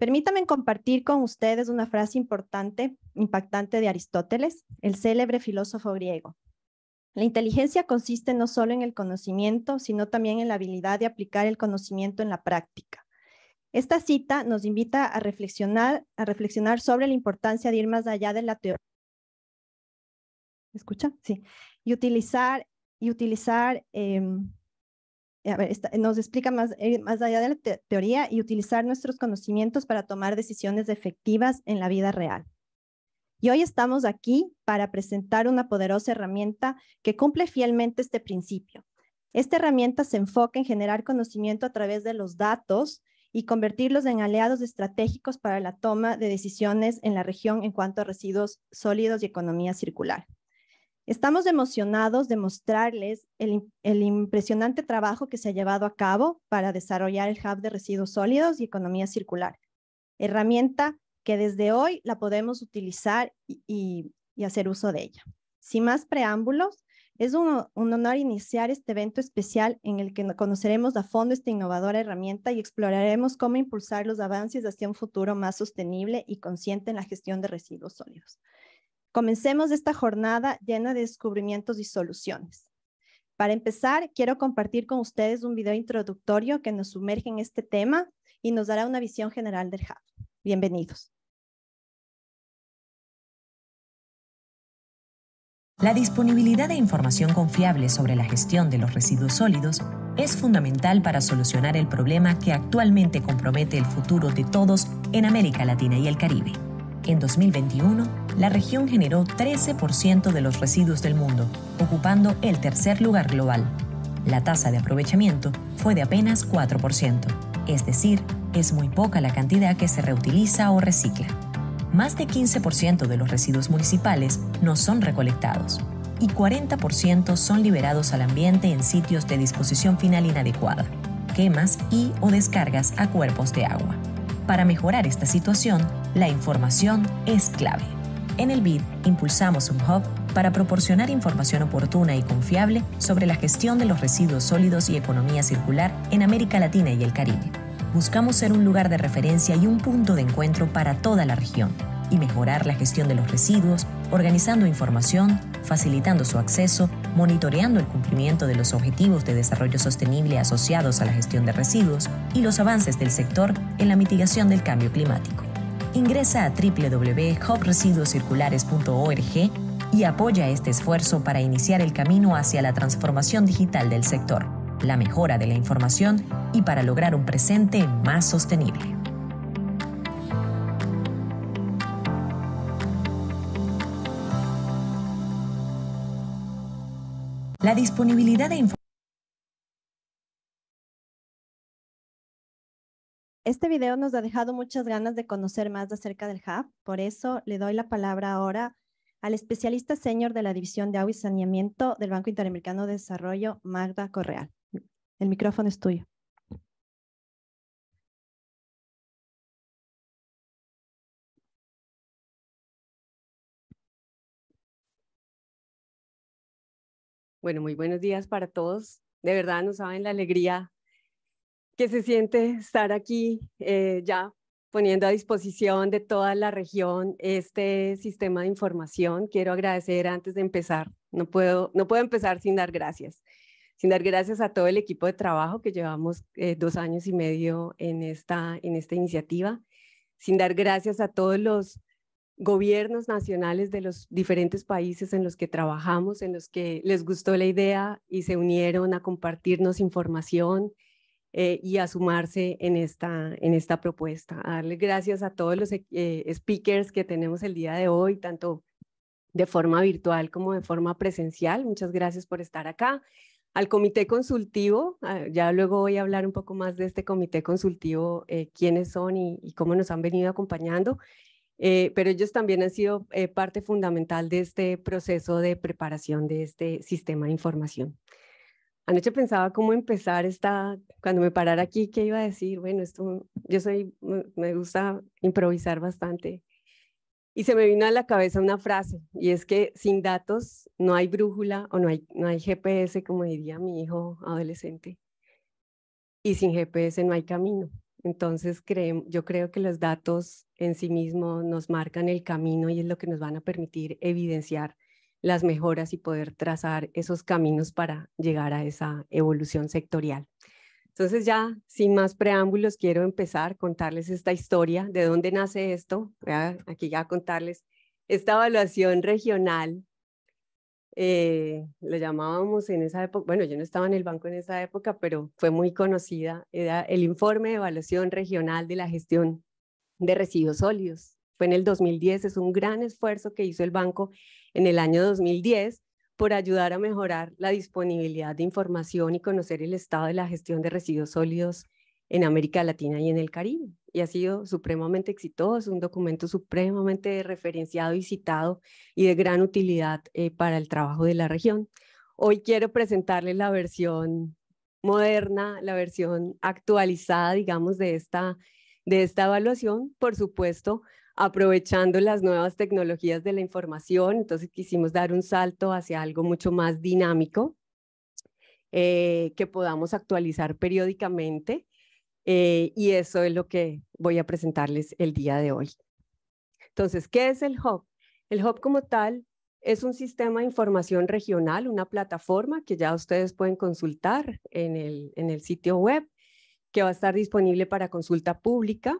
Permítanme compartir con ustedes una frase importante, impactante de Aristóteles, el célebre filósofo griego. La inteligencia consiste no solo en el conocimiento, sino también en la habilidad de aplicar el conocimiento en la práctica. Esta cita nos invita a reflexionar, a reflexionar sobre la importancia de ir más allá de la teoría. ¿Escucha? Sí. Y utilizar, y utilizar em, nos explica eh, más, allá de la teoría y utilizar nuestros conocimientos para tomar decisiones efectivas en la vida real. Y hoy estamos aquí para presentar una poderosa herramienta que cumple fielmente este principio. Esta herramienta se enfoca en generar conocimiento a través de los datos y convertirlos en aliados estratégicos para la toma de decisiones en la región en cuanto a residuos sólidos y economía circular. Estamos emocionados de mostrarles el, impresionante trabajo que se ha llevado a cabo para desarrollar el Hub de Residuos Sólidos y Economía Circular, herramienta que desde hoy la podemos utilizar y, hacer uso de ella. Sin más preámbulos, es un, honor iniciar este evento especial en el que conoceremos a fondo esta innovadora herramienta y exploraremos cómo impulsar los avances hacia un futuro más sostenible y consciente en la gestión de residuos sólidos. Comencemos esta jornada llena de descubrimientos y soluciones. Para empezar, quiero compartir con ustedes un video introductorio que nos sumerge en este tema y nos dará una visión general del Hub. Bienvenidos. La disponibilidad de información confiable sobre la gestión de los residuos sólidos es fundamental para solucionar el problema que actualmente compromete el futuro de todos en América Latina y el Caribe en 2021, la región generó 13% de los residuos del mundo, ocupando el tercer lugar global. La tasa de aprovechamiento fue de apenas 4%, es decir, es muy poca la cantidad que se reutiliza o recicla. Más de 15% de los residuos municipales no son recolectados y 40% son liberados al ambiente en sitios de disposición final inadecuada, quemas y o descargas a cuerpos de agua. Para mejorar esta situación, la información es clave. En el BID impulsamos un hub para proporcionar información oportuna y confiable sobre la gestión de los residuos sólidos y economía circular en América Latina y el Caribe. Buscamos ser un lugar de referencia y un punto de encuentro para toda la región, y mejorar la gestión de los residuos, organizando información, facilitando su acceso, monitoreando el cumplimiento de los objetivos de desarrollo sostenible asociados a la gestión de residuos y los avances del sector en la mitigación del cambio climático. Ingresa a www.hubresiduoscirculares.org y apoya este esfuerzo para iniciar el camino hacia la transformación digital del sector, la mejora de la información y para lograr un presente más sostenible. La disponibilidad de información. Este video nos ha dejado muchas ganas de conocer más acerca del hub, por eso le doy la palabra ahora al especialista senior de la División de Agua y Saneamiento del Banco Interamericano de Desarrollo, Magda Correal. El micrófono es tuyo. Bueno, muy buenos días para todos. De verdad, no saben la alegría que se siente estar aquí eh, ya poniendo a disposición de toda la región este sistema de información. Quiero agradecer antes de empezar, no puedo, no puedo empezar sin dar gracias, sin dar gracias a todo el equipo de trabajo que llevamos eh, dos años y medio en esta, en esta iniciativa, sin dar gracias a todos los gobiernos nacionales de los diferentes países en los que trabajamos, en los que les gustó la idea y se unieron a compartirnos información eh, y a sumarse en esta, en esta propuesta. A darle gracias a todos los eh, speakers que tenemos el día de hoy, tanto de forma virtual como de forma presencial. Muchas gracias por estar acá. Al comité consultivo, ah, ya luego voy a hablar un poco más de este comité consultivo, eh, quiénes son y, y cómo nos han venido acompañando. Eh, pero ellos también han sido eh, parte fundamental de este proceso de preparación de este sistema de información. Anoche pensaba cómo empezar esta, cuando me parara aquí, qué iba a decir. Bueno, esto, yo soy, me gusta improvisar bastante. Y se me vino a la cabeza una frase, y es que sin datos no hay brújula o no hay, no hay GPS, como diría mi hijo adolescente. Y sin GPS no hay camino. Entonces, yo creo que los datos en sí mismos nos marcan el camino y es lo que nos van a permitir evidenciar las mejoras y poder trazar esos caminos para llegar a esa evolución sectorial. Entonces ya, sin más preámbulos, quiero empezar a contarles esta historia, de dónde nace esto. Voy a, aquí ya contarles esta evaluación regional eh, llamábamos en esa época, bueno, yo no estaba en el banco en esa época, pero fue muy conocida, era el informe de evaluación regional de la gestión de residuos sólidos. Fue en el 2010, es un gran esfuerzo que hizo el banco en el año 2010 por ayudar a mejorar la disponibilidad de información y conocer el estado de la gestión de residuos sólidos en América Latina y en el Caribe. Y ha sido supremamente exitoso, un documento supremamente referenciado y citado y de gran utilidad eh, para el trabajo de la región. Hoy quiero presentarles la versión moderna, la versión actualizada, digamos, de esta, de esta evaluación, por supuesto, aprovechando las nuevas tecnologías de la información. Entonces quisimos dar un salto hacia algo mucho más dinámico, eh, que podamos actualizar periódicamente eh, y eso es lo que voy a presentarles el día de hoy. Entonces, ¿qué es el hub? El hub como tal es un sistema de información regional, una plataforma que ya ustedes pueden consultar en el sitio web, que va a estar disponible para consulta pública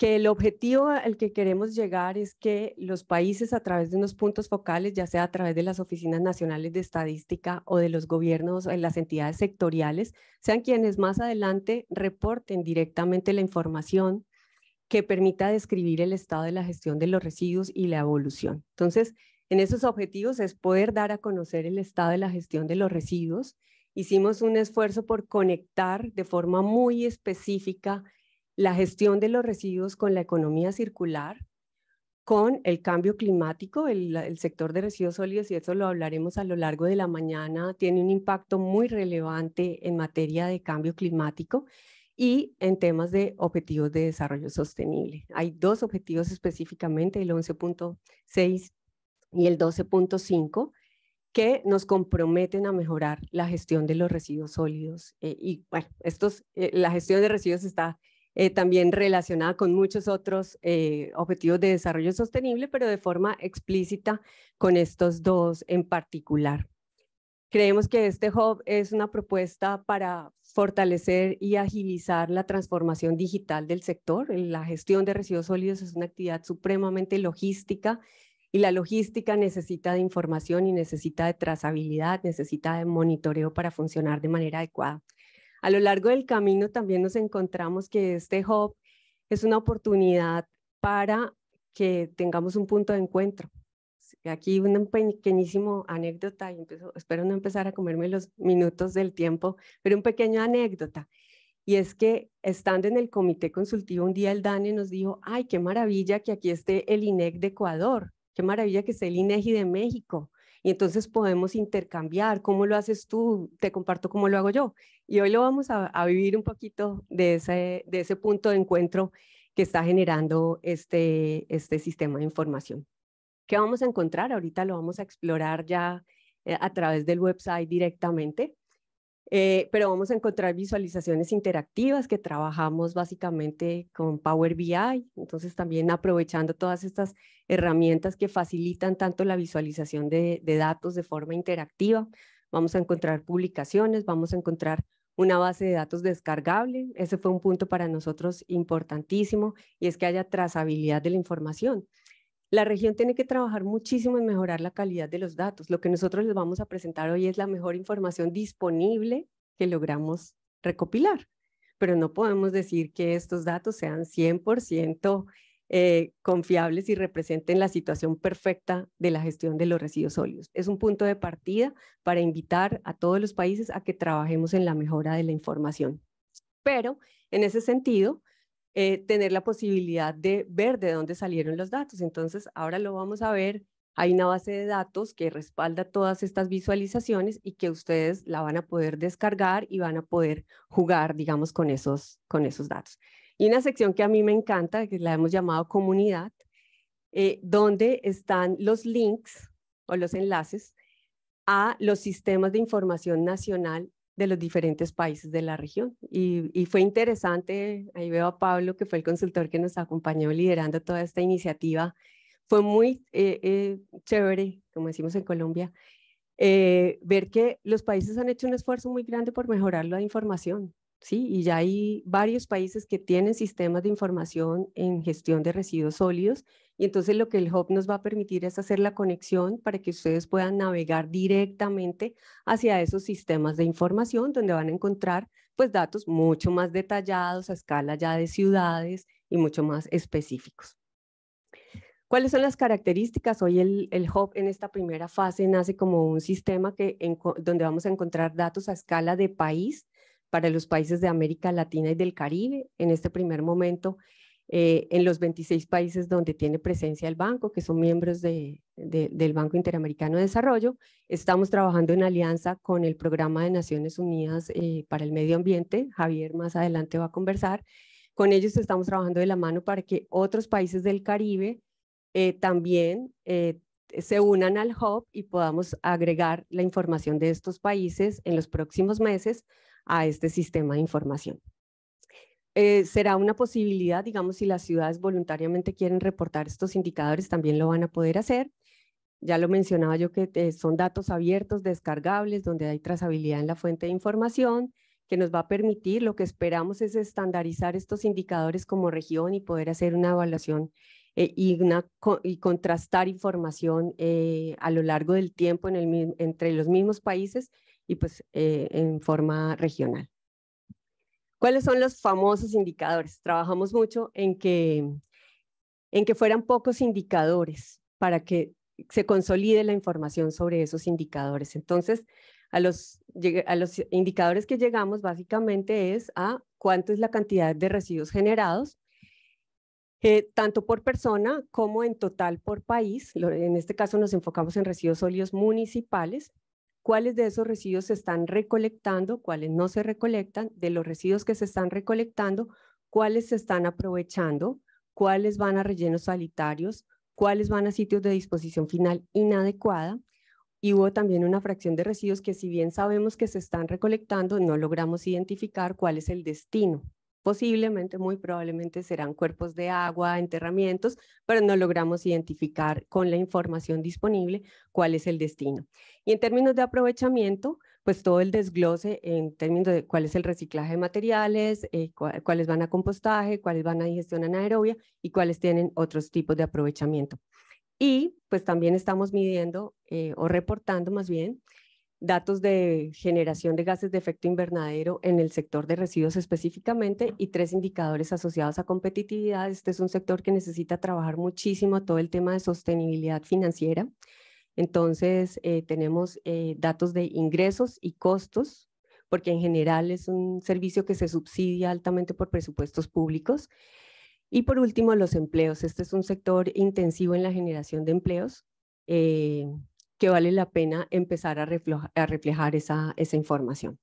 que el objetivo al que queremos llegar es que los países a través de unos puntos focales, ya sea a través de las oficinas nacionales de estadística o de los gobiernos o las entidades sectoriales, sean quienes más adelante reporten directamente la información que permita describir el estado de la gestión de los residuos y la evolución. Entonces, en esos objetivos es poder dar a conocer el estado de la gestión de los residuos. Hicimos un esfuerzo por conectar de forma muy específica la gestión de los residuos con la economía circular, con el cambio climático, el, sector de residuos sólidos, y eso lo hablaremos a lo largo de la mañana, tiene un impacto muy relevante en materia de cambio climático y en temas de objetivos de desarrollo sostenible. Hay dos objetivos específicamente, el 11.6 y el 12.5 que nos comprometen a mejorar la gestión de los residuos sólidos. Eh, y bueno, estos, eh, la gestión de residuos está eh, también relacionada con muchos otros eh, objetivos de desarrollo sostenible, pero de forma explícita con estos dos en particular. Creemos que este hub es una propuesta para fortalecer y agilizar la transformación digital del sector. La gestión de residuos sólidos es una actividad supremamente logística y la logística necesita de información y necesita de trazabilidad, necesita de monitoreo para funcionar de manera adecuada a lo largo del camino también nos encontramos que este hub es una oportunidad para que tengamos un punto de encuentro. Aquí una pequeñísima anécdota, y espero no empezar a comerme los minutos del tiempo, pero un pequeño anécdota. Y es que estando en el comité consultivo un día el DANE nos dijo, ay, qué maravilla que aquí esté el INEC de Ecuador, qué maravilla que esté el INEGI de México, y entonces podemos intercambiar cómo lo haces tú, te comparto cómo lo hago yo. Y hoy lo vamos a, vivir un poquito de ese, de ese punto de encuentro que está generando este, este sistema de información. ¿Qué vamos a encontrar? Ahorita lo vamos a explorar ya eh, a través del website directamente, eh, pero vamos a encontrar visualizaciones interactivas que trabajamos básicamente con Power BI, entonces también aprovechando todas estas herramientas que facilitan tanto la visualización de datos de forma interactiva. Vamos a encontrar publicaciones, vamos a encontrar una base de datos descargable. Ese fue un punto para nosotros importantísimo y es que haya trazabilidad de la información. La región tiene que trabajar muchísimo en mejorar la calidad de los datos. Lo que nosotros les vamos a presentar hoy es la mejor información disponible que logramos recopilar, pero no podemos decir que estos datos sean 100% eh, confiables y representen la situación perfecta de la gestión de los residuos sólidos. Es un punto de partida para invitar a todos los países a que trabajemos en la mejora de la información. Pero en ese sentido, eh, tener la posibilidad de ver de dónde salieron los datos. Entonces, ahora lo vamos a ver. Hay una base de datos que respalda todas estas visualizaciones y que ustedes la van a poder descargar y van a poder jugar, digamos, con esos, con esos datos. Y una sección que a mí me encanta, que la hemos llamado comunidad, eh, donde están los links o los enlaces a los sistemas de información nacional de los diferentes países de la región. Y, fue interesante, ahí veo a Pablo, que fue el consultor que nos acompañó liderando toda esta iniciativa. Fue muy eh, eh, chévere, como decimos en Colombia, eh, ver que los países han hecho un esfuerzo muy grande por mejorar la información. ¿sí? Y ya hay varios países que tienen sistemas de información en gestión de residuos sólidos. Y entonces lo que el hub nos va a permitir es hacer la conexión para que ustedes puedan navegar directamente hacia esos sistemas de información donde van a encontrar pues datos mucho más detallados a escala ya de ciudades y mucho más específicos. ¿Cuáles son las características? Hoy el, el, hub en esta primera fase nace como un sistema que en, donde vamos a encontrar datos a escala de país para los países de América Latina y del Caribe en este primer momento eh, en los 26 países donde tiene presencia el banco, que son miembros del Banco Interamericano de Desarrollo. Estamos trabajando en alianza con el Programa de Naciones Unidas eh, para el Medio Ambiente. Javier más adelante va a conversar. Con ellos estamos trabajando de la mano para que otros países del Caribe eh, también se unan al hub y podamos agregar la información de estos países en los próximos meses a este sistema de información. Eh, será una posibilidad, digamos, si las ciudades voluntariamente quieren reportar estos indicadores, también lo van a poder hacer. Ya lo mencionaba yo que eh, son datos abiertos, descargables, donde hay trazabilidad en la fuente de información, que nos va a permitir, lo que esperamos es estandarizar estos indicadores como región y poder hacer una evaluación eh, y, contrastar información a lo largo del tiempo entre los mismos países y pues eh, en forma regional. ¿Cuáles son los famosos indicadores? Trabajamos mucho en que, en que fueran pocos indicadores para que se consolide la información sobre esos indicadores. Entonces, a los, a los indicadores que llegamos básicamente es a cuánto es la cantidad de residuos generados, eh, tanto por persona como en total por país. En este caso nos enfocamos en residuos sólidos municipales cuáles de esos residuos se están recolectando, cuáles no se recolectan, de los residuos que se están recolectando, cuáles se están aprovechando, cuáles van a rellenos sanitarios, cuáles van a sitios de disposición final inadecuada. Y hubo también una fracción de residuos que si bien sabemos que se están recolectando, no logramos identificar cuál es el destino posiblemente, muy probablemente serán cuerpos de agua, enterramientos, pero no logramos identificar con la información disponible cuál es el destino. Y en términos de aprovechamiento, pues todo el desglose en términos de cuál es el reciclaje de materiales, eh, cuáles van a compostaje, cuáles van a digestión anaerobia y cuáles tienen otros tipos de aprovechamiento. Y pues también estamos midiendo eh, o reportando más bien datos de generación de gases de efecto invernadero en el sector de residuos específicamente y tres indicadores asociados a competitividad. Este es un sector que necesita trabajar muchísimo todo el tema de sostenibilidad financiera. Entonces, eh, tenemos eh, datos de ingresos y costos, porque en general es un servicio que se subsidia altamente por presupuestos públicos. Y por último, los empleos. Este es un sector intensivo en la generación de empleos. Eh, que vale la pena empezar a, reflejar, a esa, información.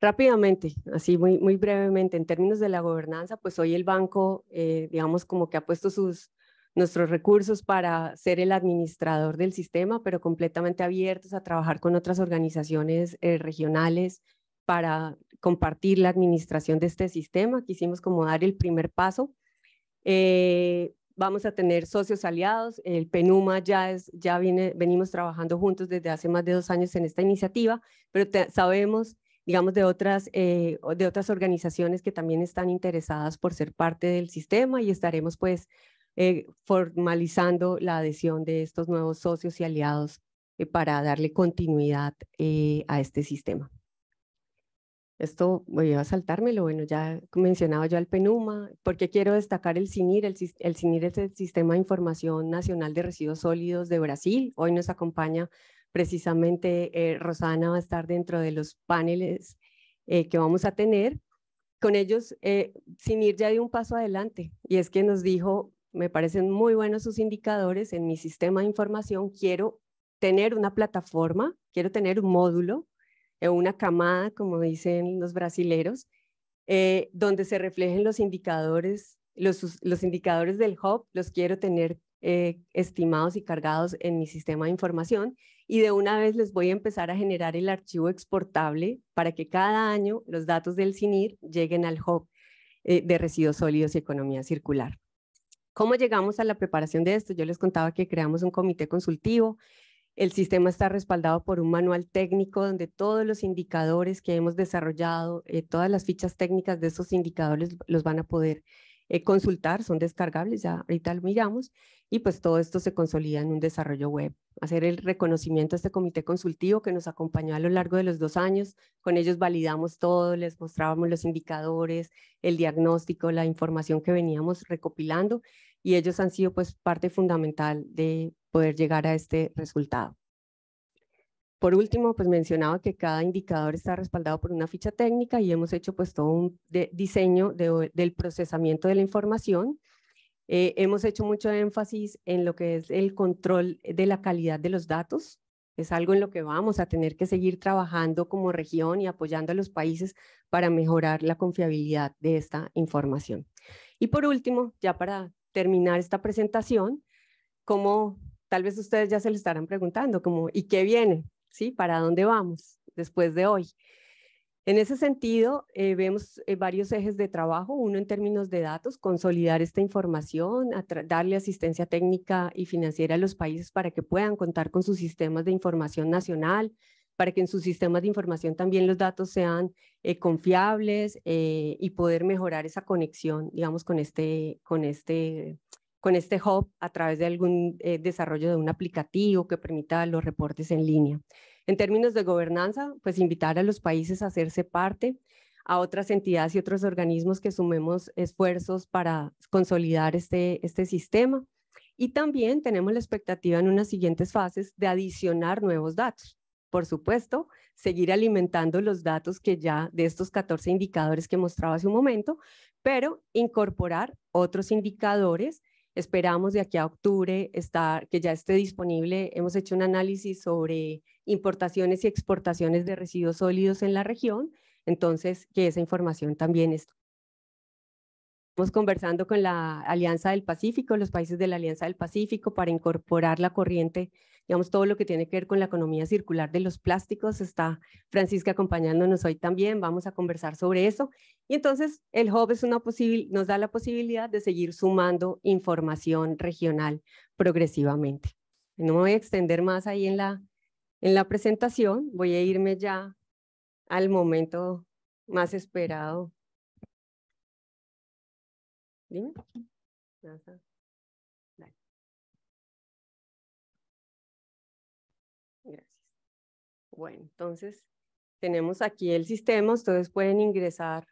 Rápidamente, así muy, muy brevemente, en términos de la gobernanza, pues hoy el banco, eh, digamos, como que ha puesto sus, nuestros recursos para ser el administrador del sistema, pero completamente abiertos a trabajar con otras organizaciones eh, regionales para compartir la administración de este sistema. Quisimos como dar el primer paso. Eh, vamos a tener socios aliados. El PENUMA ya, es, ya viene, venimos trabajando juntos desde hace más de dos años en esta iniciativa, pero sabemos, digamos, de otras, eh, de otras organizaciones que también están interesadas por ser parte del sistema y estaremos pues eh, formalizando la adhesión de estos nuevos socios y aliados eh, para darle continuidad a este sistema esto voy a saltármelo, bueno, ya mencionaba yo al PENUMA, porque quiero destacar el CINIR, el, CINIR es el Sistema de Información Nacional de Residuos Sólidos de Brasil, hoy nos acompaña precisamente eh, Rosana va a estar dentro de los paneles eh, que vamos a tener. Con ellos, CINIR eh, ya dio un paso adelante y es que nos dijo, me parecen muy buenos sus indicadores en mi sistema de información, quiero tener una plataforma, quiero tener un módulo una camada, como dicen los brasileros, eh, donde se reflejen los indicadores, los, indicadores del hop los quiero tener eh, estimados y cargados en mi sistema de información y de una vez les voy a empezar a generar el archivo exportable para que cada año los datos del CINIR lleguen al hop eh, de residuos sólidos y economía circular. ¿Cómo llegamos a la preparación de esto? Yo les contaba que creamos un comité consultivo, el sistema está respaldado por un manual técnico donde todos los indicadores que hemos desarrollado, eh, todas las fichas técnicas de esos indicadores los van a poder eh, consultar, son descargables, ya ahorita lo miramos, y pues todo esto se consolida en un desarrollo web. Hacer el reconocimiento a este comité consultivo que nos acompañó a lo largo de los dos años, con ellos validamos todo, les mostrábamos los indicadores, el diagnóstico, la información que veníamos recopilando, y ellos han sido pues parte fundamental de poder llegar a este resultado. Por último, pues mencionaba que cada indicador está respaldado por una ficha técnica y hemos hecho pues todo un diseño del procesamiento de la información. Eh, hemos hecho mucho énfasis en lo que es el control de la calidad de los datos. Es algo en lo que vamos a tener que seguir trabajando como región y apoyando a los países para mejorar la confiabilidad de esta información. Y por último, ya para terminar esta presentación, como tal vez ustedes ya se lo estarán preguntando, como ¿y qué viene? ¿Sí? ¿Para dónde vamos después de hoy? En ese sentido, eh, vemos eh, varios ejes de trabajo, uno en términos de datos, consolidar esta información, darle asistencia técnica y financiera a los países para que puedan contar con sus sistemas de información nacional, para que en sus sistemas de información también los datos sean eh, confiables eh, y poder mejorar esa conexión, digamos, con este, con este, con este hub a través de algún eh, desarrollo de un aplicativo que permita los reportes en línea. En términos de gobernanza, pues invitar a los países a hacerse parte, a otras entidades y otros organismos que sumemos esfuerzos para consolidar este, este sistema. Y también tenemos la expectativa en unas siguientes fases de adicionar nuevos datos por supuesto, seguir alimentando los datos que ya de estos 14 indicadores que mostraba hace un momento, pero incorporar otros indicadores. Esperamos de aquí a octubre estar, que ya esté disponible. Hemos hecho un análisis sobre importaciones y exportaciones de residuos sólidos en la región, entonces que esa información también esté Estamos conversando con la Alianza del Pacífico, los países de la Alianza del Pacífico, para incorporar la corriente digamos, todo lo que tiene que ver con la economía circular de los plásticos. Está Francisca acompañándonos hoy también, vamos a conversar sobre eso. Y entonces el hub es una nos da la posibilidad de seguir sumando información regional progresivamente. No me voy a extender más ahí en la, en la presentación, voy a irme ya al momento más esperado. Dime. Bueno, entonces tenemos aquí el sistema, ustedes pueden ingresar.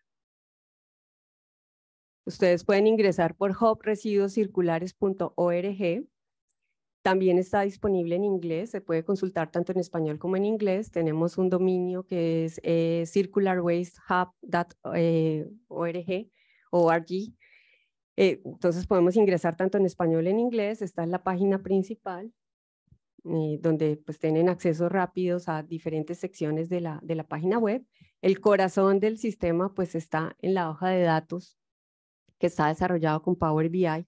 Ustedes pueden ingresar por hubresiduoscirculares.org. También está disponible en inglés, se puede consultar tanto en español como en inglés. Tenemos un dominio que es eh, circularwastehub.org. Eh, eh, entonces podemos ingresar tanto en español en inglés, esta es la página principal. Eh, donde pues tienen acceso rápidos a diferentes secciones de la, de la página web. El corazón del sistema pues está en la hoja de datos que está desarrollado con Power BI. Ahí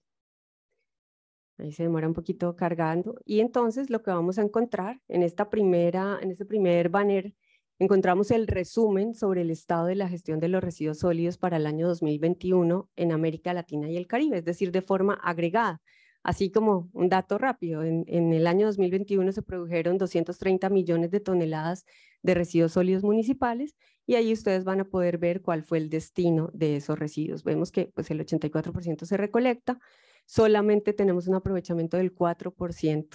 se demora un poquito cargando. Y entonces lo que vamos a encontrar en, esta primera, en este primer banner, encontramos el resumen sobre el estado de la gestión de los residuos sólidos para el año 2021 en América Latina y el Caribe, es decir, de forma agregada. Así como un dato rápido, en, el año 2021 se produjeron 230 millones de toneladas de residuos sólidos municipales y ahí ustedes van a poder ver cuál fue el destino de esos residuos. Vemos que pues, el 84% se recolecta, solamente tenemos un aprovechamiento del 4%.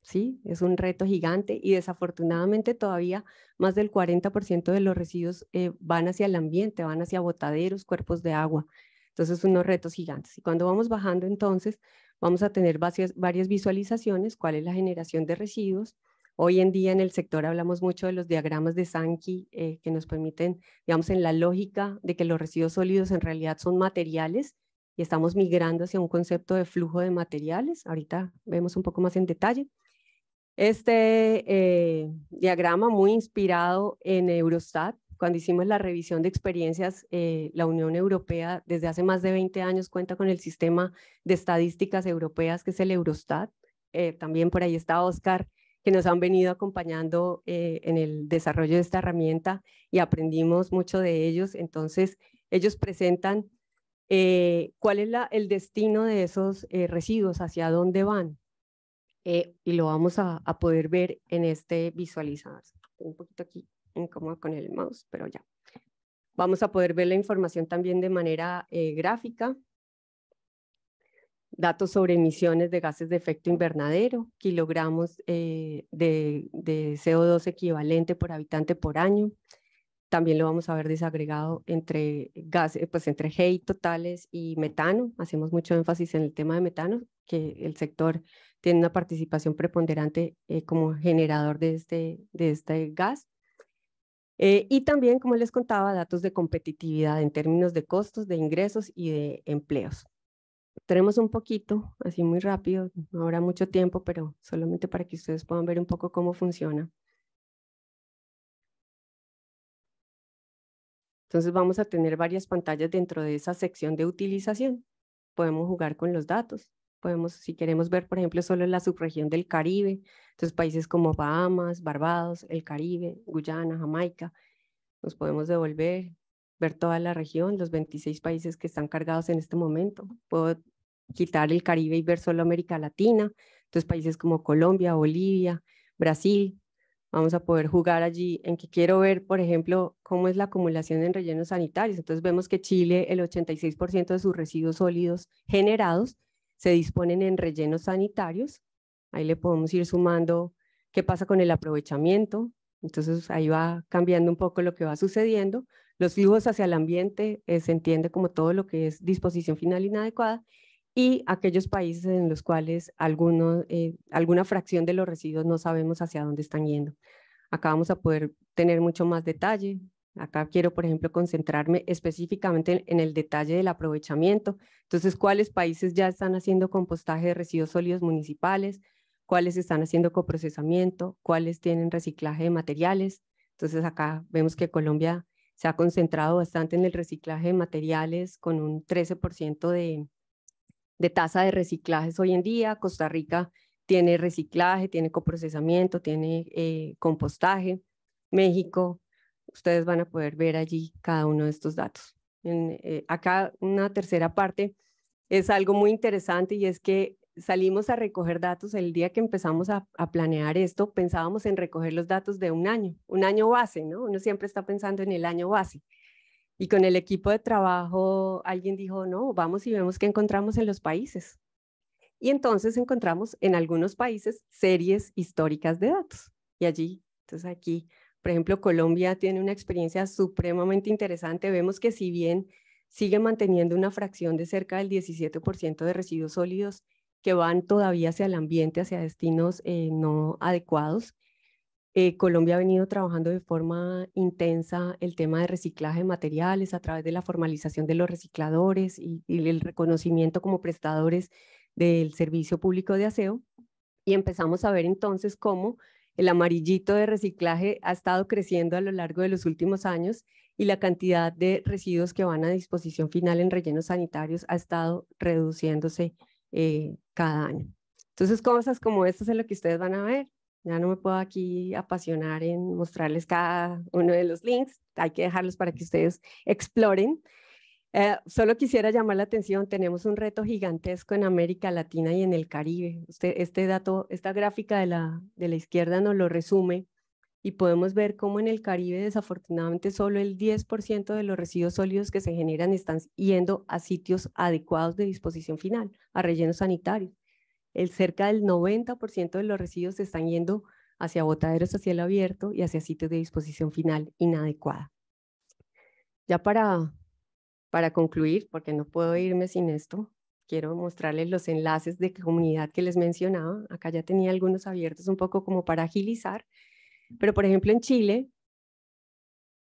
¿sí? Es un reto gigante y desafortunadamente todavía más del 40% de los residuos eh, van hacia el ambiente, van hacia botaderos, cuerpos de agua. Entonces, unos retos gigantes. Y cuando vamos bajando entonces, vamos a tener varias, visualizaciones, cuál es la generación de residuos. Hoy en día en el sector hablamos mucho de los diagramas de Sankey eh, que nos permiten, digamos, en la lógica de que los residuos sólidos en realidad son materiales y estamos migrando hacia un concepto de flujo de materiales. Ahorita vemos un poco más en detalle. Este eh, diagrama muy inspirado en Eurostat, cuando hicimos la revisión de experiencias, eh, la Unión Europea desde hace más de 20 años cuenta con el sistema de estadísticas europeas, que es el Eurostat. Eh, también por ahí está Oscar, que nos han venido acompañando eh, en el desarrollo de esta herramienta y aprendimos mucho de ellos. Entonces, ellos presentan cuál es la, el destino de esos residuos, hacia dónde van. y lo vamos a, a poder ver en este visualizador. Un poquito aquí incómodo con el mouse, pero ya. Vamos a poder ver la información también de manera eh, gráfica. Datos sobre emisiones de gases de efecto invernadero, kilogramos eh, de, CO2 equivalente por habitante por año, también lo vamos a ver desagregado entre gases, pues entre GEI totales y metano. Hacemos mucho énfasis en el tema de metano, que el sector tiene una participación preponderante eh, como generador de este, de este gas. Eh, y también, como les contaba, datos de competitividad en términos de costos, de ingresos y de empleos. Tenemos un poquito, así muy rápido, no habrá mucho tiempo, pero solamente para que ustedes puedan ver un poco cómo funciona. Entonces vamos a tener varias pantallas dentro de esa sección de utilización. Podemos jugar con los datos, Podemos, si queremos ver, por ejemplo, solo la subregión del Caribe, entonces países como Bahamas, Barbados, el Caribe, Guyana, Jamaica, nos podemos devolver, ver toda la región, los 26 países que están cargados en este momento. Puedo quitar el Caribe y ver solo América Latina, entonces países como Colombia, Bolivia, Brasil, vamos a poder jugar allí en que quiero ver, por ejemplo, cómo es la acumulación en rellenos sanitarios. Entonces vemos que Chile, el 86% de sus residuos sólidos generados se disponen en rellenos sanitarios. Ahí le podemos ir sumando qué pasa con el aprovechamiento. Entonces ahí va cambiando un poco lo que va sucediendo. Los flujos hacia el ambiente eh, se entiende como todo lo que es disposición final inadecuada y aquellos países en los cuales algunos, eh, alguna fracción de los residuos no sabemos hacia dónde están yendo. Acá vamos a poder tener mucho más detalle, Acá quiero, por ejemplo, concentrarme específicamente en, el detalle del aprovechamiento. Entonces, ¿cuáles países ya están haciendo compostaje de residuos sólidos municipales? ¿Cuáles están haciendo coprocesamiento? ¿Cuáles tienen reciclaje de materiales? Entonces, acá vemos que Colombia se ha concentrado bastante en el reciclaje de materiales con un 13% de, tasa de reciclajes hoy en día. Costa Rica tiene reciclaje, tiene coprocesamiento, tiene eh, compostaje. México ustedes van a poder ver allí cada uno de estos datos. En, eh, acá una tercera parte es algo muy interesante y es que salimos a recoger datos el día que empezamos a, a, planear esto, pensábamos en recoger los datos de un año, un año base, ¿no? Uno siempre está pensando en el año base. Y con el equipo de trabajo alguien dijo, no, vamos y vemos qué encontramos en los países. Y entonces encontramos en algunos países series históricas de datos. Y allí, entonces aquí por ejemplo, Colombia tiene una experiencia supremamente interesante. Vemos que si bien sigue manteniendo una fracción de cerca del 17% de residuos sólidos que van todavía hacia el ambiente, hacia destinos eh, no adecuados, eh, Colombia ha venido trabajando de forma intensa el tema de reciclaje de materiales a través de la formalización de los recicladores y el reconocimiento como prestadores del servicio público de aseo. Y empezamos a ver entonces cómo el amarillito de reciclaje ha estado creciendo a lo largo de los últimos años y la cantidad de residuos que van a disposición final en rellenos sanitarios ha estado reduciéndose eh, cada año. Entonces, cosas como estas es lo que ustedes van a ver. Ya no me puedo aquí apasionar en mostrarles cada uno de los links. Hay que dejarlos para que ustedes exploren. Eh, solo quisiera llamar la atención, tenemos un reto gigantesco en América Latina y en el Caribe. este dato, esta gráfica de la, de la izquierda nos lo resume y podemos ver cómo en el Caribe desafortunadamente solo el 10% de los residuos sólidos que se generan están yendo a sitios adecuados de disposición final, a rellenos sanitarios. El cerca del 90% de los residuos están yendo hacia botaderos a cielo abierto y hacia sitios de disposición final inadecuada. Ya para para concluir, porque no puedo irme sin esto, quiero mostrarles los enlaces de comunidad que les mencionaba. Acá ya tenía algunos abiertos un poco como para agilizar, pero por ejemplo en Chile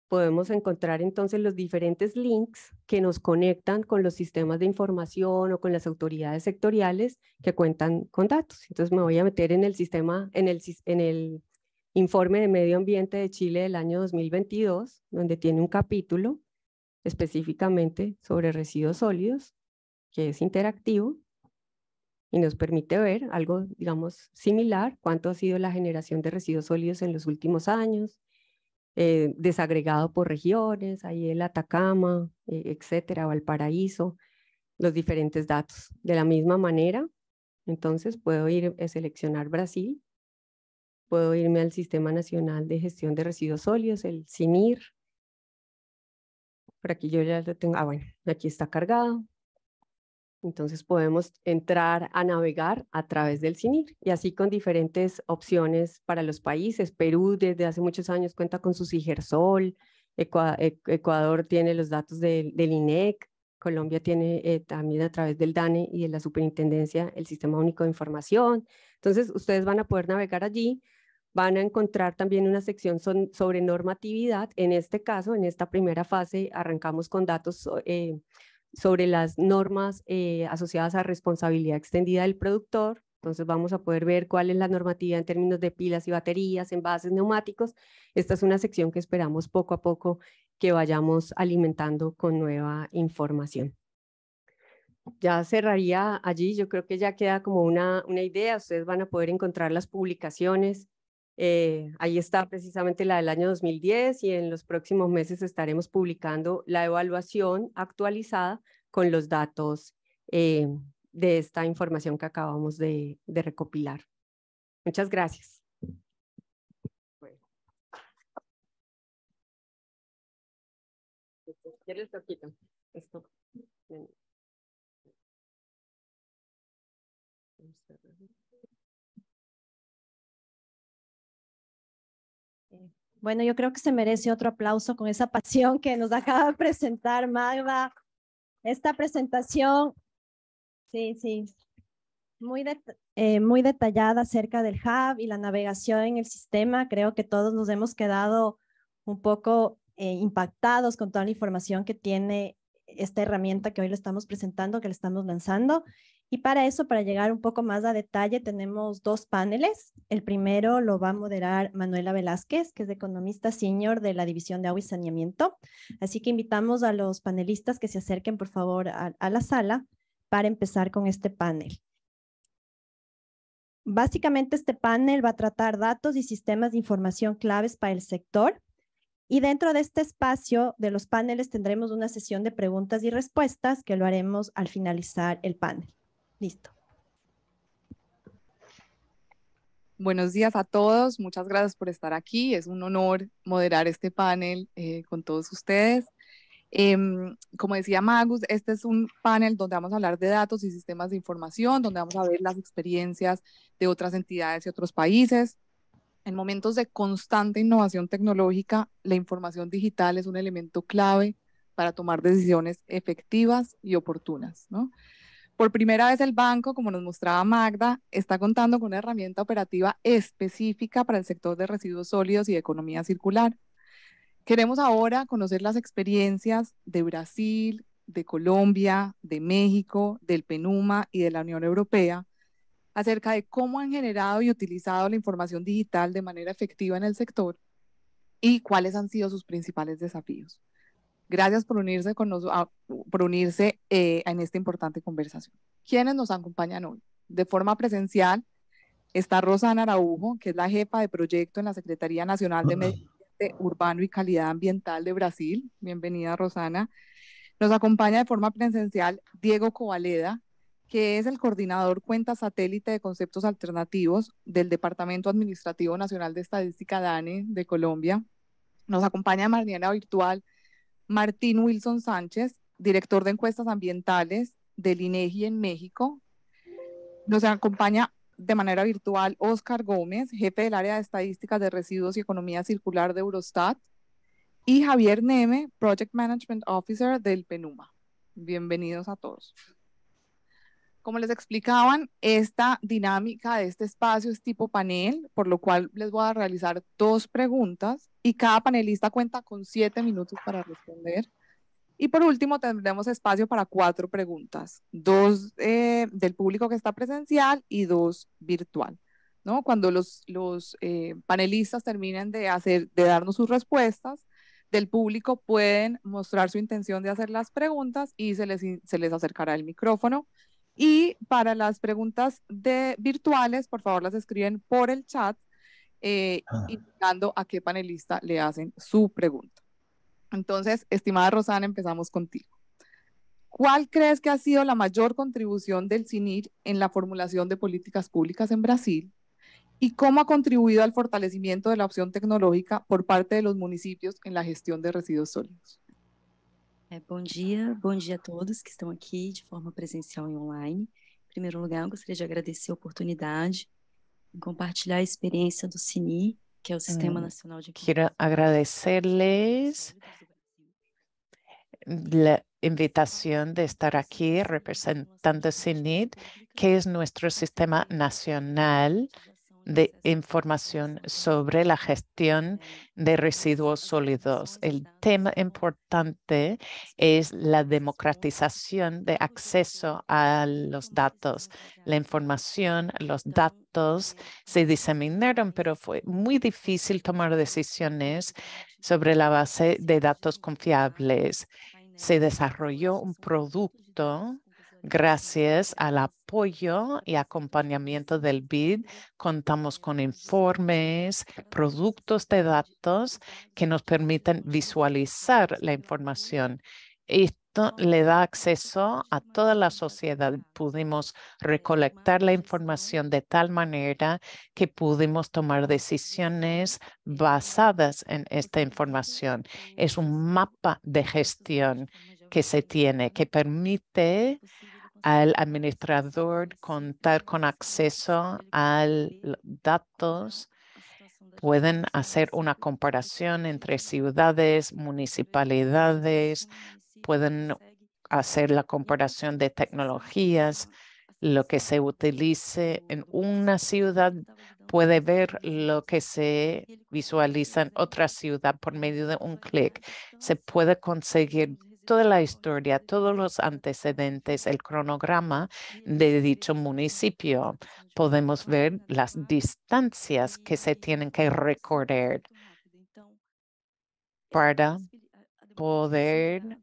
podemos encontrar entonces los diferentes links que nos conectan con los sistemas de información o con las autoridades sectoriales que cuentan con datos. Entonces me voy a meter en el sistema, en el, informe de medio ambiente de Chile del año 2022, donde tiene un capítulo específicamente sobre residuos sólidos, que es interactivo y nos permite ver algo, digamos, similar, cuánto ha sido la generación de residuos sólidos en los últimos años, eh, desagregado por regiones, ahí el Atacama, eh, etcétera, Valparaíso, los diferentes datos. De la misma manera, entonces puedo ir a eh, seleccionar Brasil, puedo irme al Sistema Nacional de Gestión de Residuos Sólidos, el CINIR, por aquí yo ya lo tengo. Ah, bueno, aquí está cargado. Entonces podemos entrar a navegar a través del CINIR y así con diferentes opciones para los países. Perú desde hace muchos años cuenta con su Sigersol, Ecuador tiene los datos del, INEC, Colombia tiene eh, también a través del DANE y de la Superintendencia el Sistema Único de Información. Entonces ustedes van a poder navegar allí van a encontrar también una sección sobre normatividad. En este caso, en esta primera fase, arrancamos con datos eh, sobre las normas eh, asociadas a responsabilidad extendida del productor. Entonces vamos a poder ver cuál es la normativa en términos de pilas y baterías, envases, neumáticos. Esta es una sección que esperamos poco a poco que vayamos alimentando con nueva información ya cerraría allí. Yo creo que ya queda como una, una, idea. Ustedes van a poder encontrar las publicaciones eh, ahí está precisamente la del año 2010 y en los próximos meses estaremos publicando la evaluación actualizada con los datos eh, de esta información que acabamos de, recopilar. Muchas gracias. Bueno, yo creo que se merece otro aplauso con esa pasión que nos acaba de presentar Magda. Esta presentación, sí, sí, muy, eh, muy detallada acerca del hub y la navegación en el sistema. Creo que todos nos hemos quedado un poco eh, impactados con toda la información que tiene esta herramienta que hoy le estamos presentando, que le estamos lanzando. Y para eso, para llegar un poco más a detalle, tenemos dos paneles. El primero lo va a moderar Manuela Velázquez, que es economista senior de la División de Agua y Saneamiento. Así que invitamos a los panelistas que se acerquen, por favor, a, a la sala para empezar con este panel. Básicamente, este panel va a tratar datos y sistemas de información claves para el sector. Y dentro de este espacio de los paneles tendremos una sesión de preguntas y respuestas que lo haremos al finalizar el panel. Listo. Buenos días a todos, muchas gracias por estar aquí. Es un honor moderar este panel eh, con todos ustedes. Em, como decía Magus, este es un panel donde vamos a hablar de datos y sistemas de información, donde vamos a ver las experiencias de otras entidades y otros países. En momentos de constante innovación tecnológica, la información digital es un elemento clave para tomar decisiones efectivas y oportunas. ¿no? Por primera vez el banco, como nos mostraba Magda, está contando con una herramienta operativa específica para el sector de residuos sólidos y de economía circular. Queremos ahora conocer las experiencias de Brasil, de Colombia, de México, del PENUMA y de la Unión Europea acerca de cómo han generado y utilizado la información digital de manera efectiva en el sector y cuáles han sido sus principales desafíos. Gracias por unirse, con nos, por unirse eh, en esta importante conversación. ¿Quiénes nos acompañan hoy? De forma presencial está Rosana Araujo, que es la jefa de proyecto en la Secretaría Nacional de Medio Ambiente Urbano y Calidad Ambiental de Brasil. Bienvenida, Rosana. Nos acompaña de forma presencial Diego Covaleda, que es el coordinador cuenta satélite de conceptos alternativos del Departamento Administrativo Nacional de Estadística DANE de Colombia. Nos acompaña Mariana virtual Martín Wilson Sánchez, director de encuestas ambientales del INEGI en México. Nos acompaña de manera virtual Oscar Gómez, jefe del área de estadísticas de residuos y economía circular de Eurostat, y Javier Neme, Project Management Officer del PENUMA. Bienvenidos a todos. Como les explicaban, esta dinámica de este espacio es tipo panel, por lo cual les voy a realizar dos preguntas y cada panelista cuenta con siete minutos para responder. Y por último, tendremos espacio para cuatro preguntas, dos eh, del público que está presencial y dos virtual. ¿no? Cuando los, eh, panelistas terminen de, hacer, de darnos sus respuestas, del público pueden mostrar su intención de hacer las preguntas y se les acercará el micrófono y para las preguntas de virtuales, por favor las escriben por el chat, eh, ah. indicando a qué panelista le hacen su pregunta. Entonces, estimada Rosana, empezamos contigo. ¿Cuál crees que ha sido la mayor contribución del CINIR en la formulación de políticas públicas en Brasil? ¿Y cómo ha contribuido al fortalecimiento de la opción tecnológica por parte de los municipios en la gestión de residuos sólidos? É, bom dia, bom dia a todos que estão aqui de forma presencial e online. Em primeiro lugar, eu gostaria de agradecer a oportunidade de compartilhar a experiência do CINI, que é o hum, Sistema hum, Nacional de... Quero agradecer-lhes a invitação de estar aqui representando o CINI, que é nosso sistema nacional de información sobre la gestión de residuos sólidos. El tema importante es la democratización de acceso a los datos. La información, los datos se diseminaron, pero fue muy difícil tomar decisiones sobre la base de datos confiables. Se desarrolló un producto Gracias al apoyo y acompañamiento del BID, contamos con informes, productos de datos que nos permiten visualizar la información. Esto le da acceso a toda la sociedad. Pudimos recolectar la información de tal manera que pudimos tomar decisiones basadas en esta información. Es un mapa de gestión que se tiene que permite al administrador contar con acceso a datos pueden hacer una comparación entre ciudades, municipalidades, ah, pueden hacer la comparación de tecnologías. Lo que se utilice en una ciudad puede ver lo que se visualiza en otra ciudad por medio de un clic. Se puede conseguir toda la historia, todos los antecedentes, el cronograma de dicho municipio. Podemos ver las distancias que se tienen que recorrer para poder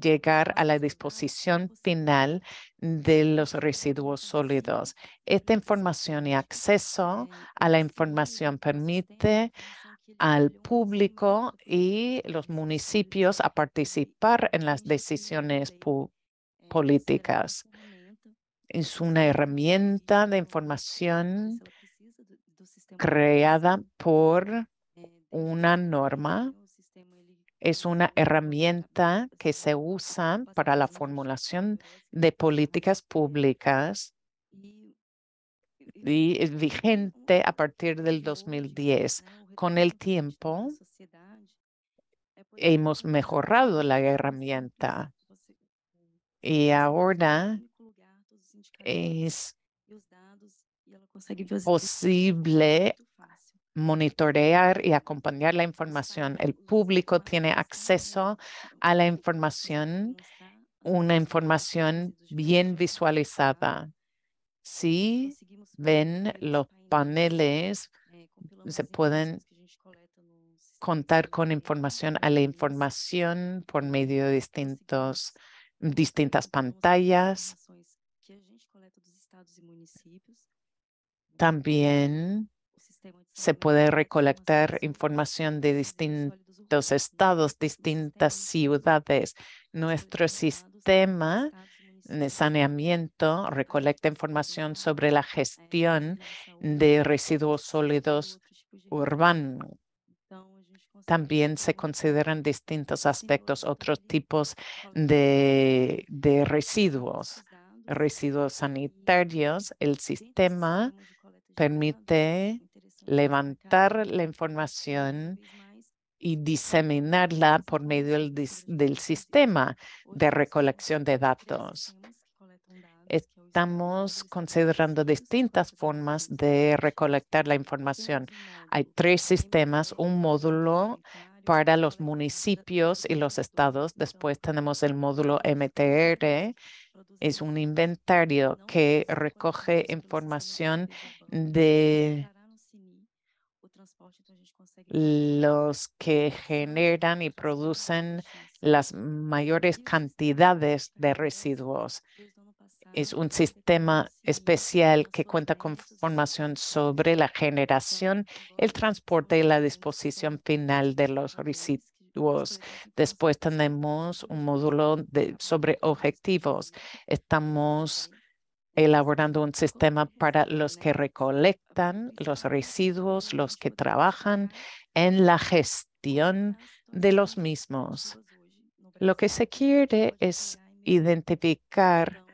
llegar a la disposición final de los residuos sólidos. Esta información y acceso a la información permite al público y los municipios a participar en las decisiones políticas. Es una herramienta de información creada por una norma. Es una herramienta que se usa para la formulación de políticas públicas y es vigente a partir del 2010 con el tiempo hemos mejorado la herramienta e, y ahora es posible monitorear y acompañar la información. El público tiene acceso a la información, una información bien visualizada. Si ven los paneles se pueden contar con información a la información por medio de distintos, distintas pantallas. También se puede recolectar información de distintos estados, distintas ciudades. Nuestro sistema saneamiento recolecta información sobre la gestión de residuos sólidos urbanos. También se consideran distintos aspectos, otros tipos de, de residuos, residuos sanitarios. El sistema permite levantar la información y diseminarla por medio del, del sistema de recolección de datos. Estamos considerando distintas formas de recolectar la información. Hay tres sistemas, un módulo para los municipios y los estados. Después tenemos el módulo MTR. Es un inventario que recoge información de los que generan y producen las mayores cantidades de residuos. Es un sistema especial que cuenta con formación sobre la generación, el transporte y la disposición final de los residuos. Después tenemos un módulo sobre objetivos. Estamos elaborando un sistema para los que recolectan los residuos, los que trabajan en la gestión de los mismos. Lo que se quiere es identificar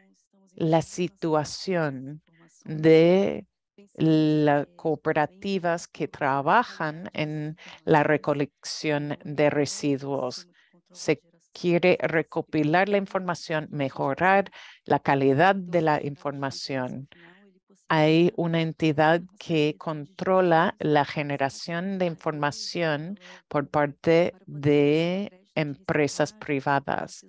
la situación de las cooperativas que trabajan en la recolección de residuos quiere recopilar la información, mejorar la calidad de la información. Hay una entidad que controla la generación de información por parte de empresas privadas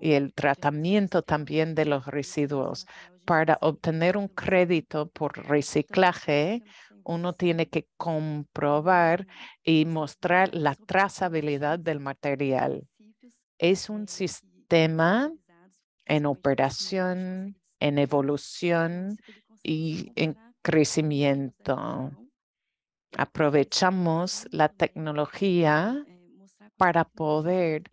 y el tratamiento también de los residuos. Para obtener un crédito por reciclaje, uno tiene que comprobar y mostrar la trazabilidad del material es un sistema en operación, en evolución y en crecimiento. Aprovechamos la tecnología para poder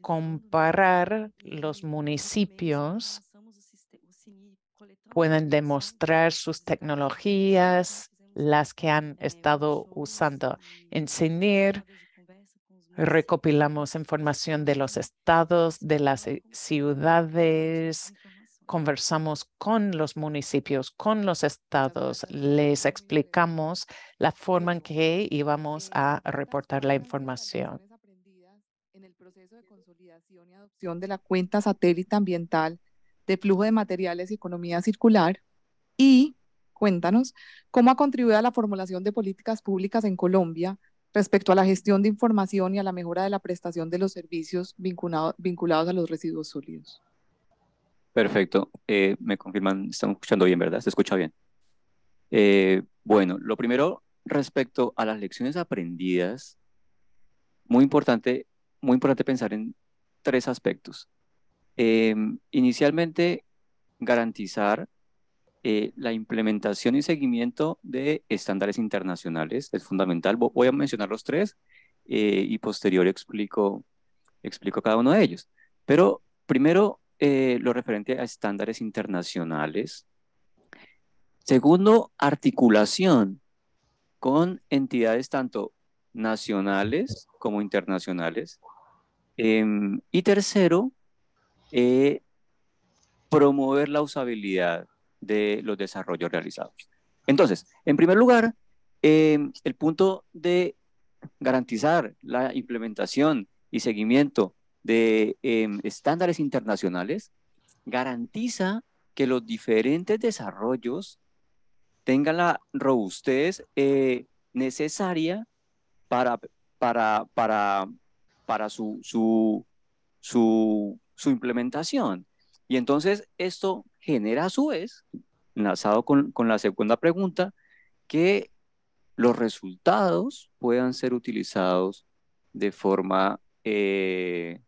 comparar los municipios, pueden demostrar sus tecnologías, las que han estado usando, enseñar Recopilamos información de los estados, de las eh, ciudades, conversamos con los municipios, con los estados, les explicamos la forma en que íbamos a reportar la información. En el proceso de consolidación y adopción de la cuenta satélite ambiental de flujo de materiales y economía circular y cuéntanos cómo ha contribuido a la formulación de políticas públicas en Colombia respecto a la gestión de información y a la mejora de la prestación de los servicios vinculados a los residuos sólidos. Perfecto. Eh, me confirman, estamos escuchando bien, ¿verdad? Se escucha bien. Eh, bueno, lo primero respecto a las lecciones aprendidas, muy importante, muy importante pensar en tres aspectos. Em, inicialmente, garantizar eh, la implementación y seguimiento de estándares internacionales es fundamental. Voy a mencionar los tres eh, y posterior explico, explico cada uno de ellos. Pero primero, eh, lo referente a estándares internacionales. Segundo, articulación con entidades tanto nacionales como internacionales. Em, y tercero, promover la usabilidad de los desarrollos realizados. Entonces, en primer lugar, eh, el punto de garantizar la implementación y seguimiento de em, estándares internacionales garantiza que los diferentes desarrollos tengan la robustez eh, necesaria para, para, para, para su, su, su implementación. Y entonces esto genera a su vez, enlazado con, la segunda pregunta, que los resultados puedan ser utilizados de forma, eh,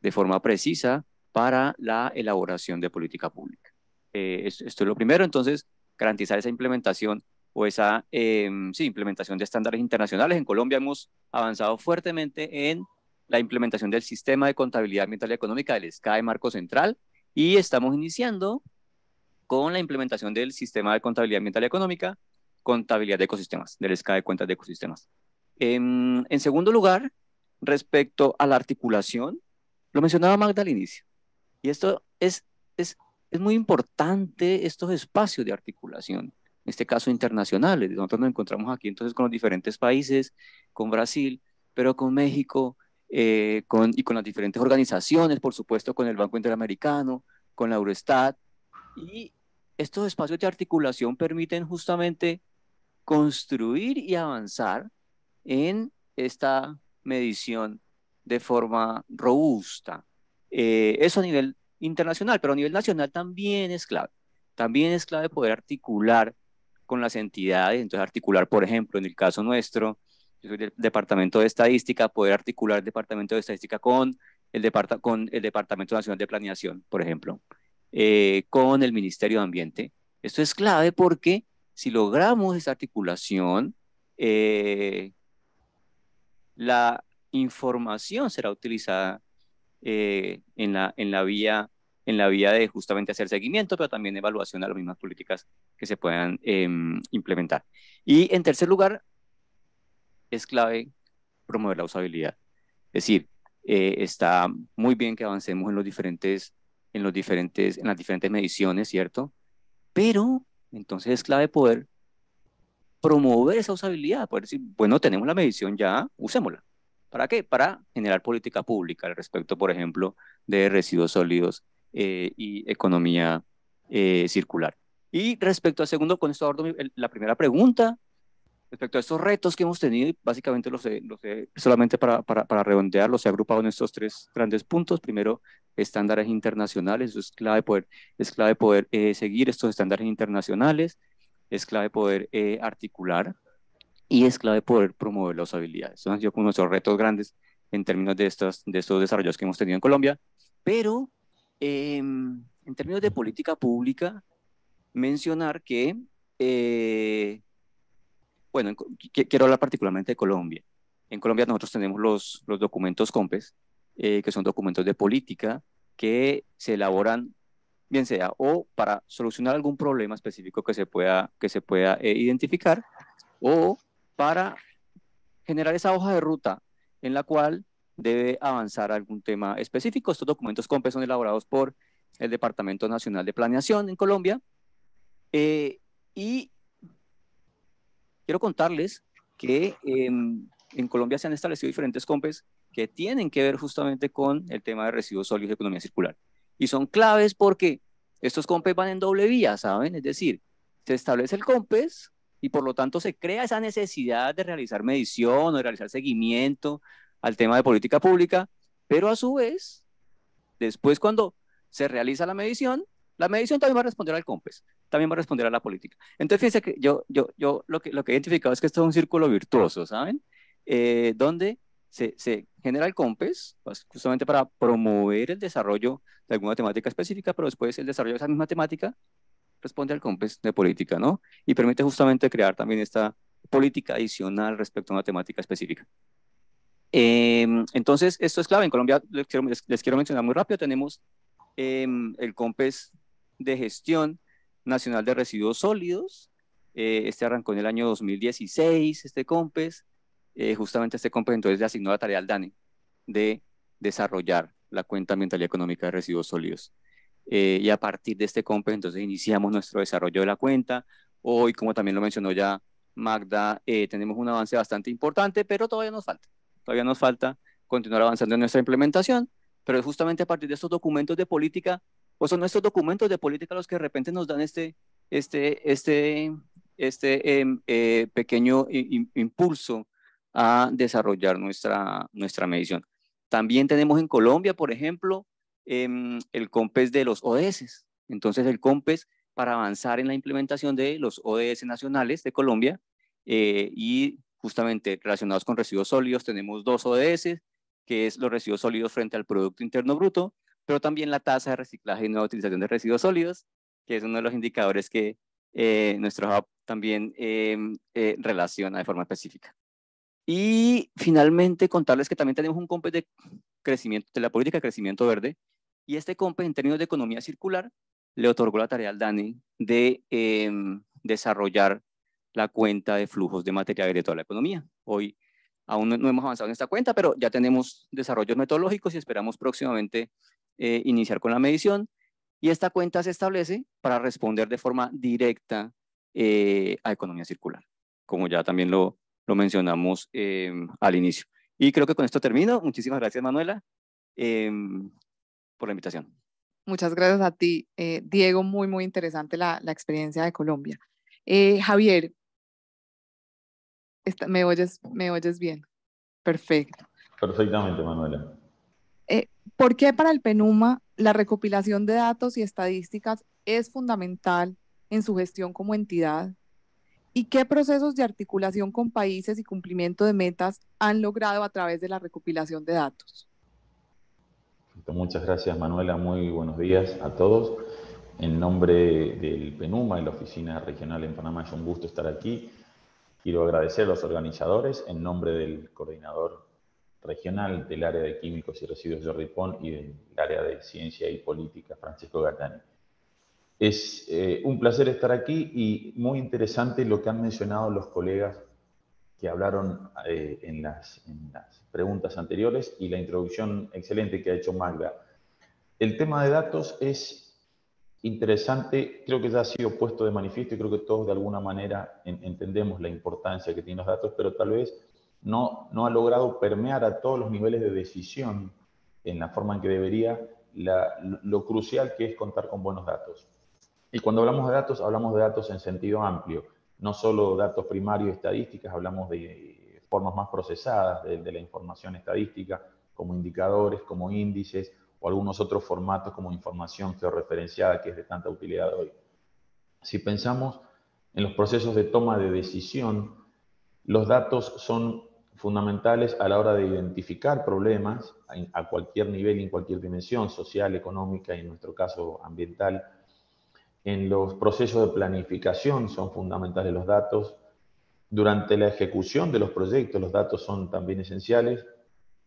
de forma precisa para la elaboración de política pública. Eh, esto, es lo primero, entonces, garantizar esa implementación o esa em, sí, implementación de estándares internacionales. En Colombia hemos avanzado fuertemente en la implementación del sistema de contabilidad ambiental y económica del SCAE Marco Central y estamos iniciando con la implementación del sistema de contabilidad ambiental económica, contabilidad de ecosistemas, del SCA de cuentas de ecosistemas. Em, en, segundo lugar, respecto a la articulación, lo mencionaba Magda al inicio, y esto es, es, muy importante, estos espacios de articulación en este caso internacionales. Nosotros nos encontramos aquí entonces con los diferentes países, con Brasil, pero con México eh, con, y con las diferentes organizaciones, por supuesto, con el Banco Interamericano, con la Eurostat y estos espacios de articulación permiten justamente construir y avanzar en esta medición de forma robusta. Eh, eso a nivel internacional, pero a nivel nacional también es clave. También es clave poder articular con las entidades, entonces articular, por ejemplo, en el caso nuestro, yo Departamento de Estadística, poder articular el Departamento de Estadística con el Departamento Nacional de Planeación, por ejemplo, eh, con el Ministerio de Ambiente. Esto es clave porque si logramos esa articulación, eh, la información será utilizada eh, en, la, en, la vía, en la vía de justamente hacer seguimiento, pero también evaluación a las mismas políticas que se puedan em, implementar. Y en tercer lugar, es clave promover la usabilidad. Es decir, está muy bien que avancemos en los diferentes en, los diferentes, en las diferentes mediciones, ¿cierto? Pero entonces es clave poder promover esa usabilidad, poder decir, bueno, tenemos la medición ya, usémosla. ¿Para qué? Para generar política pública al respecto, por ejemplo, de residuos sólidos eh, y economía eh, circular. Y respecto al segundo, con esto abordo la primera pregunta, Respecto a estos retos que hemos tenido, básicamente los solamente para, para, para, redondear, los he agrupado en estos tres grandes puntos. Primero, estándares internacionales, es clave poder, es clave poder eh, seguir estos estándares internacionales, es clave poder eh, articular y es clave poder promover las habilidades. son sido con nuestros retos grandes en términos de, estas, de estos desarrollos que hemos tenido en Colombia, pero em, en términos de política pública, mencionar que eh, bueno, quiero hablar particularmente de Colombia. En Colombia nosotros tenemos los, documentos COMPES, eh, que son documentos de política que se elaboran bien sea o para solucionar algún problema específico que se pueda, que se pueda eh, identificar, o para generar esa hoja de ruta en la cual debe avanzar algún tema específico. Estos documentos COMPES son elaborados por el Departamento Nacional de Planeación en Colombia eh, y Quiero contarles que em, en Colombia se han establecido diferentes COMPES que tienen que ver justamente con el tema de residuos sólidos y economía circular. Y son claves porque estos COMPES van en doble vía, ¿saben? Es decir, se establece el COMPES y por lo tanto se crea esa necesidad de realizar medición o de realizar seguimiento al tema de política pública, pero a su vez, después cuando se realiza la medición, la medición también va a responder al COMPES, también va a responder a la política. Entonces, fíjense que yo, yo, yo lo, que, lo que he identificado es que esto es un círculo virtuoso, ¿saben? Eh, donde se, genera el COMPES, pues, justamente para promover el desarrollo de alguna temática específica, pero después el desarrollo de esa misma temática responde al COMPES de política, ¿no? Y permite justamente crear también esta política adicional respecto a una temática específica. Em, entonces, esto es clave. En Colombia, les quiero, mencionar muy rápido, tenemos em, el COMPES de Gestión Nacional de Residuos Sólidos. Eh, este arrancó en el año 2016, este COMPES. Eh, justamente este COMPES entonces le asignó la tarea al DANE de desarrollar la cuenta ambiental y económica de residuos sólidos. Eh, y a partir de este COMPES entonces iniciamos nuestro desarrollo de la cuenta. Hoy, como también lo mencionó ya Magda, tenemos un avance bastante importante, pero todavía nos falta. Todavía nos falta continuar avanzando en nuestra implementación, pero justamente a partir de estos documentos de política pues son estos documentos de política los que de repente nos dan este, este, este, este em, eh, pequeño impulso a desarrollar nuestra, nuestra medición. También tenemos en Colombia, por ejemplo, em, el COMPES de los ODS. Entonces, el COMPES para avanzar en la implementación de los ODS nacionales de Colombia eh, y justamente relacionados con residuos sólidos, tenemos dos ODS, que es los residuos sólidos frente al Producto Interno Bruto pero también la tasa de reciclaje y nueva utilización de residuos sólidos, que es uno de los indicadores que eh, nuestro hub también eh, eh, relaciona de forma específica. Y finalmente, contarles que también tenemos un COMPE de crecimiento, de la política de crecimiento verde, y este COMPE en términos de economía circular le otorgó la tarea al DANE de em, desarrollar la cuenta de flujos de material de toda la economía. Hoy aún no hemos avanzado en esta cuenta, pero ya tenemos desarrollos metodológicos y esperamos próximamente eh, iniciar con la medición y esta cuenta se establece para responder de forma directa eh, a economía circular, como ya también lo, lo mencionamos eh, al inicio. Y creo que con esto termino. Muchísimas gracias, Manuela, por la invitación. Muchas gracias a ti, Diego. Muy, muy interesante la, la experiencia de Colombia. Javier, ¿me, oyes, ¿me oyes bien? Perfecto. Perfectamente, Manuela. ¿Por qué para el PENUMA la recopilación de datos y estadísticas es fundamental en su gestión como entidad? ¿Y qué procesos de articulación con países y cumplimiento de metas han logrado a través de la recopilación de datos? Muchas gracias Manuela, muy buenos días a todos. En nombre del PENUMA y la Oficina Regional en Panamá es un gusto estar aquí. Quiero agradecer a los organizadores en nombre del coordinador regional del área de químicos y residuos de Ripon y del área de ciencia y política, Francisco Gatani Es eh, un placer estar aquí y muy interesante lo que han mencionado los colegas que hablaron eh, en, las, preguntas anteriores y la introducción excelente que ha hecho Magda. El tema de datos es interesante, creo que ya ha sido puesto de manifiesto y creo que todos de alguna manera entendemos la importancia que tienen los datos, pero tal vez no, ha logrado permear a todos los niveles de decisión en la forma en que debería lo crucial que es contar con buenos datos. Y cuando hablamos de datos, hablamos de datos en sentido amplio, no solo datos primarios estadísticas, hablamos de formas más procesadas de, de la información estadística, como indicadores, como índices o algunos otros formatos como información georreferenciada que es de tanta utilidad hoy. Si pensamos en los procesos de toma de decisión, los datos son fundamentales a la hora de identificar problemas a cualquier nivel y en cualquier dimensión, social, económica y en nuestro caso ambiental. En los procesos de planificación son fundamentales los datos. Durante la ejecución de los proyectos los datos son también esenciales.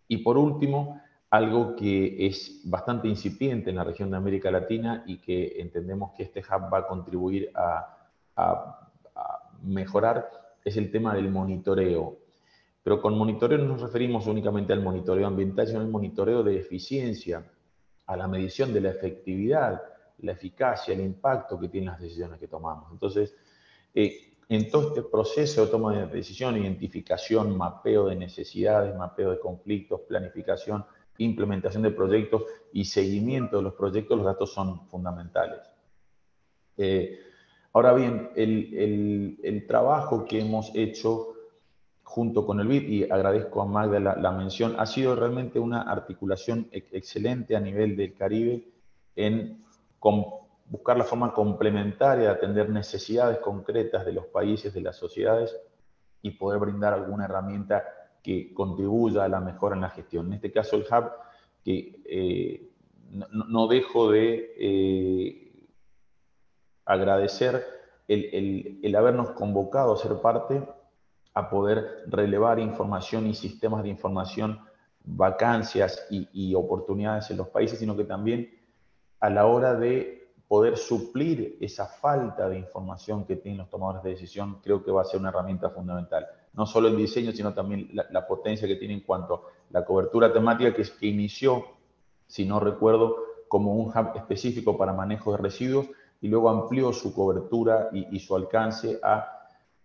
Y por último, algo que es bastante incipiente en la región de América Latina y que entendemos que este hub va a contribuir a, mejorar es el tema del monitoreo pero con monitoreo no nos referimos únicamente al monitoreo ambiental, sino al monitoreo de eficiencia, a la medición de la efectividad, la eficacia, el impacto que tienen las decisiones que tomamos. Entonces, eh, en todo este proceso de toma de decisión, identificación, mapeo de necesidades, mapeo de conflictos, planificación, implementación de proyectos y seguimiento de los proyectos, los datos son fundamentales. Eh, ahora bien, el trabajo que hemos hecho junto con el BID, y agradezco a Magda la, mención, ha sido realmente una articulación excelente a nivel del Caribe en buscar la forma complementaria de atender necesidades concretas de los países, de las sociedades, y poder brindar alguna herramienta que contribuya a la mejora en la gestión. En este caso el Hub, que eh, no, dejo de eh, agradecer el, el habernos convocado a ser parte a poder relevar información y sistemas de información, vacancias y, oportunidades en los países, sino que también a la hora de poder suplir esa falta de información que tienen los tomadores de decisión, creo que va a ser una herramienta fundamental. No solo el diseño, sino también la, potencia que tiene en cuanto a la cobertura temática que, que inició, si no recuerdo, como un hub específico para manejo de residuos y luego amplió su cobertura y su alcance a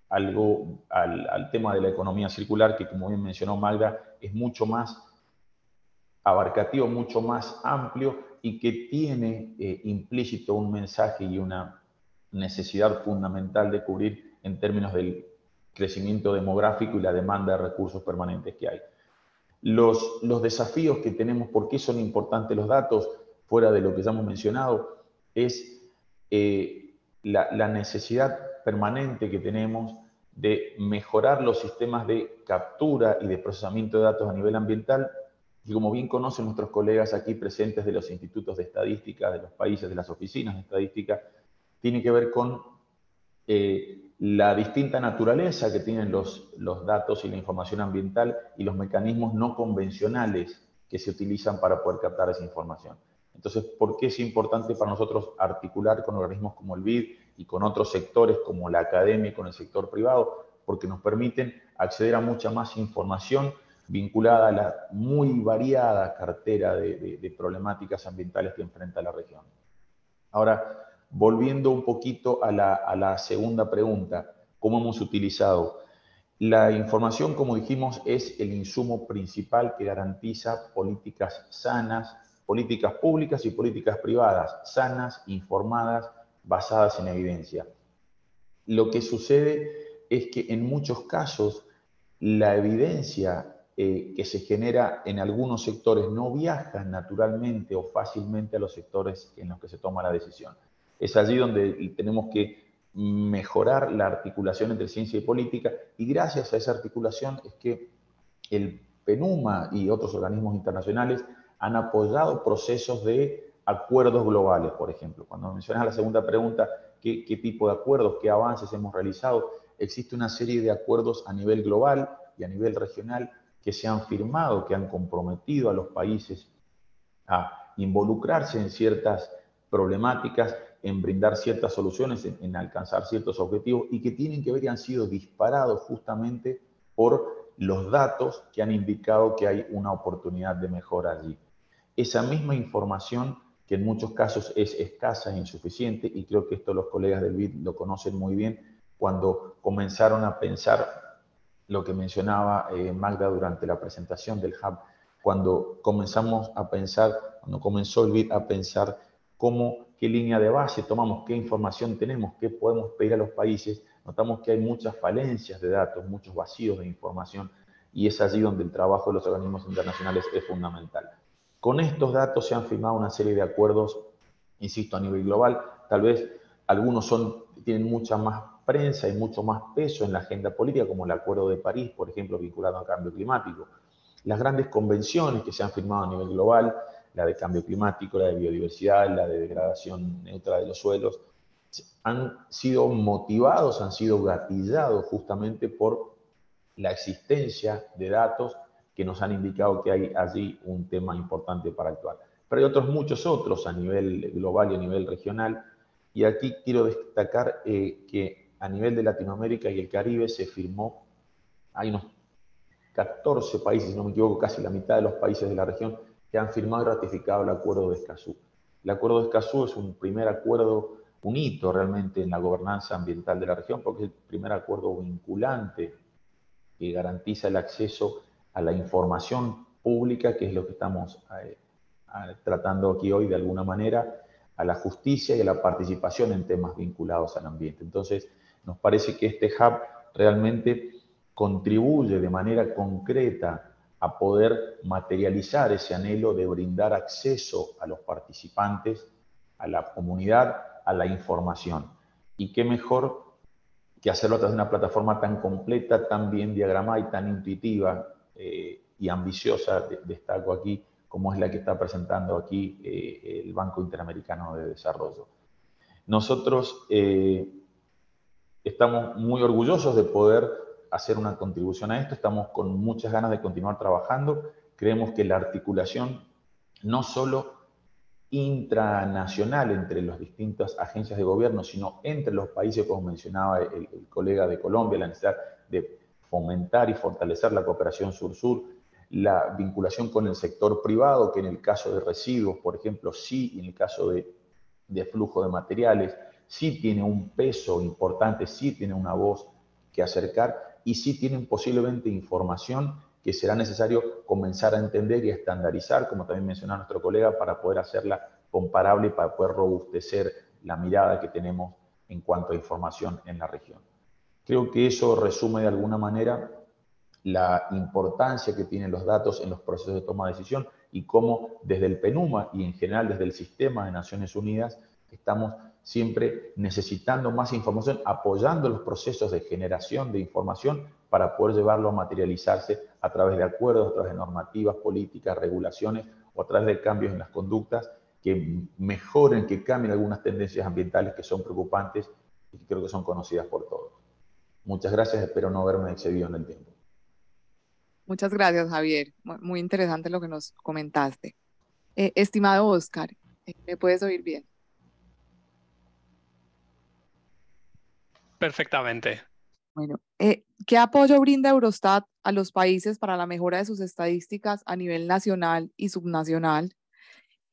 algo al, tema de la economía circular, que como bien mencionó Malga es mucho más abarcativo, mucho más amplio y que tiene eh, implícito un mensaje y una necesidad fundamental de cubrir en términos del crecimiento demográfico y la demanda de recursos permanentes que hay. Los, los desafíos que tenemos, por qué son importantes los datos, fuera de lo que ya hemos mencionado, es eh, la, la necesidad permanente que tenemos de mejorar los sistemas de captura y de procesamiento de datos a nivel ambiental, y como bien conocen nuestros colegas aquí presentes de los institutos de estadística, de los países, de las oficinas de estadística, tiene que ver con eh, la distinta naturaleza que tienen los, los datos y la información ambiental y los mecanismos no convencionales que se utilizan para poder captar esa información. Entonces, ¿por qué es importante para nosotros articular con organismos como el BID y con otros sectores como la academia y con el sector privado, porque nos permiten acceder a mucha más información vinculada a la muy variada cartera de, problemáticas ambientales que enfrenta la región. Ahora, volviendo un poquito a la, a la segunda pregunta, ¿cómo hemos utilizado? La información, como dijimos, es el insumo principal que garantiza políticas sanas, políticas públicas y políticas privadas, sanas, informadas basadas en evidencia. Lo que sucede es que en muchos casos la evidencia eh, que se genera en algunos sectores no viaja naturalmente o fácilmente a los sectores en los que se toma la decisión. Es allí donde tenemos que mejorar la articulación entre ciencia y política y gracias a esa articulación es que el PENUMA y otros organismos internacionales han apoyado procesos de acuerdos globales, por ejemplo. Cuando mencionas la segunda pregunta, ¿qué, tipo de acuerdos, qué avances hemos realizado? Existe una serie de acuerdos a nivel global y a nivel regional que se han firmado, que han comprometido a los países a involucrarse en ciertas problemáticas, en brindar ciertas soluciones, en, alcanzar ciertos objetivos y que tienen que ver y han sido disparados justamente por los datos que han indicado que hay una oportunidad de mejora allí. Esa misma información que en muchos casos es escasa e insuficiente, y creo que esto los colegas del BID lo conocen muy bien, cuando comenzaron a pensar lo que mencionaba eh, Magda durante la presentación del Hub, cuando comenzamos a pensar, cuando comenzó el BID a pensar cómo, qué línea de base tomamos, qué información tenemos, qué podemos pedir a los países, notamos que hay muchas falencias de datos, muchos vacíos de información, y es allí donde el trabajo de los organismos internacionales es fundamental. Con estos datos se han firmado una serie de acuerdos, insisto, a nivel global. Tal vez algunos son, tienen mucha más prensa y mucho más peso en la agenda política, como el Acuerdo de París, por ejemplo, vinculado al cambio climático. Las grandes convenciones que se han firmado a nivel global, la de cambio climático, la de biodiversidad, la de degradación neutra de los suelos, han sido motivados, han sido gatillados justamente por la existencia de datos que nos han indicado que hay allí un tema importante para actuar. Pero hay otros muchos otros a nivel global y a nivel regional. Y aquí quiero destacar eh, que a nivel de Latinoamérica y el Caribe se firmó, hay unos 14 países, si no me equivoco, casi la mitad de los países de la región que han firmado y ratificado el Acuerdo de Escazú. El Acuerdo de Escazú es un primer acuerdo, un hito realmente en la gobernanza ambiental de la región, porque es el primer acuerdo vinculante que garantiza el acceso a la información pública, que es lo que estamos eh, tratando aquí hoy de alguna manera, a la justicia y a la participación en temas vinculados al ambiente. Entonces, nos parece que este hub realmente contribuye de manera concreta a poder materializar ese anhelo de brindar acceso a los participantes, a la comunidad, a la información. Y qué mejor que hacerlo a través de una plataforma tan completa, tan bien diagramada y tan intuitiva eh, y ambiciosa, destaco aquí, como es la que está presentando aquí eh, el Banco Interamericano de Desarrollo. Nosotros eh, estamos muy orgullosos de poder hacer una contribución a esto, estamos con muchas ganas de continuar trabajando, creemos que la articulación no solo intranacional entre las distintas agencias de gobierno, sino entre los países, como mencionaba el, el colega de Colombia, la necesidad de fomentar y fortalecer la cooperación sur-sur, la vinculación con el sector privado, que en el caso de residuos, por ejemplo, sí, en el caso de, de flujo de materiales, sí tiene un peso importante, sí tiene una voz que acercar y sí tienen posiblemente información que será necesario comenzar a entender y a estandarizar, como también mencionó nuestro colega, para poder hacerla comparable y para poder robustecer la mirada que tenemos en cuanto a información en la región. Creo que eso resume de alguna manera la importancia que tienen los datos en los procesos de toma de decisión y cómo desde el PENUMA y en general desde el sistema de Naciones Unidas estamos siempre necesitando más información, apoyando los procesos de generación de información para poder llevarlo a materializarse a través de acuerdos, a través de normativas, políticas, regulaciones o a través de cambios en las conductas que mejoren, que cambien algunas tendencias ambientales que son preocupantes y que creo que son conocidas por todos. Muchas gracias, espero no haberme excedido en el tiempo. Muchas gracias, Javier. Muy interesante lo que nos comentaste. Eh, estimado Oscar, eh, ¿me puedes oír bien? Perfectamente. Bueno, eh, ¿qué apoyo brinda Eurostat a los países para la mejora de sus estadísticas a nivel nacional y subnacional?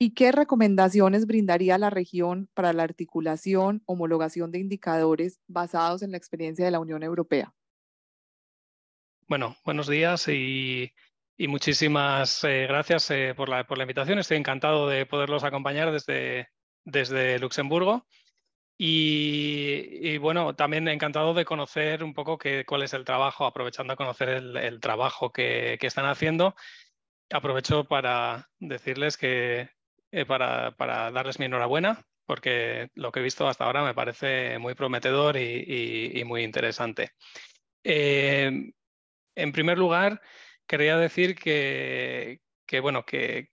¿Y qué recomendaciones brindaría la región para la articulación, homologación de indicadores basados en la experiencia de la Unión Europea? Bueno, buenos días y, muchísimas eh, gracias eh, por, la, invitación. Estoy encantado de poderlos acompañar desde, Luxemburgo. Y, bueno, también encantado de conocer un poco cuál es el trabajo, aprovechando a conocer el, trabajo que, están haciendo. Aprovecho para decirles que, eh, para, darles mi enhorabuena, porque lo que he visto hasta ahora me parece muy prometedor y, muy interesante. Eh, en primer lugar, quería decir que, bueno, que,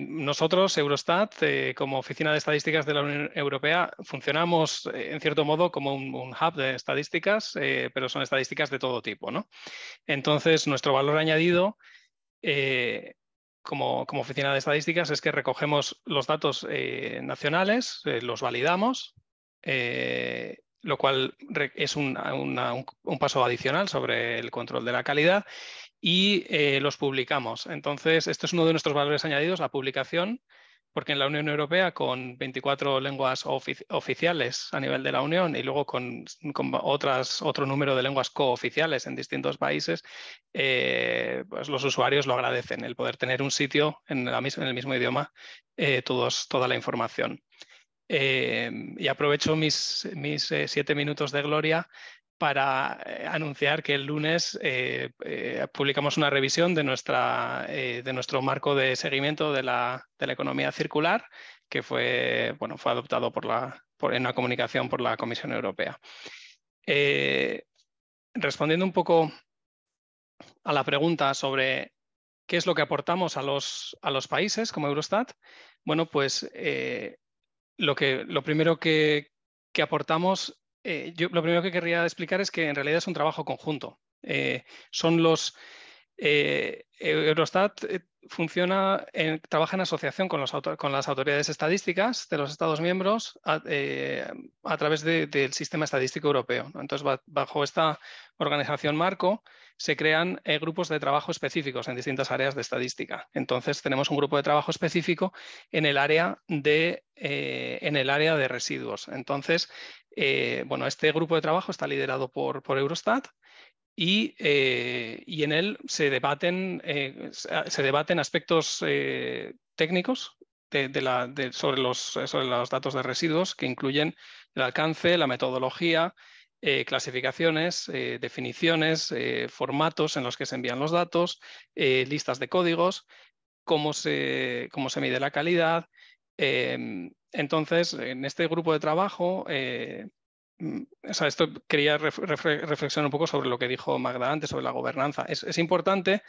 nosotros, Eurostat, eh, como Oficina de Estadísticas de la Unión Europea, funcionamos en cierto modo como un, hub de estadísticas, pero son estadísticas de todo tipo. Entonces, nuestro valor añadido como, oficina de estadísticas es que recogemos los datos eh, nacionales, eh, los validamos, eh, lo cual es un, un, paso adicional sobre el control de la calidad y los publicamos. Entonces, esto es uno de nuestros valores añadidos, la publicación porque en la Unión Europea, con 24 lenguas oficiales a nivel de la Unión y luego con, otras, otro número de lenguas cooficiales en distintos países, eh, pues los usuarios lo agradecen, el poder tener un sitio en, el mismo idioma eh, todos, toda la información. Eh, y aprovecho mis, mis siete minutos de gloria para eh, anunciar que el lunes eh, eh, publicamos una revisión de, nuestra, de nuestro marco de seguimiento de la, economía circular, que fue, bueno, fue adoptado por la, por, en una comunicación por la Comisión Europea. respondiendo un poco a la pregunta sobre qué es lo que aportamos a los, a los países como Eurostat, bueno, pues lo, que, lo primero que, que aportamos eh, yo lo primero que querría explicar es que en realidad es un trabajo conjunto. Eh, son los. Eh, Eurostat funciona, trabaja en asociación con, las autoridades estadísticas de los Estados miembros a, través del sistema estadístico europeo. Entonces, bajo esta organización marco, se crean eh, grupos de trabajo específicos en distintas áreas de estadística. Entonces, tenemos un grupo de trabajo específico en el área de, eh, en el área de residuos. Entonces, eh, bueno, este grupo de trabajo está liderado por, Eurostat y, en él se debaten, se debaten aspectos técnicos sobre, los, datos de residuos que incluyen el alcance, la metodología, eh, clasificaciones, eh, definiciones, eh, formatos en los que se envían los datos, listas de códigos, cómo se, cómo se mide la calidad. Em, entonces, en este grupo de trabajo, mm, esto quería reflexionar un poco sobre lo que dijo Magda antes, sobre la gobernanza. Es, importante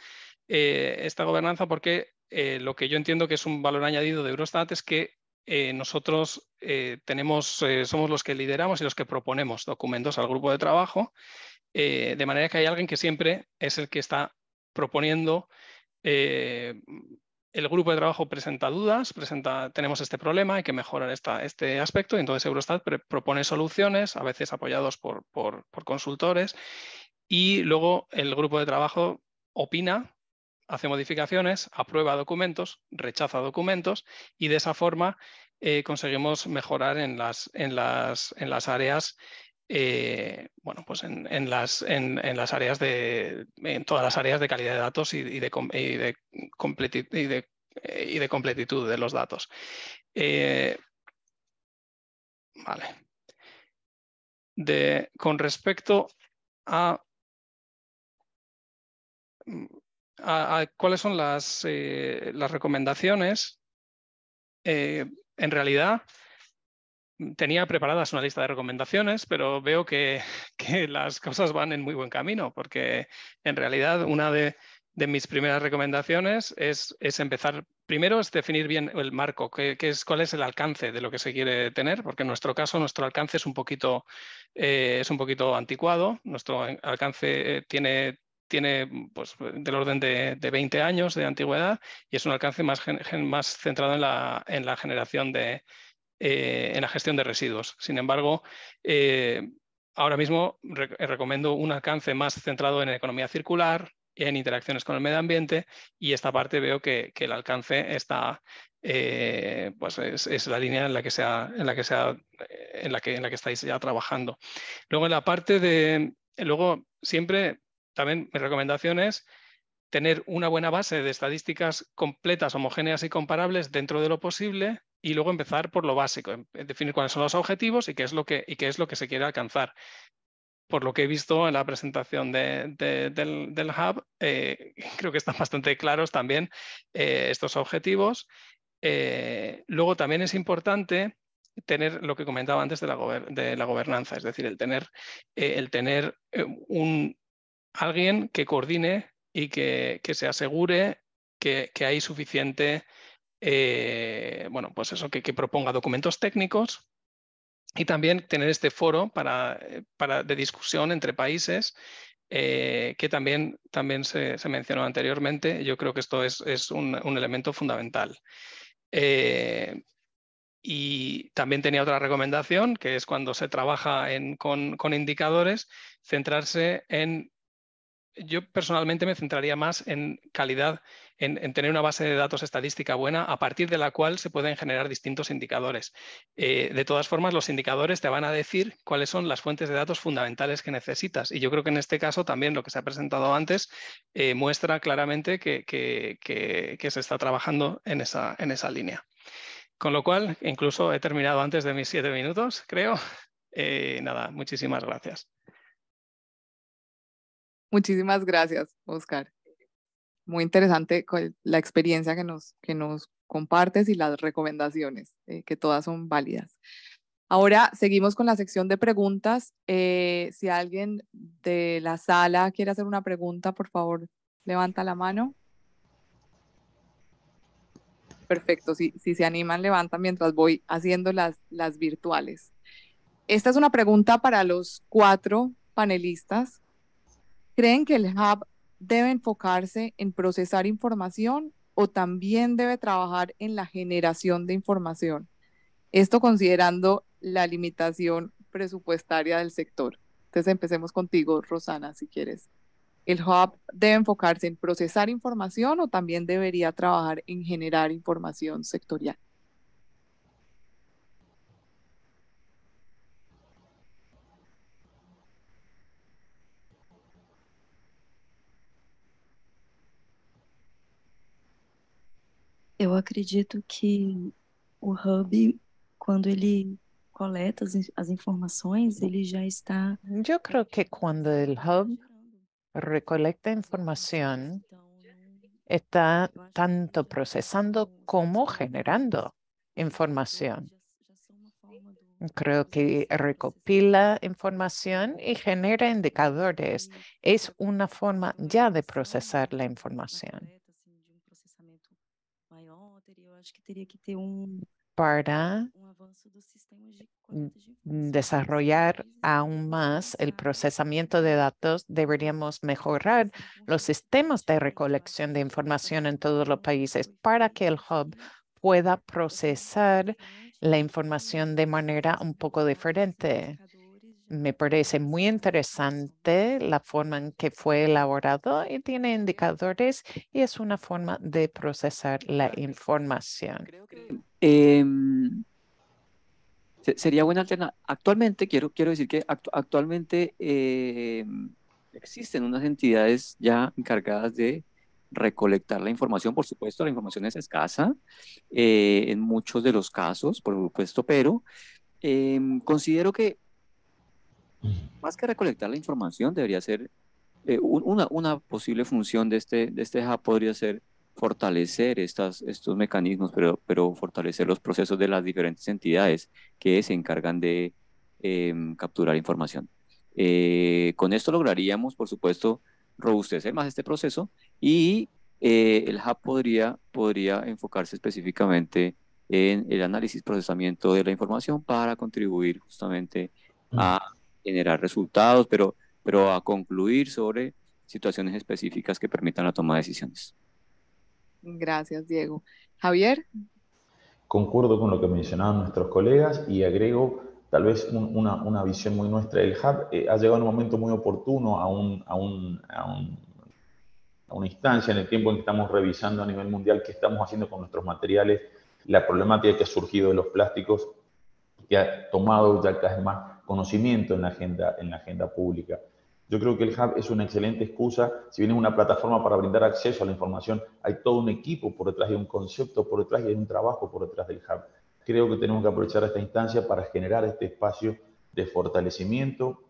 esta gobernanza porque lo que yo entiendo que es un valor añadido de Eurostat es que eh, nosotros eh, tenemos, eh, somos los que lideramos y los que proponemos documentos al grupo de trabajo, de manera que hay alguien que siempre es el que está proponiendo. el grupo de trabajo presenta dudas, presenta, tenemos este problema, hay que mejorar este aspecto, y entonces Eurostat propone soluciones, a veces apoyados por consultores, y luego el grupo de trabajo opina hace modificaciones, aprueba documentos, rechaza documentos y de esa forma eh, conseguimos mejorar en las, en las, en las áreas. Eh, bueno, pues en, en las, áreas de todas las áreas de calidad de datos y, de, de, y de, completitud de los datos. Eh, vale. con respecto a cuáles son las, eh, recomendaciones, eh, en realidad tenía preparadas una lista de recomendaciones, pero veo que, las cosas van en muy buen camino, porque en realidad una de, mis primeras recomendaciones es, empezar, primero es definir bien el marco, que, es, cuál es el alcance de lo que se quiere tener, porque en nuestro caso nuestro alcance es un poquito, eh, es un poquito anticuado, nuestro alcance tiene tiene mm, pues, eh, del orden de, 20 años de antigüedad y es un alcance más, más centrado en la, en la generación de, eh, en la gestión de residuos. Sin embargo, eh, ahora mismo recomiendo un alcance más centrado en economía circular, en interacciones con el medio ambiente y esta parte veo que, el alcance está, pues es, la línea en la que sea, en la que sea, en la que, en la que estáis ya trabajando. Luego en la parte de, luego siempre también mi recomendación es tener una buena base de estadísticas completas, homogéneas y comparables dentro de lo posible y luego empezar por lo básico, em, eh, definir cuáles son los objetivos y qué es lo que, y qué es lo que se quiere alcanzar. Por lo que he visto en la presentación del, Hub, eh, creo que están bastante claros también eh, estos objetivos. luego también es importante tener lo que comentaba antes de la, de la gobernanza, es decir, el tener, el tener un, alguien que coordine y que, se asegure que, hay suficiente, eh, bueno, pues eso, que, proponga documentos técnicos y también tener este foro para, eh, de discusión entre países eh, que también, también se, mencionó anteriormente. Yo creo que esto es, un, elemento fundamental. y también tenía otra recomendación, que es cuando se trabaja con, con, indicadores, centrarse en yo personalmente me centraría más en calidad, en, tener una base de datos estadística buena a partir de la cual se pueden generar distintos indicadores. Eh, de todas formas, los indicadores te van a decir cuáles son las fuentes de datos fundamentales que necesitas. Y yo creo que en este caso también lo que se ha presentado antes eh, muestra claramente que, se está trabajando en esa, línea. Con lo cual, incluso he terminado antes de mis siete minutos, creo. Eh, nada, muchísimas gracias. Muchísimas gracias, Oscar. Muy interesante la experiencia que nos, que nos compartes y las recomendaciones, eh, que todas son válidas. Ahora seguimos con la sección de preguntas. Eh, si alguien de la sala quiere hacer una pregunta, por favor, levanta la mano. Perfecto, si, si se animan, levantan mientras voy haciendo las, las virtuales. Esta es una pregunta para los cuatro panelistas ¿Creen que el hub debe enfocarse en procesar información o también debe trabajar en la generación de información? Esto considerando la limitación presupuestaria del sector. Entonces empecemos contigo, Rosana, si quieres. ¿El hub debe enfocarse en procesar información o también debería trabajar en generar información sectorial? acredito que hub, está. Yo creo que cuando el hub recolecta información, está tanto procesando como generando información. Creo que recopila información y genera indicadores. Es una forma ya de procesar la información. Um para um desarrollar aún más el procesamiento de datos, deberíamos mejorar los sistemas de recolección de información en todos los países para que el hub pueda procesar la información de manera un poco diferente me parece muy interesante la forma en que fue elaborado y tiene indicadores y es una forma de procesar la información. Em, sería buena alternativa. Actualmente, quiero, quiero decir que actualmente em, existen unas entidades ya encargadas de recolectar la información. Por supuesto, la información es escasa eh, en muchos de los casos, por supuesto, pero em, considero que más que recolectar la información, debería ser eh, una, posible función de este, de este hub podría ser fortalecer estas, estos mecanismos, pero, pero fortalecer los procesos de las diferentes entidades que se encargan de em, capturar información. Eh, con esto lograríamos, por supuesto, robustecer más este proceso y eh, el hub podría, podría enfocarse específicamente en el análisis, procesamiento de la información para contribuir justamente a generar resultados, pero, pero a concluir sobre situaciones específicas que permitan la toma de decisiones. Gracias, Diego. Javier. Concuerdo con lo que mencionaban nuestros colegas y agrego tal vez una, visión muy nuestra del hub. Eh, ha llegado en un momento muy oportuno a, un, a, a, una instancia en el tiempo en que estamos revisando a nivel mundial qué estamos haciendo con nuestros materiales, la problemática que ha surgido de los plásticos, que ha tomado ya cada más conocimiento en la agenda, en la agenda pública. Yo creo que el Hub es una excelente excusa, si bien es una plataforma para brindar acceso a la información, hay todo un equipo por detrás, hay un concepto por detrás y hay un trabajo por detrás del Hub. Creo que tenemos que aprovechar esta instancia para generar este espacio de fortalecimiento,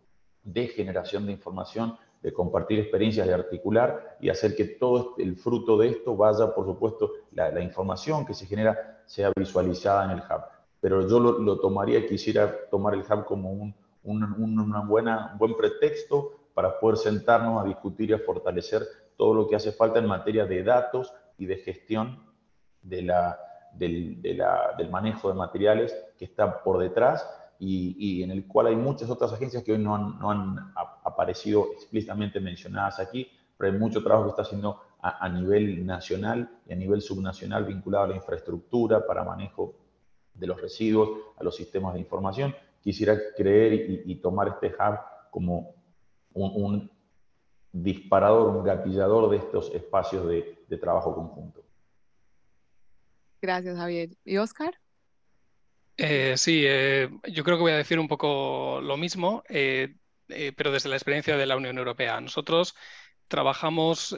de generación de información, de compartir experiencias, de articular y hacer que todo este, el fruto de esto vaya, por supuesto, la información que se genera sea visualizada en el Hub pero yo lo, tomaría, quisiera tomar el hub como un, una buena, buen pretexto para poder sentarnos a discutir y a fortalecer todo lo que hace falta en materia de datos y de gestión de la, del, del, manejo de materiales que está por detrás y, y, en el cual hay muchas otras agencias que hoy no han, no han aparecido explícitamente mencionadas aquí, pero hay mucho trabajo que está haciendo a, a nivel nacional y a nivel subnacional vinculado a la infraestructura para manejo de los residuos a los sistemas de información. Quisiera creer y, tomar este hub como un, disparador, un gatillador de estos espacios de, trabajo conjunto. Gracias, Javier. ¿Y Oscar? Eh, sí, eh, yo creo que voy a decir un poco lo mismo, eh, pero desde la experiencia de la Unión Europea. Nosotros trabajamos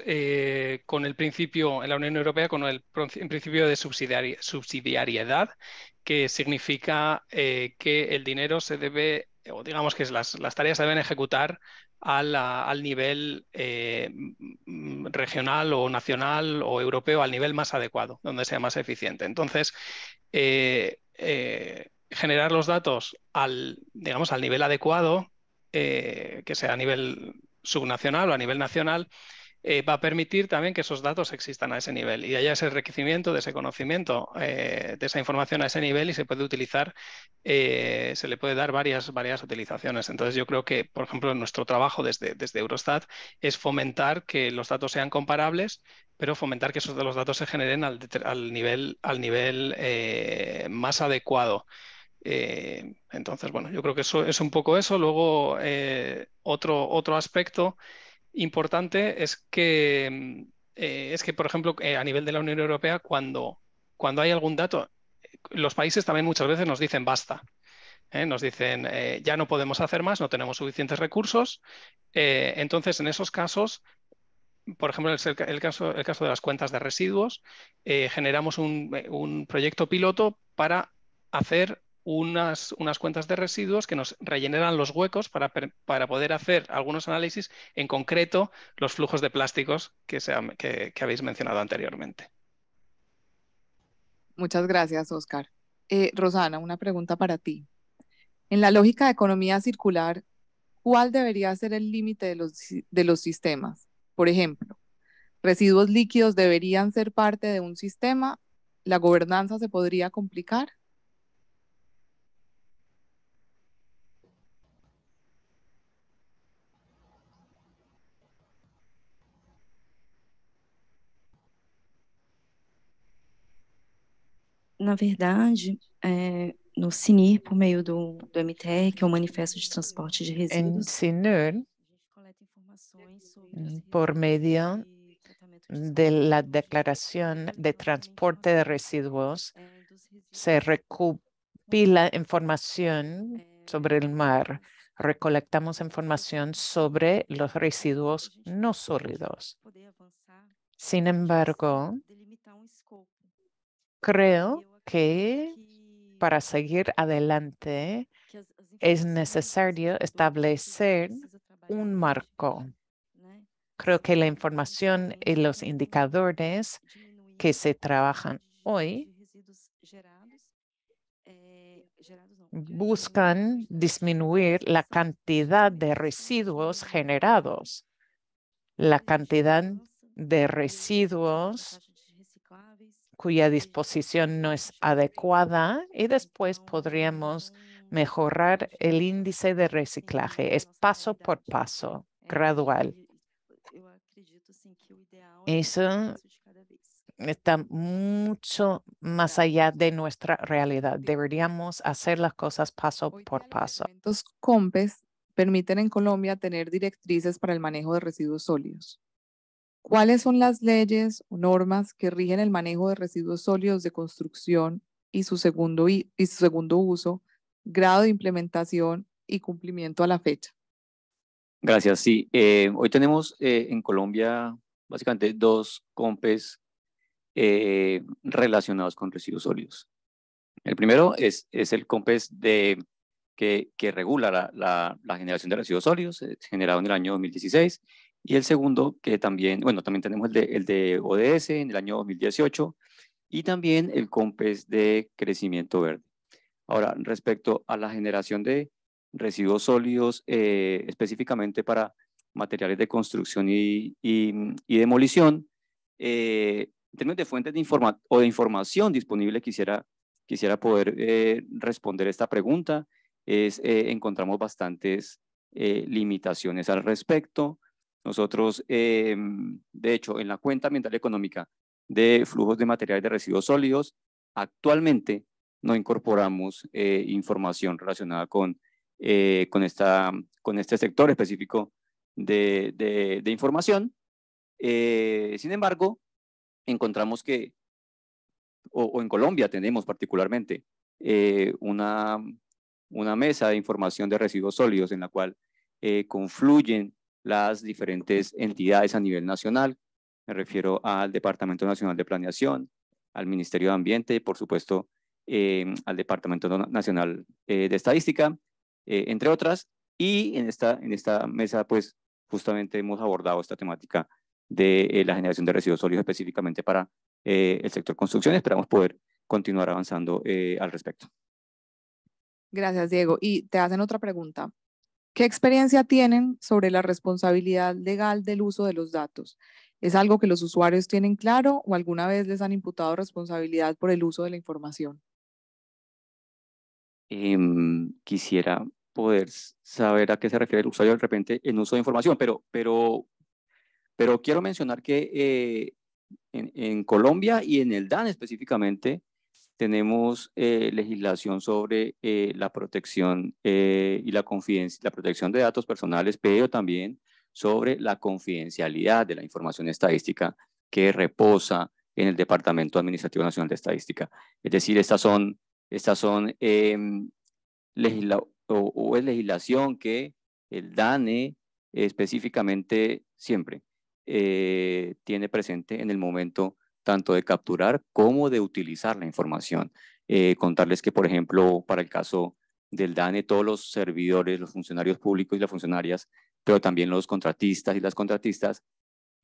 con el principio en la Unión Europea con el principio de subsidiariedad que significa eh, que el dinero se debe, o digamos que las, las tareas se deben ejecutar al, nivel eh, regional o nacional o europeo, al nivel más adecuado, donde sea más eficiente. Entonces, eh, generar los datos digamos, al nivel adecuado, que sea a nivel subnacional o a nivel nacional, eh, va a permitir también que esos datos existan a ese nivel y haya ese enriquecimiento de ese conocimiento, eh, de esa información a ese nivel y se puede utilizar, eh, se le puede dar varias, varias utilizaciones. Entonces yo creo que, por ejemplo, nuestro trabajo desde, Eurostat es fomentar que los datos sean comparables, pero fomentar que esos de los datos se generen al, nivel, al nivel más adecuado. entonces, bueno, yo creo que eso es un poco eso. Luego, otro, otro aspecto importante es que, mm, eh, es que por ejemplo, eh, a nivel de la Unión Europea, cuando, cuando hay algún dato, los países también muchas veces nos dicen basta. ¿eh? nos dicen ya no podemos hacer más, no tenemos suficientes recursos. entonces, en esos casos, por ejemplo, el, el, caso, el caso, de las cuentas de residuos, generamos un, un, proyecto piloto para hacer unas, cuentas de residuos que nos rellenan los huecos para, poder hacer algunos análisis, en concreto los flujos de plásticos que, habéis mencionado anteriormente. Muchas gracias, Oscar. Eh, Rosana, una pregunta para ti. En la lógica de economía circular, ¿cuál debería ser el límite de los sistemas? Por ejemplo, ¿residuos líquidos deberían ser parte de un sistema? ¿La gobernanza se podría complicar? na verdade, eh, no CINIR, por medio do, MTR, que é o Manifesto de Transporte de Resíduos. En em CINIR, por medio de la Declaración de Transporte de Residuos, eh, se recopila información eh, sobre el mar. Recolectamos información sobre los residuos no sólidos. Sin embargo, creo que para seguir adelante es necesario establecer un marco. Creo que la información y los indicadores que se trabajan hoy buscan disminuir la cantidad de residuos generados, la cantidad de residuos cuya disposición no es adecuada y después podríamos mejorar el índice de reciclaje. Es paso por paso, gradual. Eso está mucho más allá de nuestra realidad. Deberíamos hacer las cosas paso por paso. Los COMPES permiten en Colombia tener directrices para el manejo de residuos sólidos. ¿Cuáles son las leyes o normas que rigen el manejo de residuos sólidos de construcción y su segundo, y su segundo uso, grado de implementación y cumplimiento a la fecha? Gracias. Sí, eh, hoy tenemos eh, en Colombia básicamente dos compes eh, relacionados con residuos sólidos. El primero es, es el COMPES de, que, que regula la, la, la, generación de residuos sólidos, generado en el año 2016, y el segundo, que también, bueno, también tenemos el de, ODS en el año 2018 y también el COMPES de crecimiento verde. Ahora, respecto a la generación de residuos sólidos, eh, específicamente para materiales de construcción y, y, demolición, eh, en términos de fuentes de o de información disponible, quisiera, quisiera poder eh, responder esta pregunta. Es, encontramos bastantes limitaciones al respecto. Nosotros, em, de hecho, en la cuenta ambiental económica de flujos de materiales de residuos sólidos, actualmente no incorporamos eh, información relacionada con, eh, con, esta, con este sector específico de, información. Eh, sin embargo, encontramos que, o, en Colombia tenemos particularmente, una, una mesa de información de residuos sólidos en la cual confluyen las diferentes entidades a nivel nacional. Me refiero al Departamento Nacional de Planeación, al Ministerio de Ambiente por supuesto, em, al Departamento Nacional eh, de Estadística, eh, entre otras. Y en esta, en esta mesa, pues, justamente hemos abordado esta temática de eh, la generación de residuos sólidos específicamente para el sector construcción. Esperamos poder continuar avanzando al respecto. Gracias, Diego. Y te hacen otra pregunta. ¿Qué experiencia tienen sobre la responsabilidad legal del uso de los datos? ¿Es algo que los usuarios tienen claro o alguna vez les han imputado responsabilidad por el uso de la información? Em, quisiera poder saber a qué se refiere el usuario de repente en uso de información, pero, pero, pero quiero mencionar que eh, en, Colombia y en el DAN específicamente, tenemos eh, legislación sobre eh, la protección eh, y la confidencia, la protección de datos personales, pero también sobre la confidencialidad de la información estadística que reposa en el Departamento Administrativo Nacional de Estadística. Es decir, estas son, estas son em, es legislación que el DANE específicamente siempre tiene presente en el momento tanto de capturar como de utilizar la información. Eh, contarles que, por ejemplo, para el caso del DANE, todos los servidores, los funcionarios públicos y las funcionarias, pero también los contratistas y las contratistas,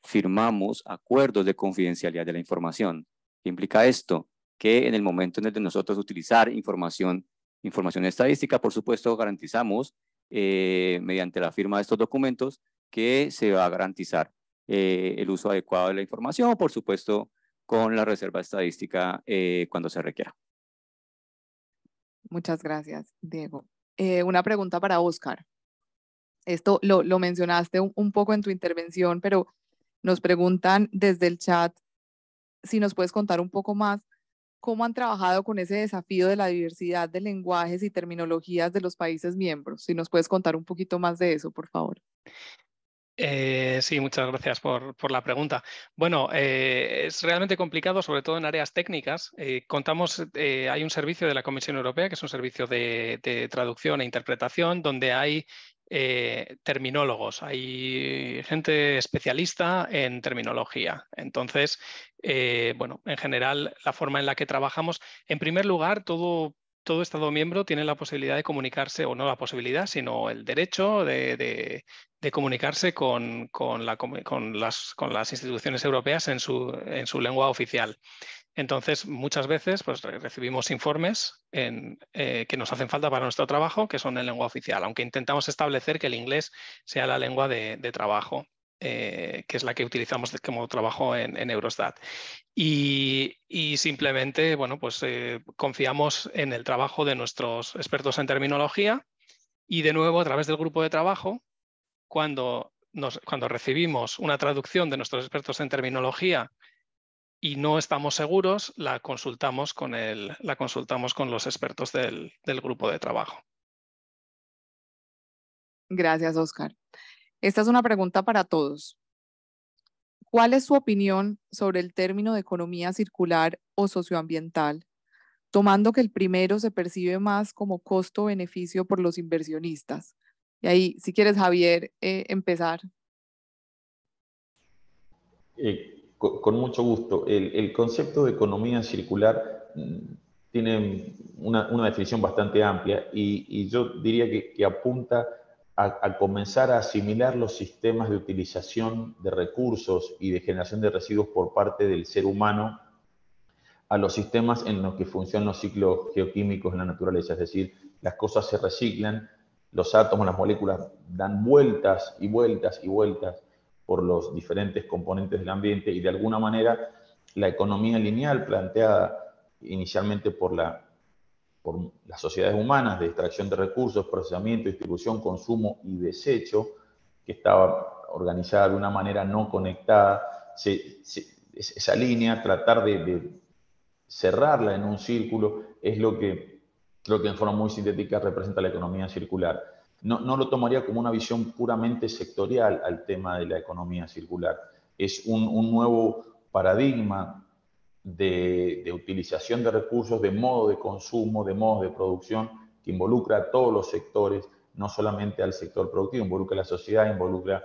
firmamos acuerdos de confidencialidad de la información. ¿Qué implica esto? Que en el momento en el que nosotros utilizar información, información estadística, por supuesto, garantizamos eh, mediante la firma de estos documentos que se va a garantizar eh, el uso adecuado de la información, por supuesto, con la reserva estadística eh, cuando se requiera. Muchas gracias, Diego. Eh, una pregunta para Oscar. Esto lo, mencionaste un, poco en tu intervención, pero nos preguntan desde el chat si nos puedes contar un poco más cómo han trabajado con ese desafío de la diversidad de lenguajes y terminologías de los países miembros. Si nos puedes contar un poquito más de eso, por favor. Eh, sí, muchas gracias por, la pregunta. Bueno, eh, es realmente complicado, sobre todo en áreas técnicas. Eh, contamos, hay un servicio de la Comisión Europea, que es un servicio de, de traducción e interpretación, donde hay terminólogos, hay gente especialista en terminología. Entonces, bueno, en general, la forma en la que trabajamos, en primer lugar, todo todo Estado miembro tiene la posibilidad de comunicarse, o no la posibilidad, sino el derecho de, comunicarse con, las, instituciones europeas en su, lengua oficial. Entonces, muchas veces pues, recibimos informes eh, que nos hacen falta para nuestro trabajo, que son en lengua oficial, aunque intentamos establecer que el inglés sea la lengua de trabajo. Eh, que es la que utilizamos como trabajo en, Eurostat. Y, simplemente, bueno, pues eh, confiamos en el trabajo de nuestros expertos en terminología y de nuevo a través del grupo de trabajo, cuando, cuando recibimos una traducción de nuestros expertos en terminología y no estamos seguros, la consultamos con, la consultamos con los expertos del, del grupo de trabajo. Gracias, Oscar. Esta es una pregunta para todos. ¿Cuál es su opinión sobre el término de economía circular o socioambiental, tomando que el primero se percibe más como costo-beneficio por los inversionistas? Y ahí, si quieres, Javier, eh, empezar. Eh, con, mucho gusto. El, concepto de economía circular mm, tiene una, definición bastante amplia y, yo diría que, que apunta a, comenzar a asimilar los sistemas de utilización de recursos y de generación de residuos por parte del ser humano a los sistemas en los que funcionan los ciclos geoquímicos en la naturaleza, es decir, las cosas se reciclan, los átomos, las moléculas dan vueltas y vueltas y vueltas por los diferentes componentes del ambiente y de alguna manera la economía lineal planteada inicialmente por la por las sociedades humanas de extracción de recursos, procesamiento, distribución, consumo y desecho, que estaba organizada de una manera no conectada, esa línea, tratar de, cerrarla en un círculo, es lo que creo que en forma muy sintética representa la economía circular. No, lo tomaría como una visión puramente sectorial al tema de la economía circular. Es un nuevo paradigma de, utilización de recursos, de modo de consumo, de modo de producción, que involucra a todos los sectores, no solamente al sector productivo, involucra a la sociedad, involucra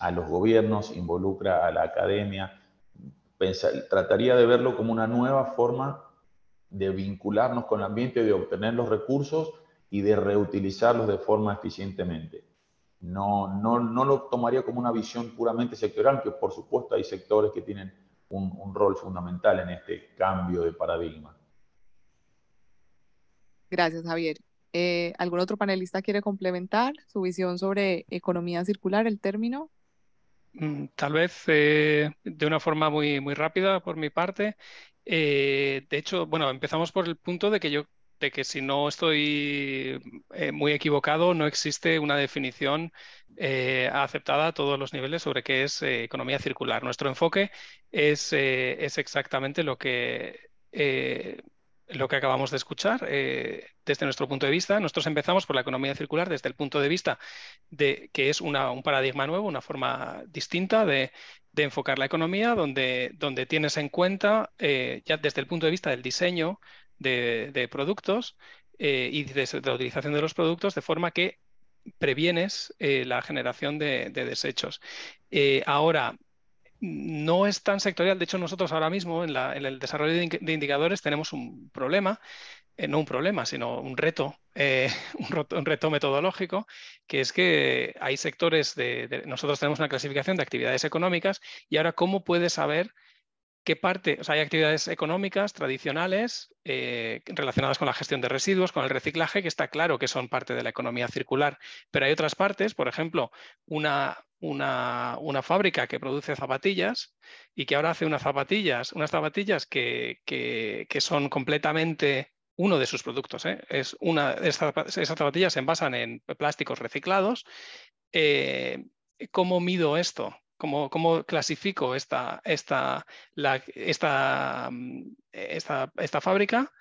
a los gobiernos, involucra a la academia. trataría de verlo como una nueva forma de vincularnos con el ambiente, de obtener los recursos y de reutilizarlos de forma eficientemente. No, no, no lo tomaría como una visión puramente sectorial, que por supuesto hay sectores que tienen un, rol fundamental en este cambio de paradigma. Gracias, Javier. Eh, ¿Algún otro panelista quiere complementar su visión sobre economía circular, el término? Mm, tal vez eh, de una forma muy, muy rápida por mi parte. Eh, de hecho, bueno, empezamos por el punto de que yo de que si no estoy eh, muy equivocado, no existe una definición eh, aceptada a todos los niveles sobre qué es eh, economía circular. Nuestro enfoque es, es exactamente lo que, lo que acabamos de escuchar desde nuestro punto de vista. Nosotros empezamos por la economía circular desde el punto de vista de que es un paradigma nuevo, una forma distinta de, enfocar la economía, donde, donde tienes en cuenta, ya desde el punto de vista del diseño, de, productos eh, y de, la utilización de los productos de forma que previenes eh, la generación de, desechos. Eh, ahora, no es tan sectorial. De hecho, nosotros ahora mismo en, el desarrollo de, indicadores tenemos un problema, no un problema, sino un reto, un, reto, metodológico, que es que hay sectores de, de, Nosotros tenemos una clasificación de actividades económicas y ahora cómo puedes saber ¿Qué parte? O hay actividades económicas tradicionales eh, relacionadas con la gestión de residuos, con el reciclaje, que está claro que son parte de la economía circular, pero hay otras partes, por ejemplo, una, una, fábrica que produce zapatillas y que ahora hace unas zapatillas, unas zapatillas que, son completamente uno de sus productos. ¿eh? Es una, esas zapatillas se envasan en plásticos reciclados. Eh, ¿Cómo mido esto? ¿Cómo, clasifico esta, mm, e, fábrica?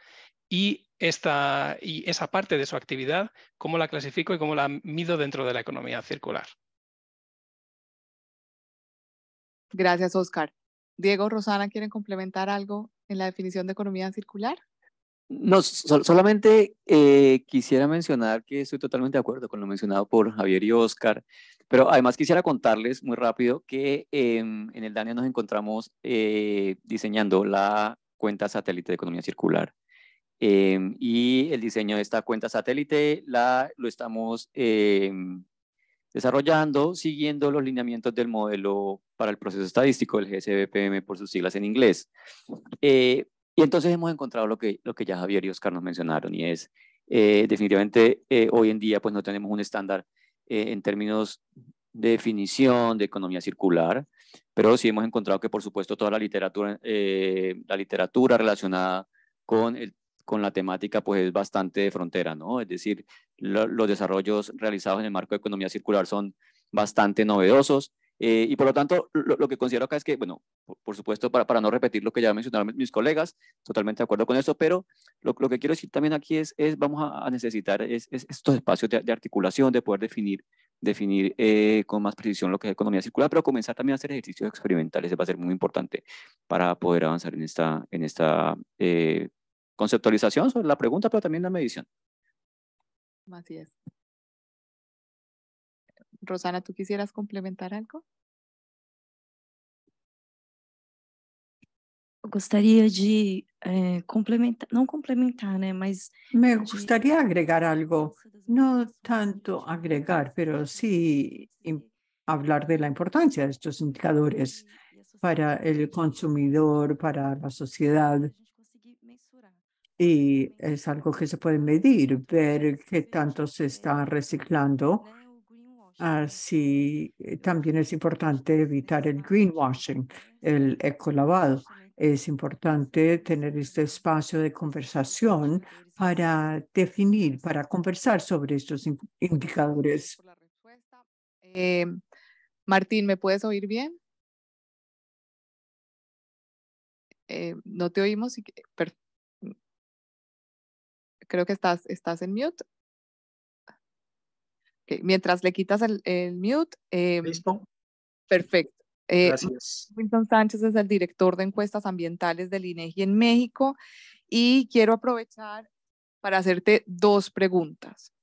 Y, y, esa parte de su actividad, cómo la clasifico y cómo la mido dentro de la economía circular. Gracias, Oscar. Diego, Rosana, ¿quieren complementar algo en la definición de economía circular? No, solamente eh, quisiera mencionar que estoy totalmente de acuerdo con lo mencionado por Javier y Oscar, pero además quisiera contarles muy rápido que em, en el DANE nos encontramos eh, diseñando la cuenta satélite de economía circular. Em, y el diseño de esta cuenta satélite la, lo estamos em, desarrollando siguiendo los lineamientos del modelo para el proceso estadístico, el GSBPM por sus siglas en inglés. Eh, y entonces hemos encontrado lo que, lo que ya Javier y Oscar nos mencionaron, y es eh, definitivamente eh, hoy en día pues no tenemos un estándar eh, en términos de definición de economía circular, pero sí hemos encontrado que por supuesto toda la literatura, la literatura relacionada con, con la temática pues es bastante de frontera, ¿no? Es decir, los desarrollos realizados en el marco de economía circular son bastante novedosos eh, y por lo tanto, lo, que considero acá es que, bueno, por, supuesto, para, para, no repetir lo que ya mencionaron mis colegas, totalmente de acuerdo con eso, pero lo, que quiero decir también aquí es, es vamos a, necesitar estos espacios de, articulación, de poder definir, definir eh, con más precisión lo que es economía circular, pero comenzar también a hacer ejercicios experimentales, va a ser muy importante para poder avanzar en esta, en esta eh, conceptualización sobre la pregunta, pero también la medición. Así es. Rosana, ¿tú quisieras complementar algo? de eh, complementar, no complementar, eh, me gustaría agregar algo, no tanto agregar, pero sí hablar de la importancia de estos indicadores para el consumidor, para la sociedad. Y es algo que se puede medir, ver qué tanto se está reciclando Así ah, eh, también es importante evitar el greenwashing, el ecolavado. Es importante tener este espacio de conversación para definir, para conversar sobre estos indicadores. Eh, Martín, ¿me puedes oír bien? Eh, no te oímos. Creo que estás, estás en mute. Mientras le quitas el, mute. Em, Listo. Perfecto. Eh, Gracias. Sánchez es el director de encuestas ambientales del INEGI en México y quiero aprovechar para hacerte dos preguntas.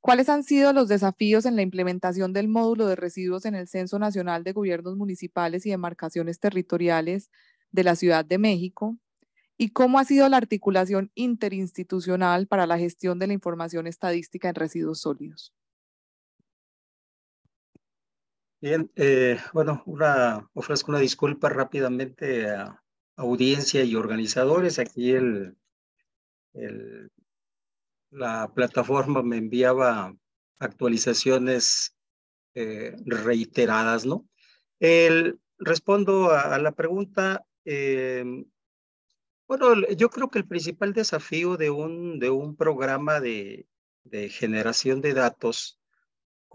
¿Cuáles han sido los desafíos en la implementación del módulo de residuos en el Censo Nacional de Gobiernos Municipales y Demarcaciones Territoriales de la Ciudad de México? ¿Y cómo ha sido la articulación interinstitucional para la gestión de la información estadística en residuos sólidos? Bien, eh, bueno, ofrezco una disculpa rápidamente a audiencia y organizadores. Aquí el, la plataforma me enviaba actualizaciones eh, reiteradas, ¿no? El, respondo a, la pregunta. Em, bueno, yo creo que el principal desafío de un, de un programa de, de generación de datos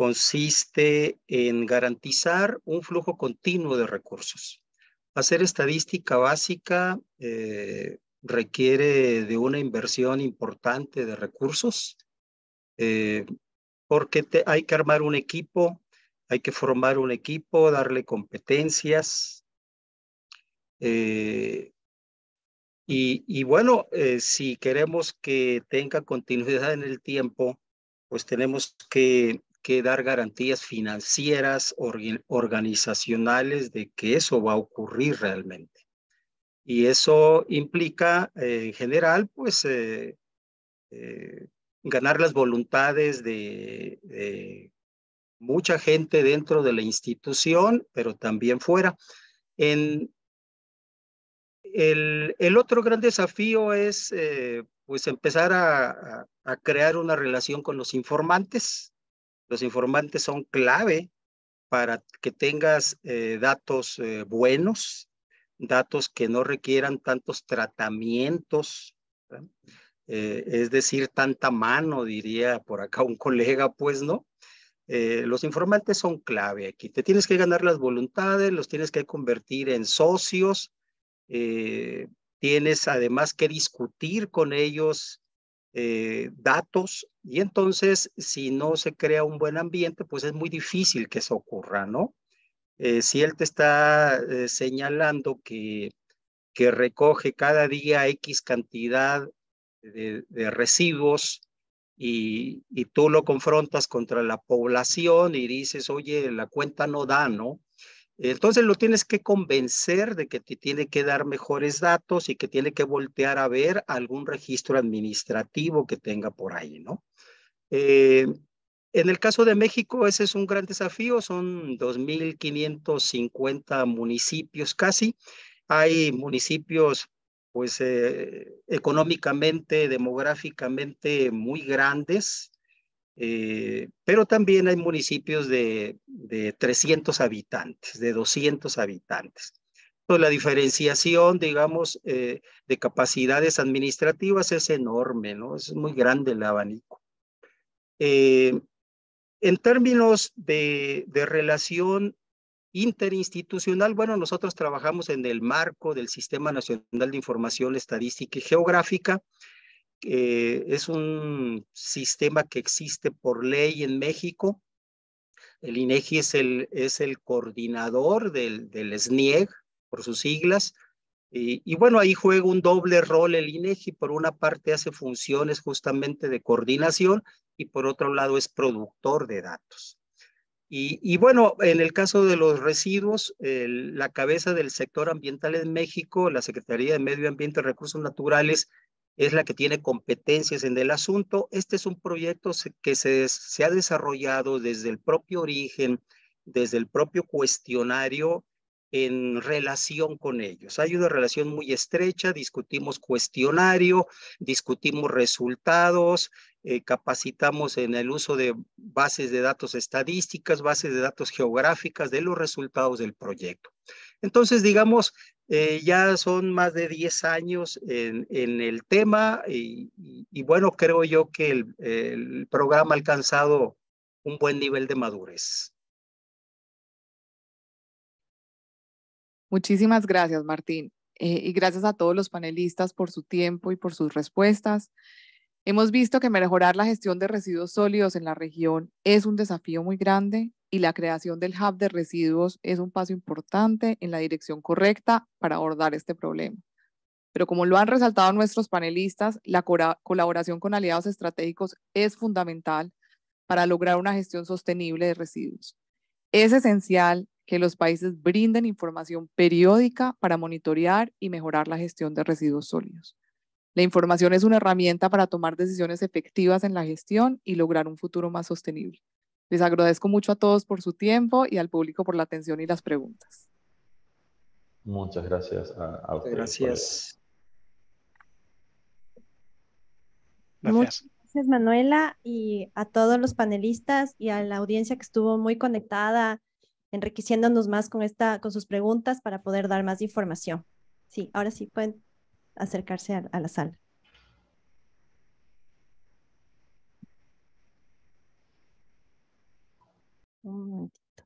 consiste en garantizar un flujo continuo de recursos. Hacer estadística básica eh, requiere de una inversión importante de recursos, eh, porque hay que armar un equipo, hay que formar un equipo, darle competencias. Eh, y, bueno, si queremos que tenga continuidad en el tiempo, pues tenemos que que dar garantías financieras, organizacionales de que eso va a ocurrir realmente. Y eso implica, eh, en general, pues eh, eh, ganar las voluntades de, mucha gente dentro de la institución, pero también fuera. En el, otro gran desafío es pues empezar a crear una relación con los informantes, los informantes son clave para que tengas eh, datos eh, buenos, datos que no requieran tantos tratamientos, eh, es decir, tanta mano, diría por acá un colega, pues no. los informantes son clave aquí. Te tienes que ganar las voluntades, los tienes que convertir en socios, tienes además que discutir con ellos eh, datos y entonces si no se crea un buen ambiente, pues es muy difícil que eso ocurra, ¿no? Eh, si él te está eh, señalando que, que, recoge cada día X cantidad de, de residuos y, y, tú lo confrontas contra la población y dices, oye, la cuenta no da, ¿no? Entonces lo tienes que convencer de que te tiene que dar mejores datos y que tiene que voltear a ver algún registro administrativo que tenga por ahí, ¿no? Eh, en el caso de México, ese es un gran desafío, son 2.550 municipios casi. Hay municipios, pues, eh, económicamente, demográficamente muy grandes, eh, pero también hay municipios de, de 300 habitantes, de 200 habitantes. Entonces, pues, la diferenciación, digamos, eh, de capacidades administrativas es enorme, ¿no? Es muy grande el abanico. Eh, en términos de, de relación interinstitucional, bueno, nosotros trabajamos en el marco del Sistema Nacional de Información Estadística y Geográfica, es un sistema que existe por ley en México. El INEGI e es el, es el coordinador del, del SNIEG, por sus siglas. Y, bueno, ahí juega un doble rol el INEGI. E por una parte hace funciones justamente de coordinación y por otro lado es productor de datos. Y, bueno, en el caso de los residuos, la cabeza del sector ambiental en México, la Secretaría de Medio Ambiente y Recursos Naturales, es la que tiene competencias en el asunto. Este es un proyecto que se, ha desarrollado desde el propio origen, desde el propio cuestionario en relación con ellos. Hay una relación muy estrecha, discutimos cuestionario, discutimos resultados, eh, capacitamos en el uso de bases de datos estadísticas, bases de datos geográficas de los resultados del proyecto. Entonces, digamos, eh, ya son más de 10 años en, el tema y, bueno, creo yo que el, programa ha alcanzado un buen nivel de madurez. Muchísimas gracias, Martín. Eh, y gracias a todos los panelistas por su tiempo y por sus respuestas. Hemos visto que mejorar la gestión de residuos sólidos en la región es un desafío muy grande, y la creación del hub de residuos es un paso importante en la dirección correcta para abordar este problema. Pero como lo han resaltado nuestros panelistas, la colaboración con aliados estratégicos es fundamental para lograr una gestión sostenible de residuos. Es esencial que los países brinden información periódica para monitorear y mejorar la gestión de residuos sólidos. La información es una herramienta para tomar decisiones efectivas en la gestión y lograr un futuro más sostenible. Les agradezco mucho a todos por su tiempo y al público por la atención y las preguntas. Muchas gracias a, Gracias. Gracias. Gracias Manuela y a todos los panelistas y a la audiencia que estuvo muy conectada, enriqueciéndonos más con esta, con sus preguntas para poder dar más información. Sí, ahora sí pueden acercarse a la sala. Un momentito.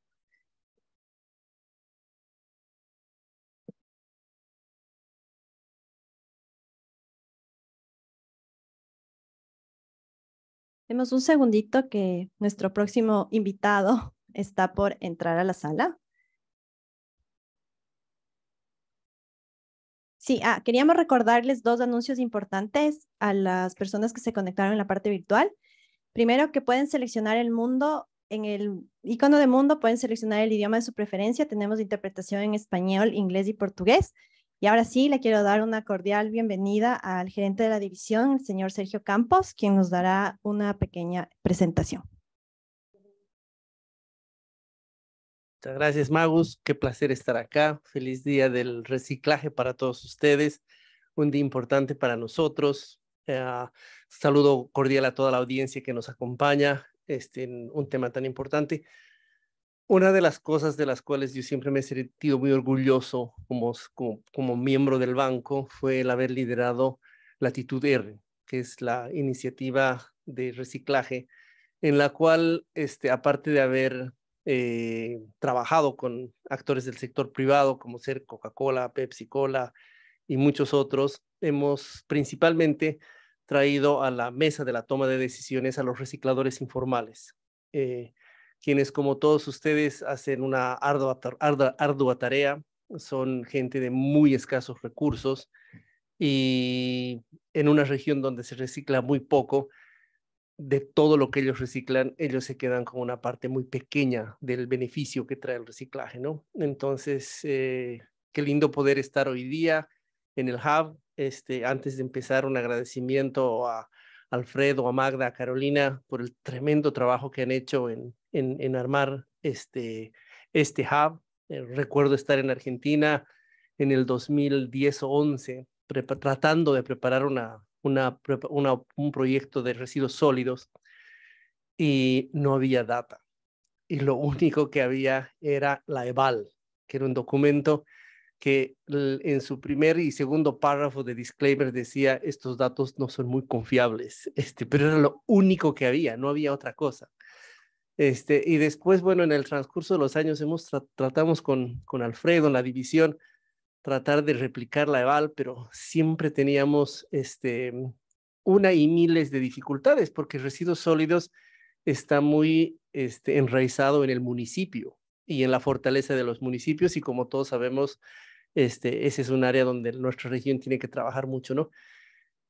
Demos un segundito que nuestro próximo invitado está por entrar a la sala. Sí, ah, queríamos recordarles dos anuncios importantes a las personas que se conectaron en la parte virtual. Primero, que pueden seleccionar el mundo en el icono de mundo pueden seleccionar el idioma de su preferencia. Tenemos interpretación en español, inglés y portugués. Y ahora sí, le quiero dar una cordial bienvenida al gerente de la división, el señor Sergio Campos, quien nos dará una pequeña presentación. Muchas gracias, Magus. Qué placer estar acá. Feliz día del reciclaje para todos ustedes. Un día importante para nosotros. Eh, saludo cordial a toda la audiencia que nos acompaña este, un tema tan importante. Una de las cosas de las cuales yo siempre me he sentido muy orgulloso como, miembro del banco fue el haber liderado Latitud R, que es la iniciativa de reciclaje, en la cual, este, aparte de haber eh, trabajado con actores del sector privado, como ser Coca-Cola, Pepsi-Cola y muchos otros, hemos principalmente traído a la mesa de la toma de decisiones a los recicladores informales, eh, quienes como todos ustedes hacen una ardua, tarea, son gente de muy escasos recursos y en una región donde se recicla muy poco, de todo lo que ellos reciclan, ellos se quedan con una parte muy pequeña del beneficio que trae el reciclaje, ¿no? Entonces, eh, qué lindo poder estar hoy día en el hub este, antes de empezar, un agradecimiento a Alfredo, a Magda, a Carolina por el tremendo trabajo que han hecho en, en, armar este, este hub. Eh, recuerdo estar en Argentina en el 2010 o 11 tratando de preparar una, una, un proyecto de residuos sólidos y no había data. Y lo único que había era la EVAL, que era un documento que en su primer y segundo párrafo de disclaimer decía, estos datos no son muy confiables, este, pero era lo único que había, no había otra cosa. Este, y después, bueno, en el transcurso de los años hemos tratamos con, con Alfredo en la división tratar de replicar la EVAL, pero siempre teníamos este, una y miles de dificultades porque residuos sólidos está muy este, enraizado en el municipio y en la fortaleza de los municipios y como todos sabemos, este, ese es un área donde nuestra región tiene que trabajar mucho, ¿no?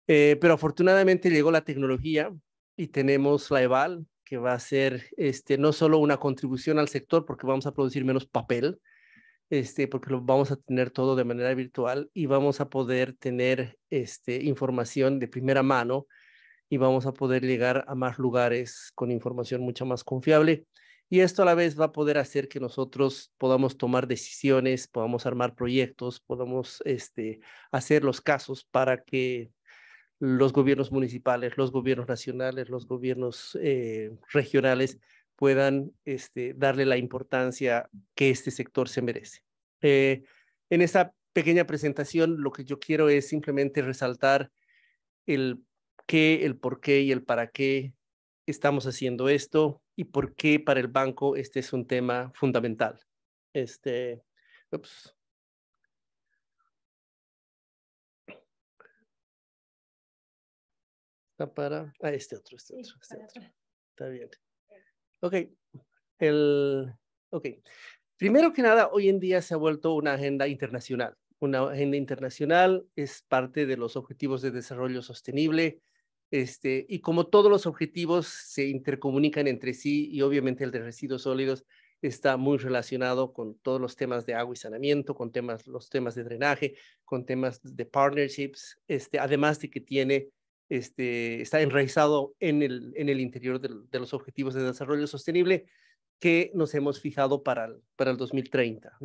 Eh, pero afortunadamente llegó la tecnología y tenemos la EVAL, que va a ser este, no solo una contribución al sector porque vamos a producir menos papel, este, porque lo vamos a tener todo de manera virtual y vamos a poder tener este, información de primera mano y vamos a poder llegar a más lugares con información mucho más confiable. Y esto a la vez va a poder hacer que nosotros podamos tomar decisiones, podamos armar proyectos, podamos este, hacer los casos para que los gobiernos municipales, los gobiernos nacionales, los gobiernos eh, regionales puedan este, darle la importancia que este sector se merece. Eh, en esta pequeña presentación, lo que yo quiero es simplemente resaltar el qué, el por qué y el para qué estamos haciendo esto, y por qué para el banco este es un tema fundamental. Este, pues Está para, ah, este otro, este, este otro, Está bien. el, ok. Primero que nada, hoy en día se ha vuelto una agenda internacional. Una agenda internacional es parte de los Objetivos de Desarrollo Sostenible, este, y como todos los objetivos se intercomunican entre sí y obviamente el de residuos sólidos está muy relacionado con todos los temas de agua y saneamiento, con temas, los temas de drenaje, con temas de partnerships, este, además de que tiene, este, está enraizado en el, interior de, los objetivos de desarrollo sostenible que nos hemos fijado para el, 2030.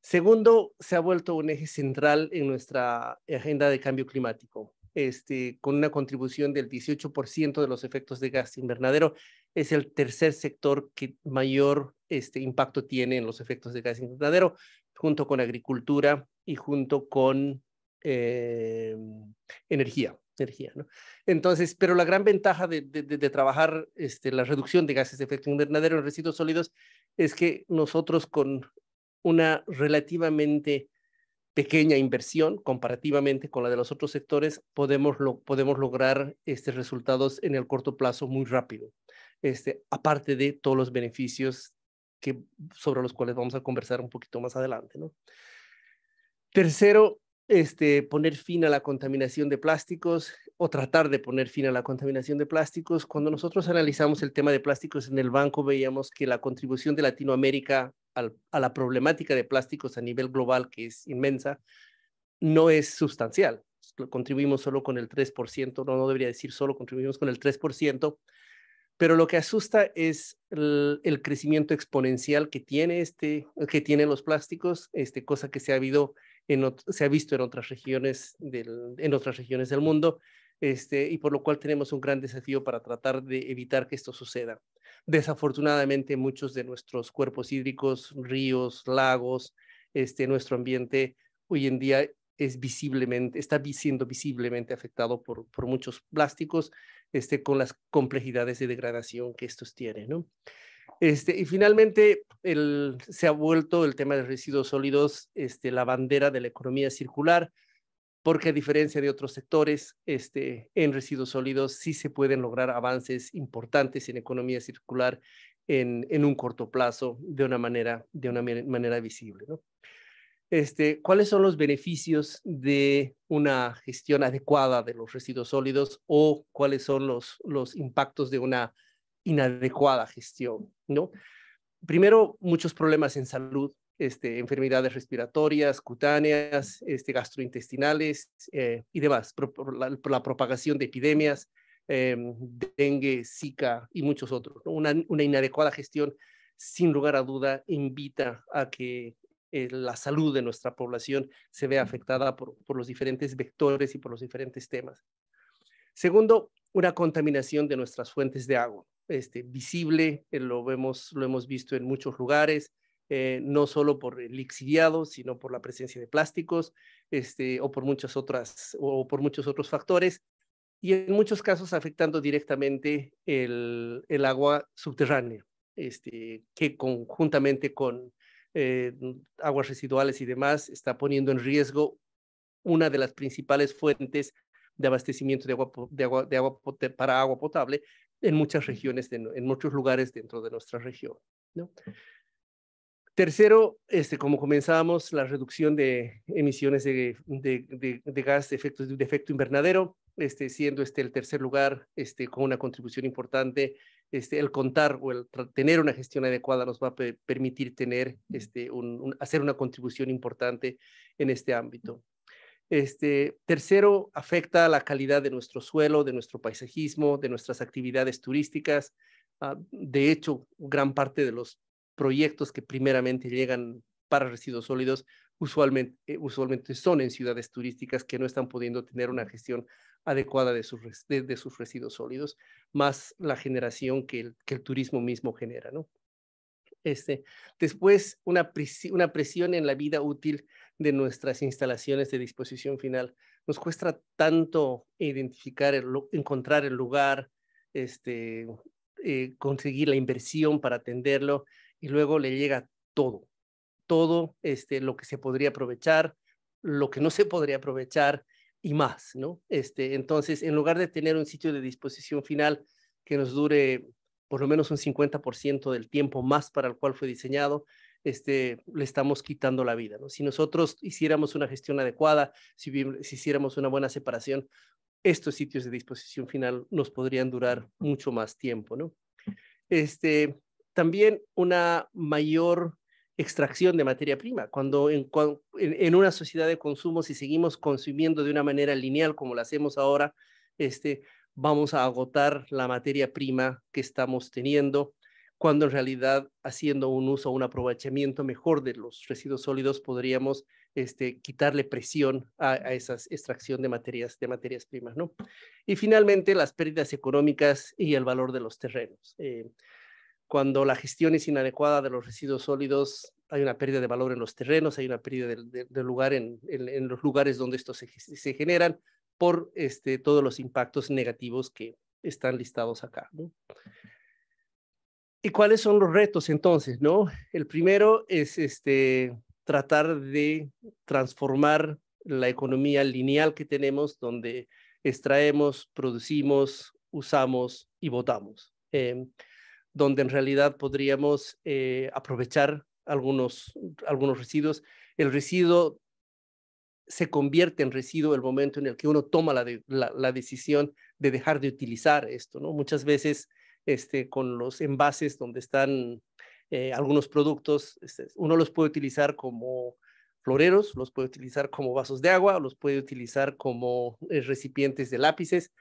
Segundo, se ha vuelto un eje central en nuestra agenda de cambio climático. Este, con una contribución del 18% de los efectos de gas invernadero, es el tercer sector que mayor este, impacto tiene en los efectos de gas invernadero, junto con agricultura y junto con eh, energía. Energía, Entonces, pero la gran ventaja de, trabajar este, la reducción de gases de efecto invernadero en residuos sólidos es que nosotros con una relativamente pequeña inversión comparativamente con la de los otros sectores, podemos, lo, podemos lograr este, resultados en el corto plazo muy rápido, este, aparte de todos los beneficios que, sobre los cuales vamos a conversar un poquito más adelante. ¿no? Tercero, este, poner fin a la contaminación de plásticos o tratar de poner fin a la contaminación de plásticos. Cuando nosotros analizamos el tema de plásticos en el banco, veíamos que la contribución de Latinoamérica a la problemática de plásticos a nivel global, que es inmensa, no es sustancial. Contribuimos solo con el 3%, no, debería decir solo, contribuimos con el 3%, pero lo que asusta es el, crecimiento exponencial que tiene este que tienen los plásticos este cosa que se ha se ha visto en otras regiones del en otras regiones del mundo este y por lo cual tenemos un gran desafío para tratar de evitar que esto suceda Desafortunadamente, muchos de nuestros cuerpos hídricos, ríos, lagos, este, nuestro ambiente hoy en día es está siendo visiblemente afectado por, muchos plásticos, este, con las complejidades de degradación que estos tienen. Este, y finalmente, se ha vuelto el tema de residuos sólidos este, la bandera de la economía circular porque a diferencia de otros sectores, este, en residuos sólidos sí se pueden lograr avances importantes en economía circular en, un corto plazo de una manera, de una manera visible. Este, ¿Cuáles son los beneficios de una gestión adecuada de los residuos sólidos o cuáles son los, los impactos de una inadecuada gestión? ¿no? Primero, muchos problemas en salud este, enfermedades respiratorias, cutáneas, este, gastrointestinales eh, y demás, por, la, propagación de epidemias, em, dengue, zika y muchos otros. Una, inadecuada gestión, sin lugar a duda, invita a que eh, la salud de nuestra población se vea afectada por, los diferentes vectores y por los diferentes temas. Segundo, una contaminación de nuestras fuentes de agua. Este, visible, eh, lo hemos visto en muchos lugares, eh, no solo por el lixiviado, sino por la presencia de plásticos este, o, por muchas otras, o por muchos otros factores, y en muchos casos afectando directamente el, el agua subterránea, este, que conjuntamente con eh, aguas residuales y demás está poniendo en riesgo una de las principales fuentes de abastecimiento de agua, de agua, de agua para agua potable en muchas regiones, en muchos lugares dentro de nuestra región. ¿no? Tercero, este, como comenzábamos, la reducción de emisiones de, de, de, gas de efecto, de efecto invernadero, este, siendo este el tercer lugar este, con una contribución importante. Este, el contar o el tener una gestión adecuada nos va a permitir tener, este, un, hacer una contribución importante en este ámbito. Este, tercero, afecta a la calidad de nuestro suelo, de nuestro paisajismo, de nuestras actividades turísticas. Ah, de hecho, gran parte de los proyectos que primeramente llegan para residuos sólidos usualmente, eh, usualmente son en ciudades turísticas que no están pudiendo tener una gestión adecuada de sus, de, sus residuos sólidos, más la generación que el, turismo mismo genera, ¿no? Este, después, una, presión en la vida útil de nuestras instalaciones de disposición final. Nos cuesta tanto identificar, encontrar el lugar, este, eh, conseguir la inversión para atenderlo, y luego le llega todo, todo este, lo que se podría aprovechar, lo que no se podría aprovechar y más, ¿no? Este, entonces, en lugar de tener un sitio de disposición final que nos dure por lo menos un 50% del tiempo más para el cual fue diseñado, este, le estamos quitando la vida. ¿no? Si nosotros hiciéramos una gestión adecuada, si, si, hiciéramos una buena separación, estos sitios de disposición final nos podrían durar mucho más tiempo. ¿no? Este, también una mayor extracción de materia prima. Cuando en, una sociedad de consumo, si seguimos consumiendo de una manera lineal como la hacemos ahora, este, vamos a agotar la materia prima que estamos teniendo, cuando en realidad haciendo un uso, un aprovechamiento mejor de los residuos sólidos, podríamos este, quitarle presión a, esa extracción de materias, de materias primas. ¿no? Y finalmente, las pérdidas económicas y el valor de los terrenos. Eh, cuando la gestión es inadecuada de los residuos sólidos, hay una pérdida de valor en los terrenos, hay una pérdida de, lugar en, los lugares donde estos se, generan por este, todos los impactos negativos que están listados acá. ¿Y cuáles son los retos entonces? ¿no? El primero es este, tratar de transformar la economía lineal que tenemos, donde extraemos, producimos, usamos y votamos. Eh, em, donde en realidad podríamos eh, aprovechar algunos, algunos residuos. El residuo se convierte en residuo el momento en el que uno toma la, decisión de dejar de utilizar esto, Muchas veces este, con los envases donde están eh, algunos productos, este, uno los puede utilizar como floreros, los puede utilizar como vasos de agua, los puede utilizar como eh, recipientes de lápices,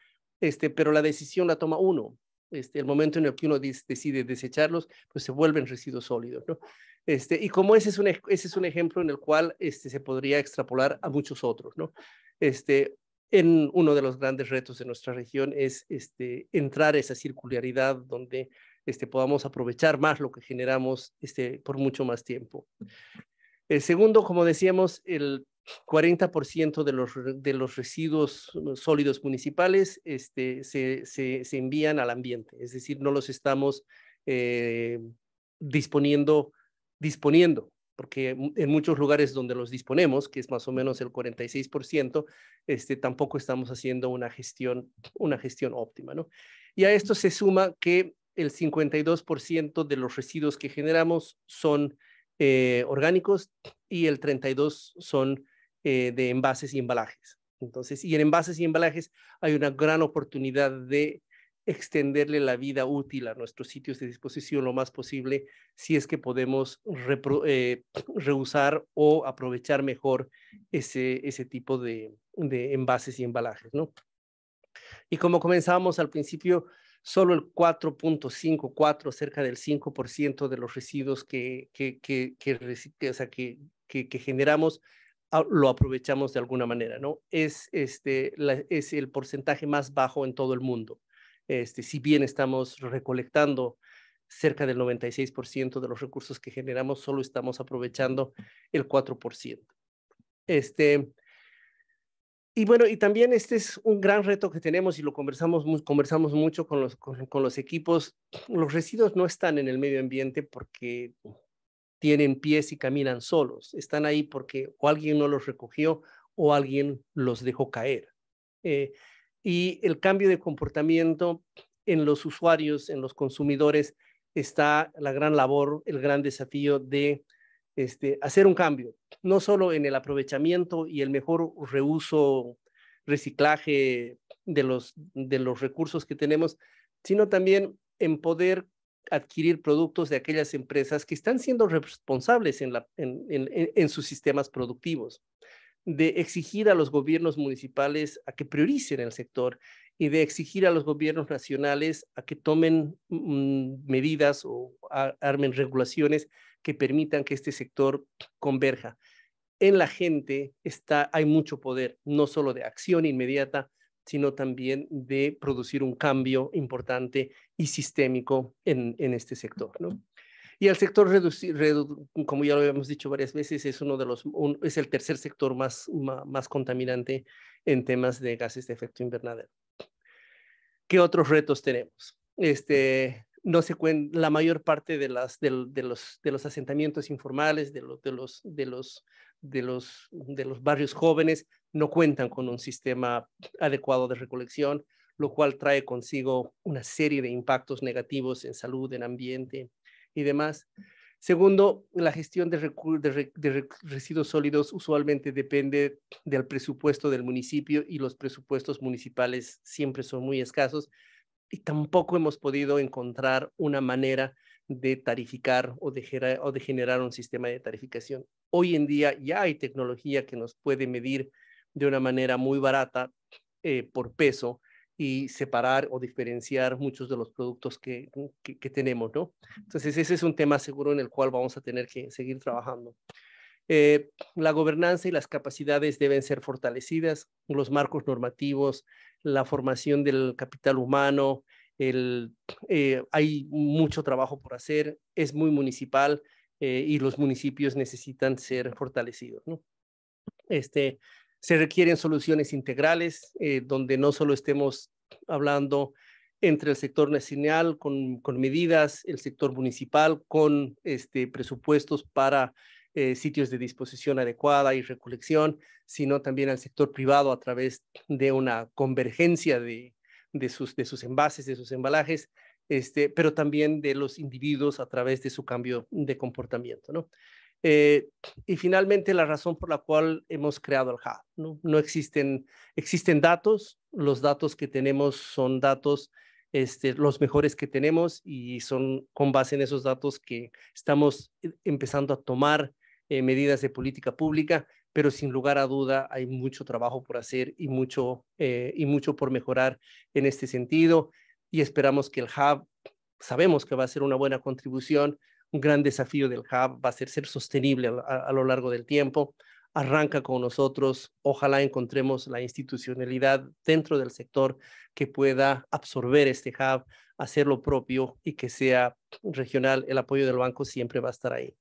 este, pero la decisión la toma uno. Este, el momento en el que uno decide desecharlos, pues se vuelven residuos sólidos, ¿no? Este, y como ese es, un, ese es un ejemplo en el cual este, se podría extrapolar a muchos otros, ¿no? Este, en uno de los grandes retos de nuestra región es este, entrar a esa circularidad donde este, podamos aprovechar más lo que generamos este, por mucho más tiempo. El segundo, como decíamos, el 40% de los, de los residuos mm, sólidos municipales este, se, envían al ambiente, es decir, no los estamos eh, disponiendo, disponiendo, porque en muchos lugares donde los disponemos, que es más o menos el 46%, este, tampoco estamos haciendo una gestión, una gestión óptima. Y a esto se suma que el 52% de los residuos que generamos son eh, orgánicos y el 32% son eh, de envases y embalajes. Entonces, y en envases y embalajes hay una gran oportunidad de extenderle la vida útil a nuestros sitios de disposición lo más posible si es que podemos eh, reusar o aprovechar mejor ese, tipo de, envases y embalajes. Y como comenzábamos al principio, solo el 4.54, cerca del 5% de los residuos que, que, que, generamos lo aprovechamos de alguna manera, ¿no? Es, este, es el porcentaje más bajo en todo el mundo. Este, si bien estamos recolectando cerca del 96% de los recursos que generamos, solo estamos aprovechando el 4%. Este, y bueno, y también este es un gran reto que tenemos y lo conversamos, conversamos mucho con los, con, con los equipos. Los residuos no están en el medio ambiente porque tienen pies y caminan solos. Están ahí porque o alguien no los recogió o alguien los dejó caer. Eh, y el cambio de comportamiento en los usuarios, en los consumidores, está la gran labor, el gran desafío de este, hacer un cambio, no solo en el aprovechamiento y el mejor reuso, reciclaje de los, de los recursos que tenemos, sino también en poder adquirir productos de aquellas empresas que están siendo responsables en, sus sistemas productivos, de exigir a los gobiernos municipales a que prioricen el sector y de exigir a los gobiernos nacionales a que tomen mm, medidas o armen regulaciones que permitan que este sector converja. En la gente está, hay mucho poder, no solo de acción inmediata, sino también de producir un cambio importante y sistémico en, este sector. Y el sector, como ya lo habíamos dicho varias veces, es, uno de los, es el tercer sector más, más, contaminante en temas de gases de efecto invernadero. ¿Qué otros retos tenemos? Este, no la mayor parte de, las, los, de los asentamientos informales, de, los, de, los, de los de los, de los barrios jóvenes no cuentan con un sistema adecuado de recolección, lo cual trae consigo una serie de impactos negativos en salud, en ambiente y demás. Segundo, la gestión de, de, residuos sólidos usualmente depende del presupuesto del municipio y los presupuestos municipales siempre son muy escasos y tampoco hemos podido encontrar una manera de tarificar o de, generar, o de generar un sistema de tarificación. Hoy en día ya hay tecnología que nos puede medir de una manera muy barata eh, por peso y separar o diferenciar muchos de los productos que, tenemos, ¿no? Entonces, ese es un tema seguro en el cual vamos a tener que seguir trabajando. Eh, la gobernanza y las capacidades deben ser fortalecidas, los marcos normativos, la formación del capital humano, el, eh, hay mucho trabajo por hacer, es muy municipal eh, y los municipios necesitan ser fortalecidos. Este, se requieren soluciones integrales eh, donde no solo estemos hablando entre el sector nacional con, con medidas, el sector municipal con este, presupuestos para sitios de disposición adecuada y recolección, sino también al sector privado a través de una convergencia de, de sus, envases, de sus embalajes, este, pero también de los individuos a través de su cambio de comportamiento. ¿no? Eh, y finalmente, la razón por la cual hemos creado el HAD. ¿no? existen, existen datos, los datos que tenemos son datos este, los mejores que tenemos y son con base en esos datos que estamos eh, empezando a tomar eh, medidas de política pública pero sin lugar a duda hay mucho trabajo por hacer y mucho, eh, y mucho por mejorar en este sentido. Y esperamos que el hub, sabemos que va a ser una buena contribución. Un gran desafío del hub va a ser ser sostenible a, a lo largo del tiempo. Arranca con nosotros. Ojalá encontremos la institucionalidad dentro del sector que pueda absorber este hub, hacer lo propio y que sea regional. El apoyo del banco siempre va a estar ahí.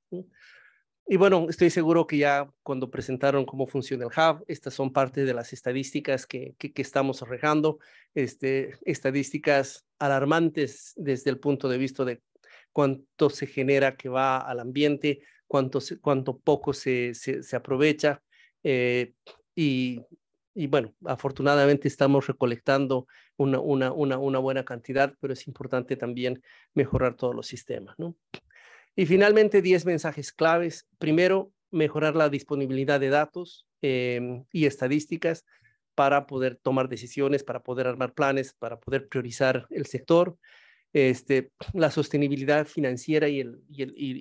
Y bueno, estoy seguro que ya cuando presentaron cómo funciona el hub, estas son parte de las estadísticas que, que, estamos arreglando, este, estadísticas alarmantes desde el punto de vista de cuánto se genera que va al ambiente, cuánto, cuánto poco se, se, se aprovecha. Eh, y, y, bueno, afortunadamente estamos recolectando una, una, una, una buena cantidad, pero es importante también mejorar todos los sistemas. ¿no? Y finalmente, 10 mensajes claves. Primero, mejorar la disponibilidad de datos em, y estadísticas para poder tomar decisiones, para poder armar planes, para poder priorizar el sector. Este, la sostenibilidad financiera y, el,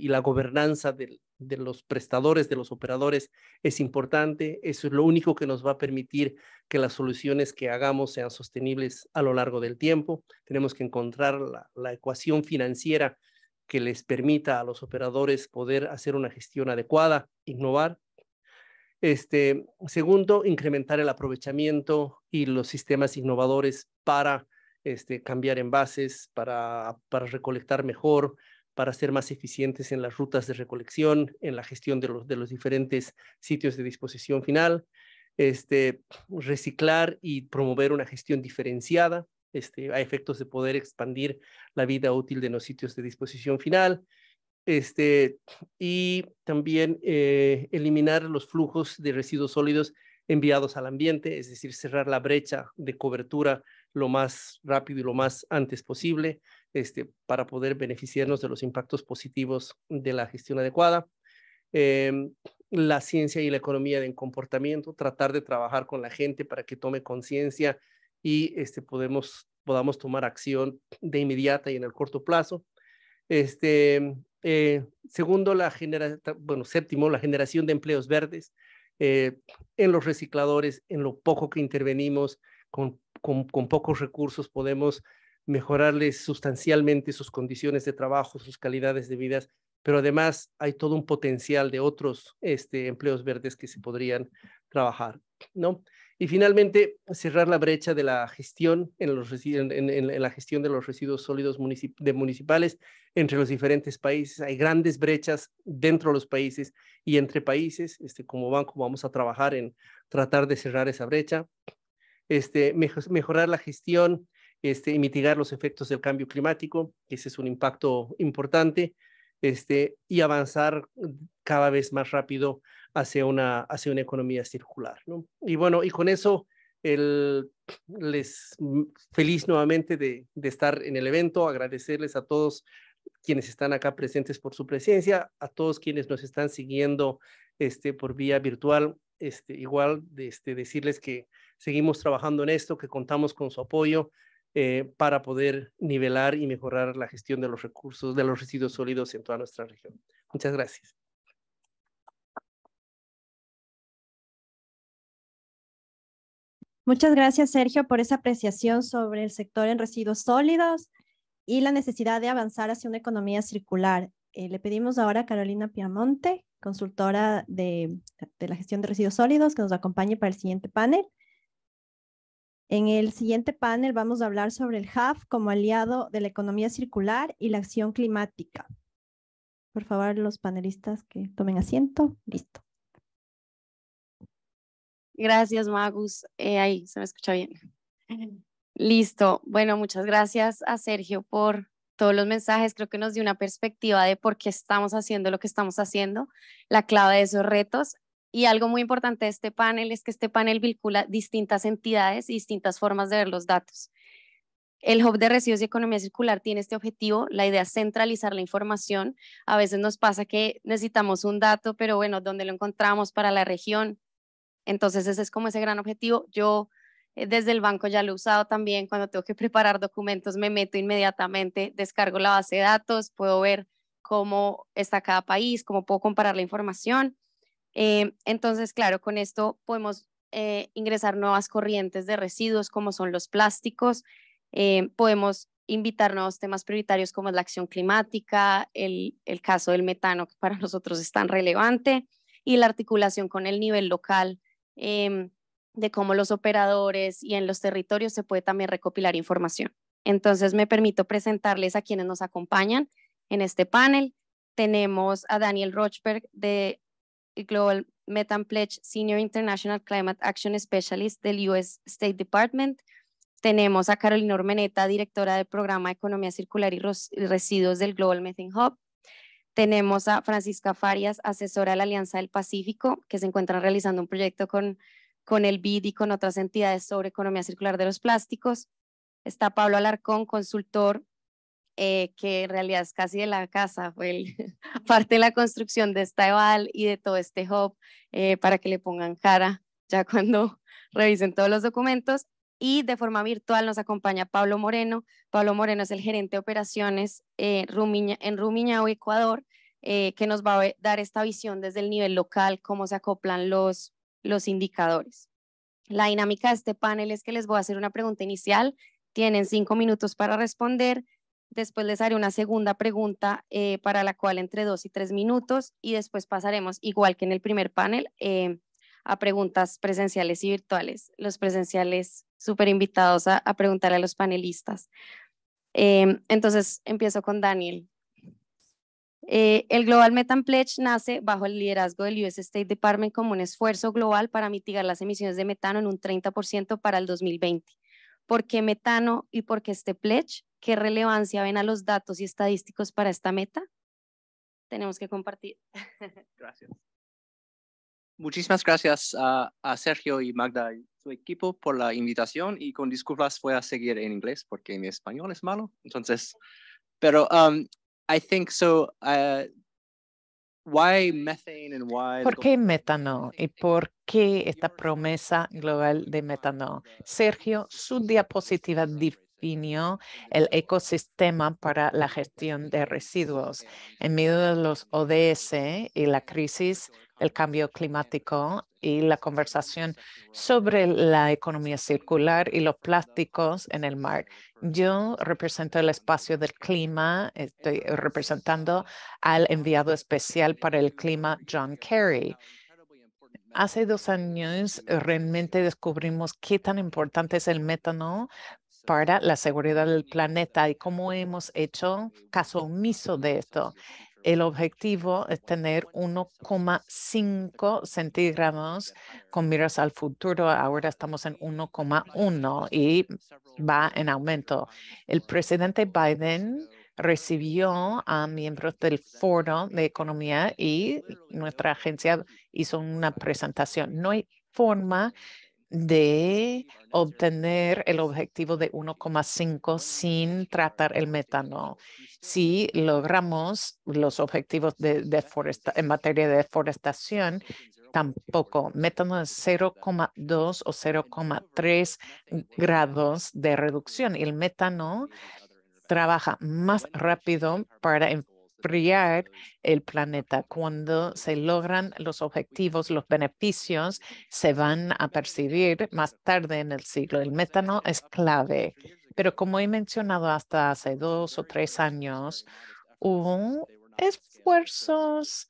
la gobernanza de los prestadores, de los operadores, es importante. Eso es lo único que nos va a permitir que las soluciones que hagamos sean sostenibles a lo largo del tiempo. Tenemos que encontrar la ecuación financiera que les permita a los operadores poder hacer una gestión adecuada, innovar. Este, segundo, incrementar el aprovechamiento y los sistemas innovadores para este, cambiar envases, para, para recolectar mejor, para ser más eficientes en las rutas de recolección, en la gestión de los, de los diferentes sitios de disposición final, este, reciclar y promover una gestión diferenciada este, a efectos de poder expandir la vida útil de los sitios de disposición final, este, y también eh, eliminar los flujos de residuos sólidos enviados al ambiente, es decir, cerrar la brecha de cobertura lo más rápido y lo más antes posible este, para poder beneficiarnos de los impactos positivos de la gestión adecuada. Em, la ciencia y la economía del comportamiento, tratar de trabajar con la gente para que tome conciencia y este, podemos, podamos tomar acción de inmediata y en el corto plazo. Este, eh, segundo, la genera, bueno, séptimo, la generación de empleos verdes eh, en los recicladores, en lo poco que intervenimos, con, con, pocos recursos podemos mejorarles sustancialmente sus condiciones de trabajo, sus calidades de vida, pero además hay todo un potencial de otros este, empleos verdes que se podrían trabajar, ¿no? Y finalmente, cerrar la brecha de la gestión en, los, la gestión de los residuos sólidos municipales entre los diferentes países. Hay grandes brechas dentro de los países y entre países. Este, como banco vamos a trabajar en tratar de cerrar esa brecha, este, mejorar la gestión este, y mitigar los efectos del cambio climático. Ese es un impacto importante. Este, y avanzar cada vez más rápido hacia una, una economía circular. ¿no? Y bueno, y con eso el, les mm, feliz nuevamente de, de estar en el evento, agradecerles a todos quienes están acá presentes por su presencia, a todos quienes nos están siguiendo este, por vía virtual, este, igual de, este, decirles que seguimos trabajando en esto, que contamos con su apoyo eh, para poder nivelar y mejorar la gestión de los recursos, de los residuos sólidos en toda nuestra región. Muchas gracias. Muchas gracias, Sergio, por esa apreciación sobre el sector en residuos sólidos y la necesidad de avanzar hacia una economía circular. Eh, le pedimos ahora a Carolina Piamonte, consultora de, de la gestión de residuos sólidos, que nos acompañe para el siguiente panel. En el siguiente panel vamos a hablar sobre el HAF como aliado de la economía circular y la acción climática. Por favor, los panelistas que tomen asiento. Listo. Gracias, Magus. Eh, ahí se me escucha bien. Listo. Bueno, muchas gracias a Sergio por todos los mensajes. Creo que nos dio una perspectiva de por qué estamos haciendo lo que estamos haciendo, la clave de esos retos. Y algo muy importante de este panel es que este panel vincula distintas entidades y distintas formas de ver los datos. El Hub de Residuos y Economía Circular tiene este objetivo, la idea es centralizar la información. A veces nos pasa que necesitamos un dato, pero bueno, ¿dónde lo encontramos para la región? Entonces, ese es como ese gran objetivo. Yo eh, desde el banco ya lo he usado también. Cuando tengo que preparar documentos, me meto inmediatamente, descargo la base de datos, puedo ver cómo está cada país, cómo puedo comparar la información. Eh, entonces, claro, con esto podemos eh, ingresar nuevas corrientes de residuos, como son los plásticos. podemos invitar nuevos temas prioritarios como es la acción climática, el caso del metano, que para nosotros es tan relevante, y la articulación con el nivel local Em, de cómo los operadores y en los territorios se puede también recopilar información. Entonces, me permito presentarles a quienes nos acompañan en este panel. Tenemos a Daniel Rochberg de Global Metan Pledge Senior International Climate Action Specialist del US State Department. Tenemos a Carolina Ormeneta, directora del programa Economía Circular y Residuos del Global Methane Hub. Tenemos a Francisca Farias, asesora de la Alianza del Pacífico, que se encuentra realizando un proyecto con, con el BID y con otras entidades sobre economía circular de los plásticos. Está Pablo Alarcón, consultor, eh, que en realidad es casi de la casa, fue el, parte de la construcción de esta EVAL y de todo este hub, eh, para que le pongan cara ya cuando revisen todos los documentos. Y de forma virtual nos acompaña Pablo Moreno. Pablo Moreno es el gerente de operaciones eh, Rumiña, en Rumiñao, Ecuador, eh, que nos va a dar esta visión desde el nivel local, cómo se acoplan los, los indicadores. La dinámica de este panel es que les voy a hacer una pregunta inicial. Tienen cinco minutos para responder. Después les haré una segunda pregunta eh, para la cual entre dos y tres minutos y después pasaremos, igual que en el primer panel, eh, a preguntas presenciales y virtuales. Los presenciales súper invitados a, preguntar a los panelistas. Em, entonces, empiezo con Daniel. Eh, el Global Methane Pledge nace bajo el liderazgo del US State Department como un esfuerzo global para mitigar las emisiones de metano en un 30% para el 2020. ¿Por qué metano y por qué este pledge? ¿Qué relevancia ven a los datos y estadísticos para esta meta? Tenemos que compartir. Gracias. Muchísimas gracias a, Sergio y Magda y su equipo por la invitación y con disculpas voy a seguir en inglés porque mi español es malo. Entonces, pero um, I think so. Uh, why methane and why ¿Por qué metano y por qué esta promesa global de metano? Sergio, su diapositiva definió el ecosistema para la gestión de residuos. En medio de los ODS y la crisis el cambio climático y la conversación sobre la economía circular y los plásticos en el mar. Yo represento el espacio del clima, estoy representando al enviado especial para el clima, John Kerry. Hace dos años realmente descubrimos qué tan importante es el metano para la seguridad del planeta y cómo hemos hecho caso omiso de esto. El objetivo es tener 1,5 centígrados con miras al futuro. Ahora estamos en 1,1 y va en aumento. El presidente Biden recibió a miembros del Foro de Economía y nuestra agencia hizo una presentación. No hay forma de obtener el objetivo de 1,5 sin tratar el metano. Si logramos los objetivos de, en materia de deforestación, tampoco. Metano es 0,2 o 0,3 grados de reducción. El metano trabaja más rápido para el planeta. Cuando se logran los objetivos, los beneficios se van a percibir más tarde en el siglo. El metano es clave. Pero como he mencionado hasta hace dos o tres años, hubo esfuerzos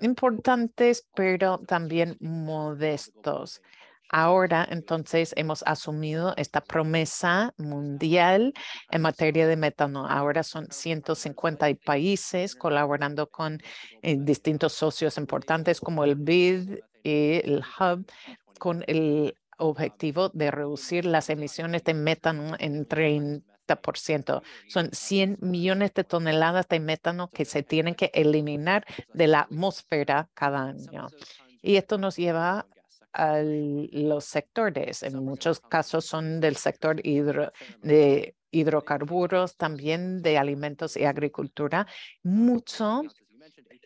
importantes, pero también modestos. Ahora, entonces, hemos asumido esta promesa mundial en materia de metano. Ahora son 150 países colaborando con eh, distintos socios importantes como el BID y el HUB con el objetivo de reducir las emisiones de metano en 30%. Son 100 millones de toneladas de metano que se tienen que eliminar de la atmósfera cada año. Y esto nos lleva a los sectores. En muchos casos son del sector de hidrocarburos, también de alimentos y agricultura. Mucho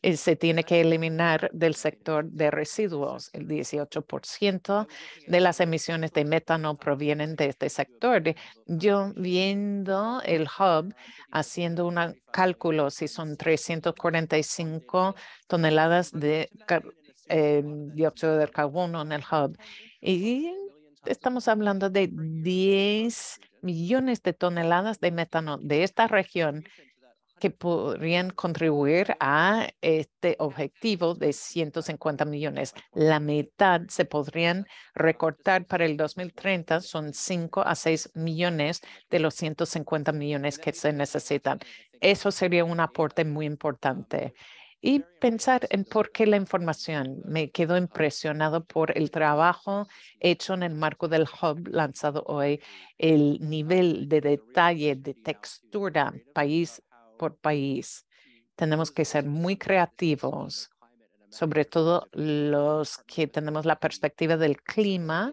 eh, se tiene que eliminar del sector de residuos. El 18% de las emisiones de metano provienen de este sector. Yo viendo el hub, haciendo un cálculo, si son 345 toneladas de Em, dióxido de carbono en el hub. Y estamos hablando de 10 millones de toneladas de metano de esta región que podrían contribuir a este objetivo de 150 millones. La mitad se podrían recortar para el 2030, son 5 a 6 millones de los 150 millones que se necesitan. Eso sería un aporte muy importante y pensar en por qué la información. Me quedo impresionado por el trabajo hecho en el marco del hub lanzado hoy, el nivel de detalle, de textura, país por país. Tenemos que ser muy creativos, sobre todo los que tenemos la perspectiva del clima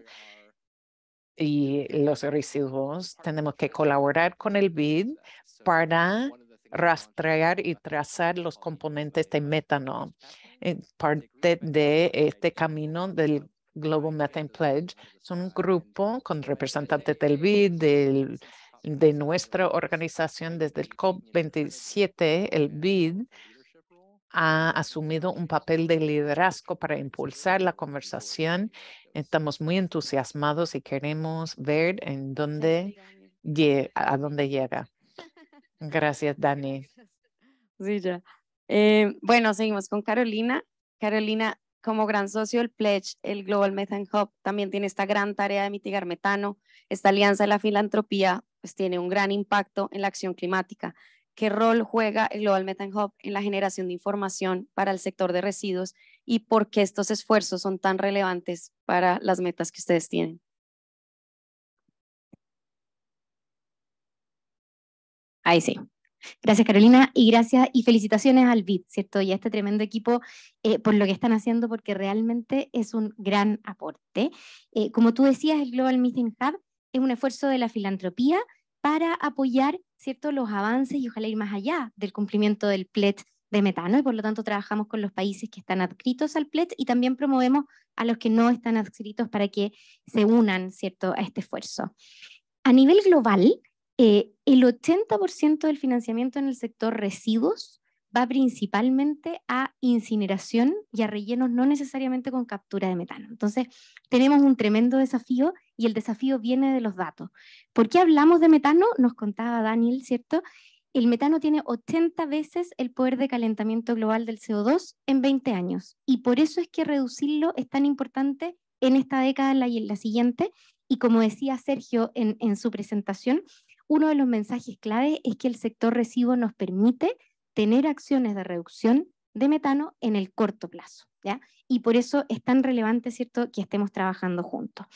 y los residuos. Tenemos que colaborar con el BID para rastrear y trazar los componentes de metano. En parte de este camino del Global Methane Pledge son un grupo con representantes del BID, de nuestra organización desde el COP27, el BID, ha asumido un papel de liderazgo para impulsar la conversación. Estamos muy entusiasmados y queremos ver en dónde, a dónde llega. Gracias, Dani. Sí, eh, bueno, seguimos con Carolina. Carolina, como gran socio del Pledge, el Global Methane Hub también tiene esta gran tarea de mitigar metano. Esta alianza de la filantropía pues, tiene un gran impacto en la acción climática. ¿Qué rol juega el Global Methane Hub en la generación de información para el sector de residuos y por qué estos esfuerzos son tan relevantes para las metas que ustedes tienen? Ahí sí. Gracias Carolina y gracias y felicitaciones al BID ¿cierto? Y a este tremendo equipo eh, por lo que están haciendo porque realmente es un gran aporte. Eh, como tú decías, el Global Meeting Hub es un esfuerzo de la filantropía para apoyar, ¿cierto?, los avances y ojalá ir más allá del cumplimiento del PLET de metano y por lo tanto trabajamos con los países que están adscritos al PLET y también promovemos a los que no están adscritos para que se unan, ¿cierto?, a este esfuerzo. A nivel global, eh, el 80% del financiamiento en el sector residuos va principalmente a incineración y a rellenos no necesariamente con captura de metano. Entonces, tenemos un tremendo desafío y el desafío viene de los datos. ¿Por qué hablamos de metano? Nos contaba Daniel, ¿cierto? El metano tiene 80 veces el poder de calentamiento global del CO2 en 20 años y por eso es que reducirlo es tan importante en esta década y en la siguiente. Y como decía Sergio en su presentación, uno de los mensajes clave es que el sector recibo nos permite tener acciones de reducción de metano en el corto plazo, ¿ya? Y por eso es tan relevante, ¿cierto?, que estemos trabajando juntos.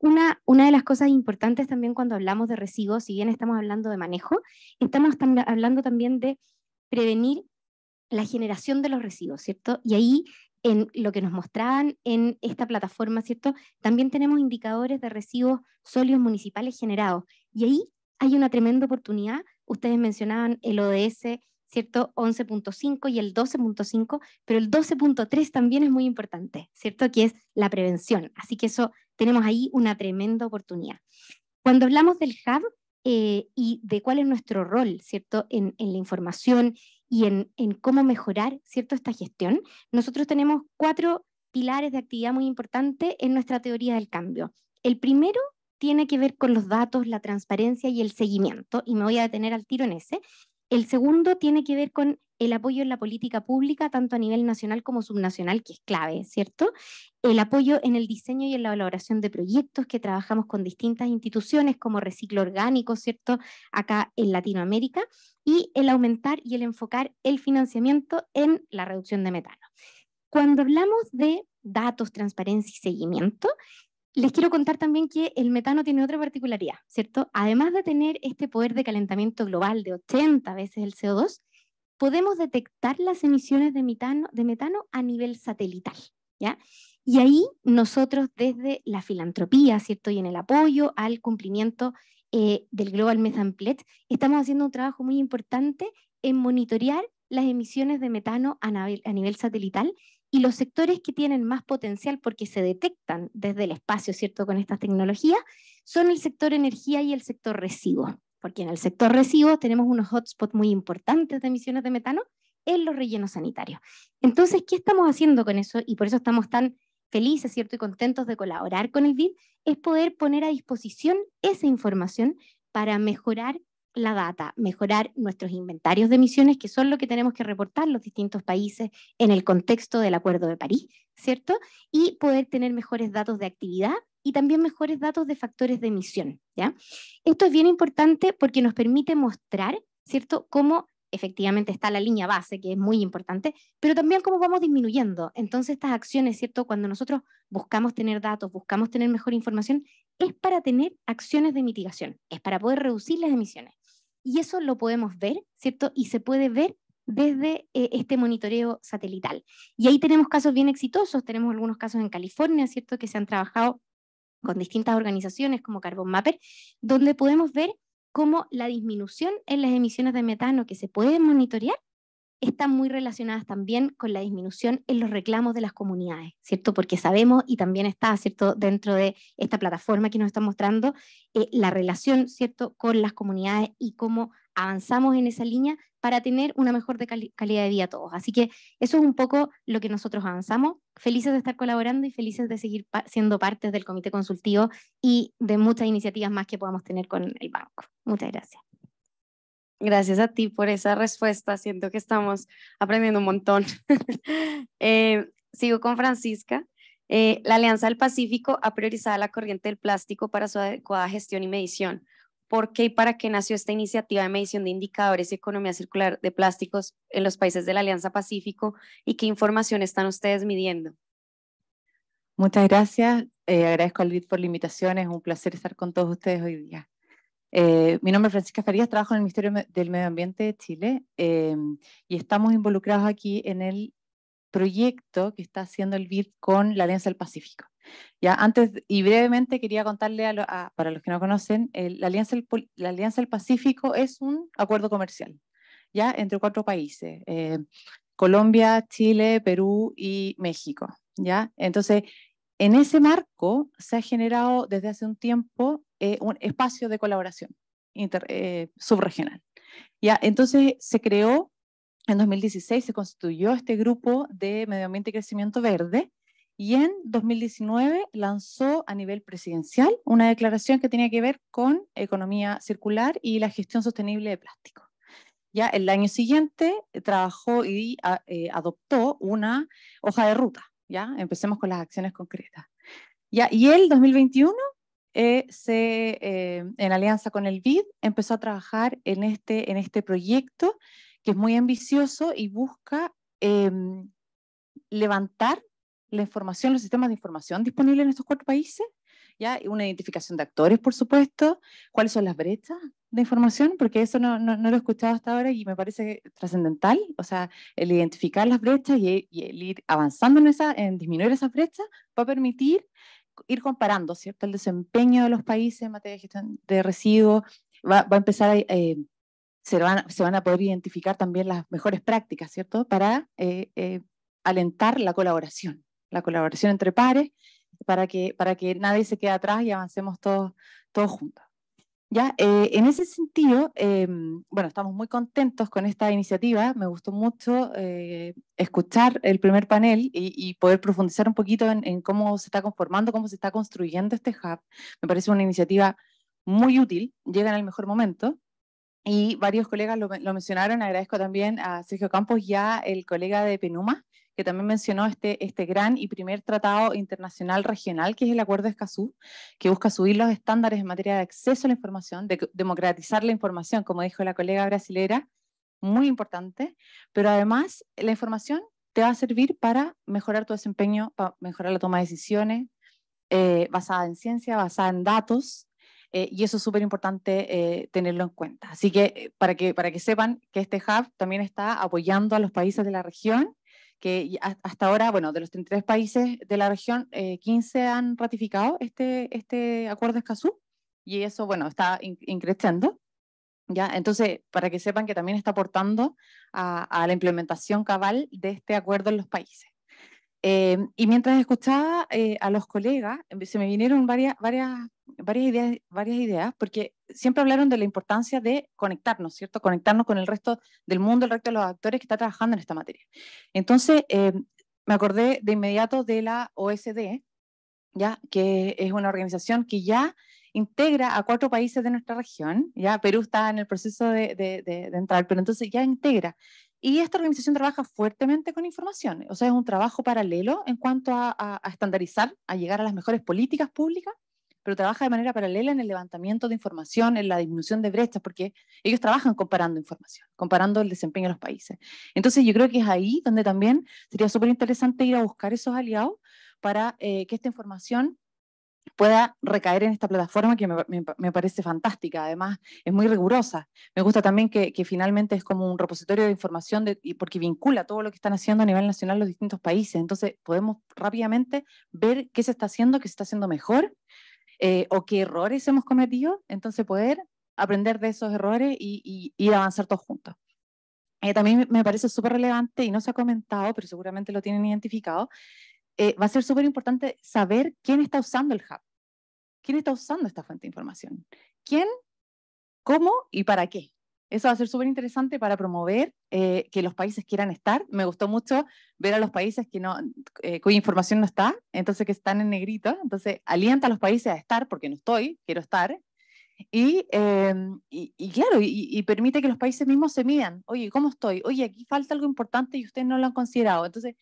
Una, una, de las cosas importantes también cuando hablamos de residuos, si bien estamos hablando de manejo, estamos hablando también de prevenir la generación de los residuos, ¿cierto? Y ahí, en lo que nos mostraban en esta plataforma, ¿cierto? También tenemos indicadores de residuos sólidos municipales generados. Y ahí hay una tremenda oportunidad. Ustedes mencionaban el ODS, ¿cierto? 11.5 y el 12.5, pero el 12.3 también es muy importante, ¿cierto? Que es la prevención. Así que eso tenemos ahí una tremenda oportunidad. Cuando hablamos del hub eh, y de cuál es nuestro rol, ¿cierto? En, la información y en, cómo mejorar, ¿cierto? Esta gestión, nosotros tenemos cuatro pilares de actividad muy importantes en nuestra teoría del cambio. El primero tiene que ver con los datos, la transparencia y el seguimiento, y me voy a detener al tiro en ese. El segundo tiene que ver con el apoyo en la política pública, tanto a nivel nacional como subnacional, que es clave, ¿cierto? El apoyo en el diseño y en la elaboración de proyectos que trabajamos con distintas instituciones como Reciclo Orgánico, ¿cierto? Acá en Latinoamérica, y el aumentar y el enfocar el financiamiento en la reducción de metano. Cuando hablamos de datos, transparencia y seguimiento, les quiero contar también que el metano tiene otra particularidad, ¿cierto? Además de tener este poder de calentamiento global de 80 veces el CO2, podemos detectar las emisiones de, metano, a nivel satelital, ¿ya? Y ahí nosotros desde la filantropía, ¿cierto? Y en el apoyo al cumplimiento eh, del Global Methane Pledge, estamos haciendo un trabajo muy importante en monitorear las emisiones de metano a a nivel satelital y los sectores que tienen más potencial porque se detectan desde el espacio, ¿cierto?, con estas tecnologías, son el sector energía y el sector residuos, porque en el sector residuos tenemos unos hotspots muy importantes de emisiones de metano en los rellenos sanitarios. Entonces, ¿qué estamos haciendo con eso? Y por eso estamos tan felices, ¿cierto?, y contentos de colaborar con el BID, es poder poner a disposición esa información para mejorar la data, mejorar nuestros inventarios de emisiones, que son lo que tenemos que reportar los distintos países en el contexto del Acuerdo de París, ¿cierto? Y poder tener mejores datos de actividad y también mejores datos de factores de emisión, ¿ya? Esto es bien importante porque nos permite mostrar, ¿cierto?, cómo efectivamente está la línea base, que es muy importante, pero también cómo vamos disminuyendo. Entonces, estas acciones, ¿cierto? Cuando nosotros buscamos tener datos, buscamos tener mejor información, es para tener acciones de mitigación, es para poder reducir las emisiones. Y eso lo podemos ver, ¿cierto? Y se puede ver desde eh, este monitoreo satelital. Y ahí tenemos casos bien exitosos, tenemos algunos casos en California, ¿cierto? Que se han trabajado con distintas organizaciones como Carbon Mapper, donde podemos ver cómo la disminución en las emisiones de metano que se puede monitorear están muy relacionadas también con la disminución en los reclamos de las comunidades, ¿cierto? Porque sabemos, y también está, ¿cierto?, dentro de esta plataforma que nos está mostrando, eh, la relación, ¿cierto?, con las comunidades y cómo avanzamos en esa línea para tener una mejor calidad de vida a todos. Así que eso es un poco lo que nosotros avanzamos. Felices de estar colaborando y felices de seguir siendo parte del comité consultivo y de muchas iniciativas más que podamos tener con el banco. Muchas gracias. Gracias a ti por esa respuesta. Siento que estamos aprendiendo un montón. Eh, sigo con Francisca. Eh, la Alianza del Pacífico ha priorizado la corriente del plástico para su adecuada gestión y medición. ¿Por qué y para qué nació esta iniciativa de medición de indicadores y economía circular de plásticos en los países de la Alianza Pacífico y qué información están ustedes midiendo? Muchas gracias. Eh, agradezco a Luis por la invitación. Es un placer estar con todos ustedes hoy día. Eh, mi nombre es Francisca Farías, trabajo en el Ministerio del Medio Ambiente de Chile em, y estamos involucrados aquí en el proyecto que está haciendo el BID con la Alianza del Pacífico. Ya antes y brevemente quería contarle para los que no conocen, la, Alianza, la Alianza del Pacífico es un acuerdo comercial ya entre cuatro países, eh, Colombia, Chile, Perú y México. ¿ya? Entonces, en ese marco se ha generado desde hace un tiempo eh, un espacio de colaboración eh, subregional. Ya, entonces se creó, en 2016 se constituyó este grupo de medio ambiente y crecimiento verde y en 2019 lanzó a nivel presidencial una declaración que tenía que ver con economía circular y la gestión sostenible de plástico. Ya el año siguiente eh, trabajó y adoptó una hoja de ruta. Ya empecemos con las acciones concretas. Ya, y el 2021 eh, se, eh, en alianza con el BID, empezó a trabajar en este, en este proyecto que es muy ambicioso y busca em, levantar la información, los sistemas de información disponibles en estos cuatro países, ¿ya? una identificación de actores, por supuesto, cuáles son las brechas de información, porque eso no, no, lo he escuchado hasta ahora y me parece trascendental, o sea, el identificar las brechas y, y, el ir avanzando en, esa, en disminuir esas brechas va a permitir ir comparando, ¿cierto? El desempeño de los países en materia de gestión de residuos va, a empezar eh, se van, a poder identificar también las mejores prácticas, ¿cierto? Para eh, eh, alentar la colaboración, la colaboración entre pares, para que, para que nadie se quede atrás y avancemos todos, todos juntos. Ya, eh, en ese sentido, em, bueno, estamos muy contentos con esta iniciativa. Me gustó mucho eh, escuchar el primer panel y, poder profundizar un poquito en, cómo se está conformando, cómo se está construyendo este hub. Me parece una iniciativa muy útil, llega en el mejor momento y varios colegas lo, lo, mencionaron. Agradezco también a Sergio Campos y a el colega de Penuma que también mencionó este, este gran y primer tratado internacional regional, que es el Acuerdo Escazú, que busca subir los estándares en materia de acceso a la información, de democratizar la información, como dijo la colega brasilera, muy importante, pero además la información te va a servir para mejorar tu desempeño, para mejorar la toma de decisiones, eh, basada en ciencia, basada en datos, eh, y eso es súper importante eh, tenerlo en cuenta. Así que para, que para que sepan que este hub también está apoyando a los países de la región que hasta ahora, bueno, de los 33 países de la región, 15 eh, han ratificado este, este acuerdo Escazú y eso, bueno, está increciendo. ¿Ya? Entonces, para que sepan que también está aportando a, la implementación cabal de este acuerdo en los países. Eh, y mientras escuchaba eh, a los colegas, se me vinieron varias, varias, varias, ideas, varias ideas, porque siempre hablaron de la importancia de conectarnos, ¿cierto? Conectarnos con el resto del mundo, el resto de los actores que están trabajando en esta materia. Entonces, eh, me acordé de inmediato de la OSD, ¿ya? que es una organización que ya integra a cuatro países de nuestra región, ya Perú está en el proceso de, entrar, pero entonces ya integra. Y esta organización trabaja fuertemente con información, o sea, es un trabajo paralelo en cuanto a estandarizar, a llegar a las mejores políticas públicas pero trabaja de manera paralela en el levantamiento de información, en la disminución de brechas, porque ellos trabajan comparando información, comparando el desempeño de los países. Entonces yo creo que es ahí donde también sería súper interesante ir a buscar esos aliados para eh, que esta información pueda recaer en esta plataforma que me, parece fantástica. Además, es muy rigurosa. Me gusta también que, finalmente es como un repositorio de información y porque vincula todo lo que están haciendo a nivel nacional los distintos países. Entonces, podemos rápidamente ver qué se está haciendo, qué se está haciendo mejor eh, o qué errores hemos cometido, entonces poder aprender de esos errores y, y, avanzar todos juntos. Eh, también me parece súper relevante y no se ha comentado, pero seguramente lo tienen identificado, eh, va a ser súper importante saber quién está usando el hub, quién está usando esta fuente de información, quién, cómo y para qué. Eso va a ser súper interesante para promover eh, que los países quieran estar. Me gustó mucho ver a los países que no, eh, cuya información no está, entonces que están en negrito. Entonces, alienta a los países a estar, porque no estoy, quiero estar. Y, em, claro, y, permite que los países mismos se midan. Oye, ¿cómo estoy? Oye, aquí falta algo importante y ustedes no lo han considerado. Entonces,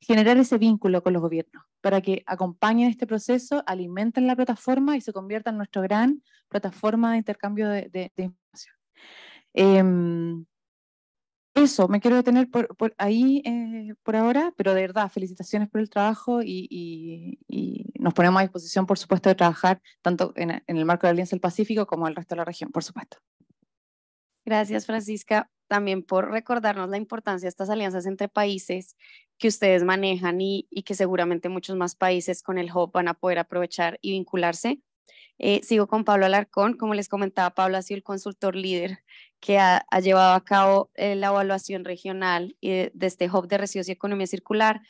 generar ese vínculo con los gobiernos para que acompañen este proceso, alimenten la plataforma y se convierta en nuestra gran plataforma de intercambio de, de información. Em, eso, me quiero detener por, ahí eh, por ahora, pero de verdad, felicitaciones por el trabajo y, nos ponemos a disposición, por supuesto, de trabajar tanto en, el marco de la Alianza del Pacífico como el resto de la región, por supuesto. Gracias, Francisca, también por recordarnos la importancia de estas alianzas entre países que ustedes manejan y, y que seguramente muchos más países con el HOP van a poder aprovechar y vincularse. Eh, sigo con Pablo Alarcón, como les comentaba, Pablo ha sido el consultor líder que ha, llevado a cabo eh, la evaluación regional de este hub de residuos y economía circular.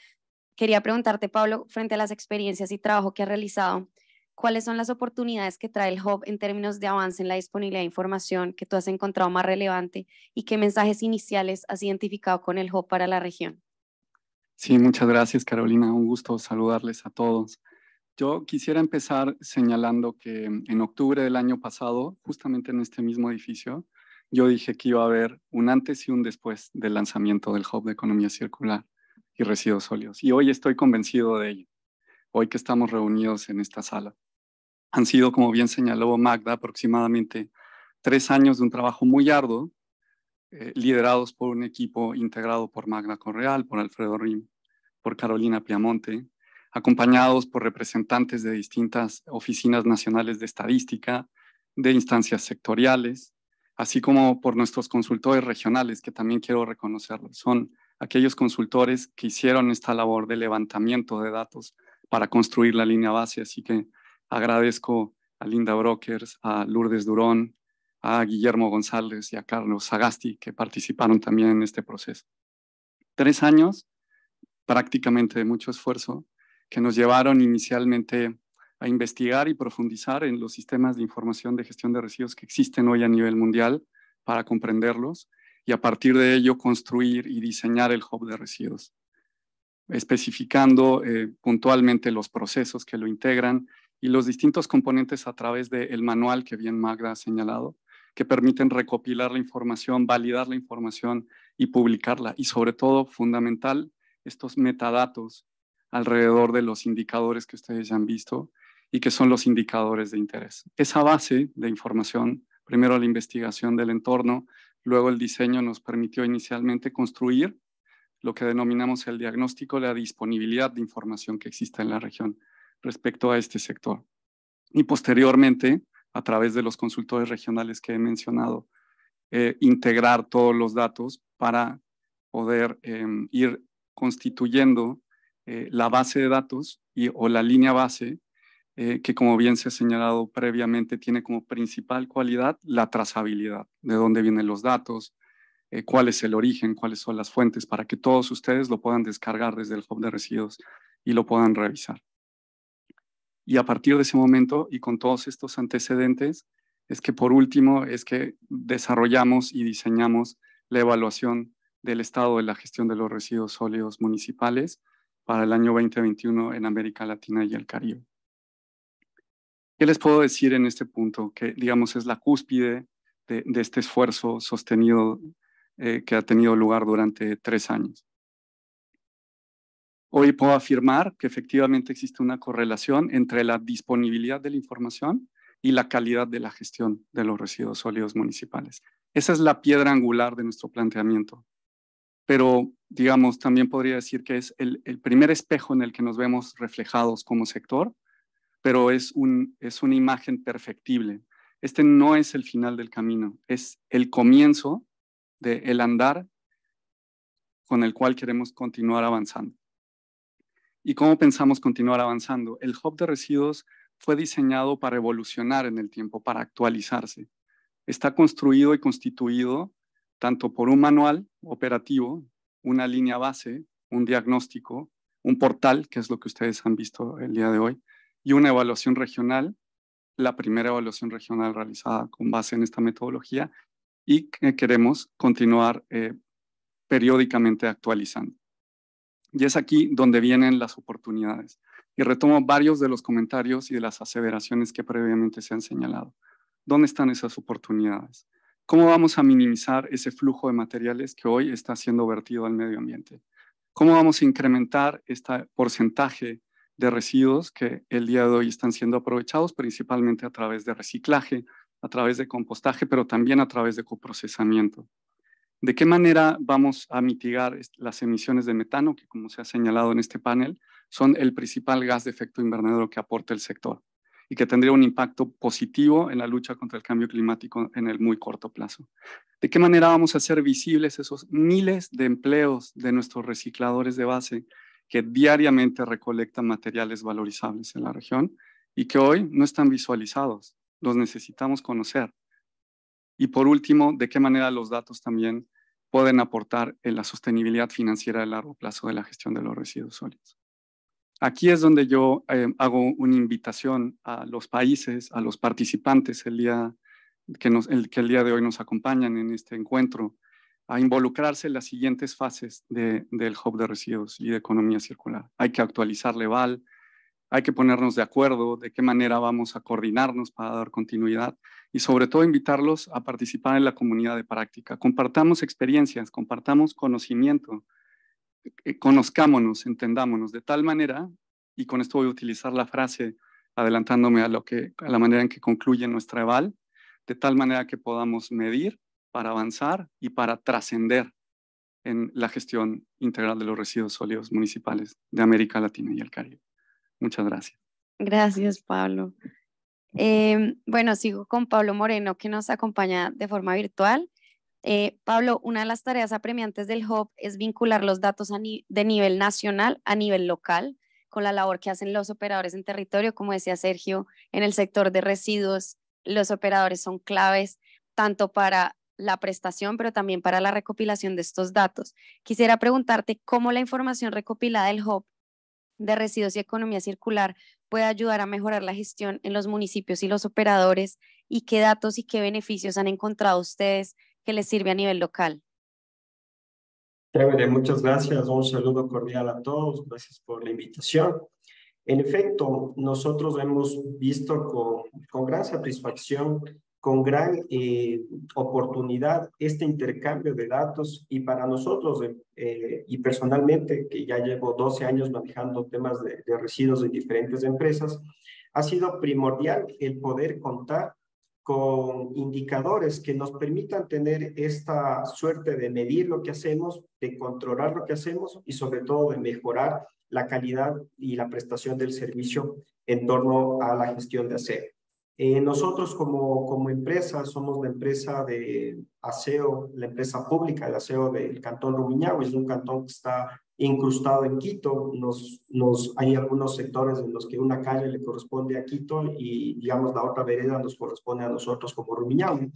Quería preguntarte, Pablo, frente a las experiencias y trabajo que ha realizado, ¿cuáles son las oportunidades que trae el hub en términos de avance en la disponibilidad de información que tú has encontrado más relevante y qué mensajes iniciales has identificado con el hub para la región? Sí, muchas gracias, Carolina. Un gusto saludarles a todos. Yo quisiera empezar señalando que mm, en octubre del año pasado, justamente en este mismo edificio, yo dije que iba a haber un antes y un después del lanzamiento del Hub de Economía Circular y Residuos Sólidos. Y hoy estoy convencido de ello, hoy que estamos reunidos en esta sala. Han sido, como bien señaló Magda, aproximadamente tres años de un trabajo muy arduo, eh, liderados por un equipo integrado por Magda Correal, por Alfredo Rim, por Carolina Piamonte, acompañados por representantes de distintas oficinas nacionales de estadística, de instancias sectoriales, así como por nuestros consultores regionales, que también quiero reconocerlos. Son aquellos consultores que hicieron esta labor de levantamiento de datos para construir la línea base, así que agradezco a Linda Brokers, a Lourdes Durón, a Guillermo González y a Carlos Agasti que participaron también en este proceso. Tres años, prácticamente de mucho esfuerzo, que nos llevaron inicialmente a investigar y profundizar en los sistemas de información de gestión de residuos que existen hoy a nivel mundial para comprenderlos y a partir de ello construir y diseñar el hub de residuos, especificando eh, puntualmente los procesos que lo integran y los distintos componentes a través del manual que bien Magda ha señalado, que permiten recopilar la información, validar la información y publicarla. Y sobre todo, fundamental, estos metadatos alrededor de los indicadores que ustedes han visto y que son los indicadores de interés. Esa base de información, primero la investigación del entorno, luego el diseño nos permitió inicialmente construir lo que denominamos el diagnóstico de la disponibilidad de información que existe en la región respecto a este sector. Y posteriormente, a través de los consultores regionales que he mencionado, eh, integrar todos los datos para poder em, ir constituyendo eh, la base de datos o la línea base, eh, que como bien se ha señalado previamente, tiene como principal cualidad la trazabilidad, de dónde vienen los datos, eh, cuál es el origen, cuáles son las fuentes, para que todos ustedes lo puedan descargar desde el hub de residuos y lo puedan revisar. Y a partir de ese momento y con todos estos antecedentes, es que por último es que desarrollamos y diseñamos la evaluación del estado de la gestión de los residuos sólidos municipales para el año 2021 en América Latina y el Caribe. ¿Qué les puedo decir en este punto? Que, digamos, es la cúspide de, este esfuerzo sostenido eh, que ha tenido lugar durante tres años. Hoy puedo afirmar que efectivamente existe una correlación entre la disponibilidad de la información y la calidad de la gestión de los residuos sólidos municipales. Esa es la piedra angular de nuestro planteamiento. Pero digamos, también podría decir que es el, primer espejo en el que nos vemos reflejados como sector, pero es, un, es una imagen perfectible. Este no es el final del camino, es el comienzo de el andar con el cual queremos continuar avanzando. ¿Y cómo pensamos continuar avanzando? El hub de residuos fue diseñado para evolucionar en el tiempo, para actualizarse. Está construido y constituido tanto por un manual operativo una línea base, un diagnóstico, un portal, que es lo que ustedes han visto el día de hoy, y una evaluación regional, la primera evaluación regional realizada con base en esta metodología y queremos continuar eh, periódicamente actualizando. Y es aquí donde vienen las oportunidades. Y retomo varios de los comentarios y de las aseveraciones que previamente se han señalado. ¿Dónde están esas oportunidades? ¿Cómo vamos a minimizar ese flujo de materiales que hoy está siendo vertido al medio ambiente? ¿Cómo vamos a incrementar este porcentaje de residuos que el día de hoy están siendo aprovechados principalmente a través de reciclaje, a través de compostaje, pero también a través de coprocesamiento? ¿De qué manera vamos a mitigar las emisiones de metano, que como se ha señalado en este panel, son el principal gas de efecto invernadero que aporta el sector? y que tendría un impacto positivo en la lucha contra el cambio climático en el muy corto plazo. ¿De qué manera vamos a hacer visibles esos miles de empleos de nuestros recicladores de base que diariamente recolectan materiales valorizables en la región y que hoy no están visualizados? Los necesitamos conocer. Y por último, de qué manera los datos también pueden aportar en la sostenibilidad financiera a largo plazo de la gestión de los residuos sólidos. Aquí es donde yo eh, hago una invitación a los países, a los participantes el día que, el, día de hoy nos acompañan en este encuentro, a involucrarse en las siguientes fases del hub de residuos y de economía circular. Hay que actualizar Leval, hay que ponernos de acuerdo de qué manera vamos a coordinarnos para dar continuidad y sobre todo invitarlos a participar en la comunidad de práctica. Compartamos experiencias, compartamos conocimiento, eh, conozcámonos, entendámonos de tal manera, y con esto voy a utilizar la frase adelantándome a, lo que, a la manera en que concluye nuestra eval, de tal manera que podamos medir para avanzar y para trascender en la gestión integral de los residuos sólidos municipales de América Latina y el Caribe. Muchas gracias. Gracias, Pablo. Em, bueno, sigo con Pablo Moreno, que nos acompaña de forma virtual. Eh, Pablo, una de las tareas apremiantes del Hop es vincular los datos de nivel nacional a nivel local con la labor que hacen los operadores en territorio, como decía Sergio, en el sector de residuos, los operadores son claves tanto para la prestación, pero también para la recopilación de estos datos. Quisiera preguntarte cómo la información recopilada del Hop de residuos y economía circular puede ayudar a mejorar la gestión en los municipios y los operadores y qué datos y qué beneficios han encontrado ustedes que les sirve a nivel local. Chévere, muchas gracias. Un saludo cordial a todos. Gracias por la invitación. En efecto, nosotros hemos visto con, con gran satisfacción, con gran eh, oportunidad este intercambio de datos y para nosotros eh, eh, y personalmente, que ya llevo 12 años manejando temas de, de residuos en diferentes empresas, ha sido primordial el poder contar con indicadores que nos permitan tener esta suerte de medir lo que hacemos, de controlar lo que hacemos y sobre todo de mejorar la calidad y la prestación del servicio en torno a la gestión de aseo. Eh, nosotros como, como empresa somos la empresa de aseo, la empresa pública de aseo del Cantón Rumiñahui, es un cantón que está incrustado en Quito. Nos, nos, hay algunos sectores en los que una calle le corresponde a Quito y, digamos, la otra vereda nos corresponde a nosotros como Rumiñahui.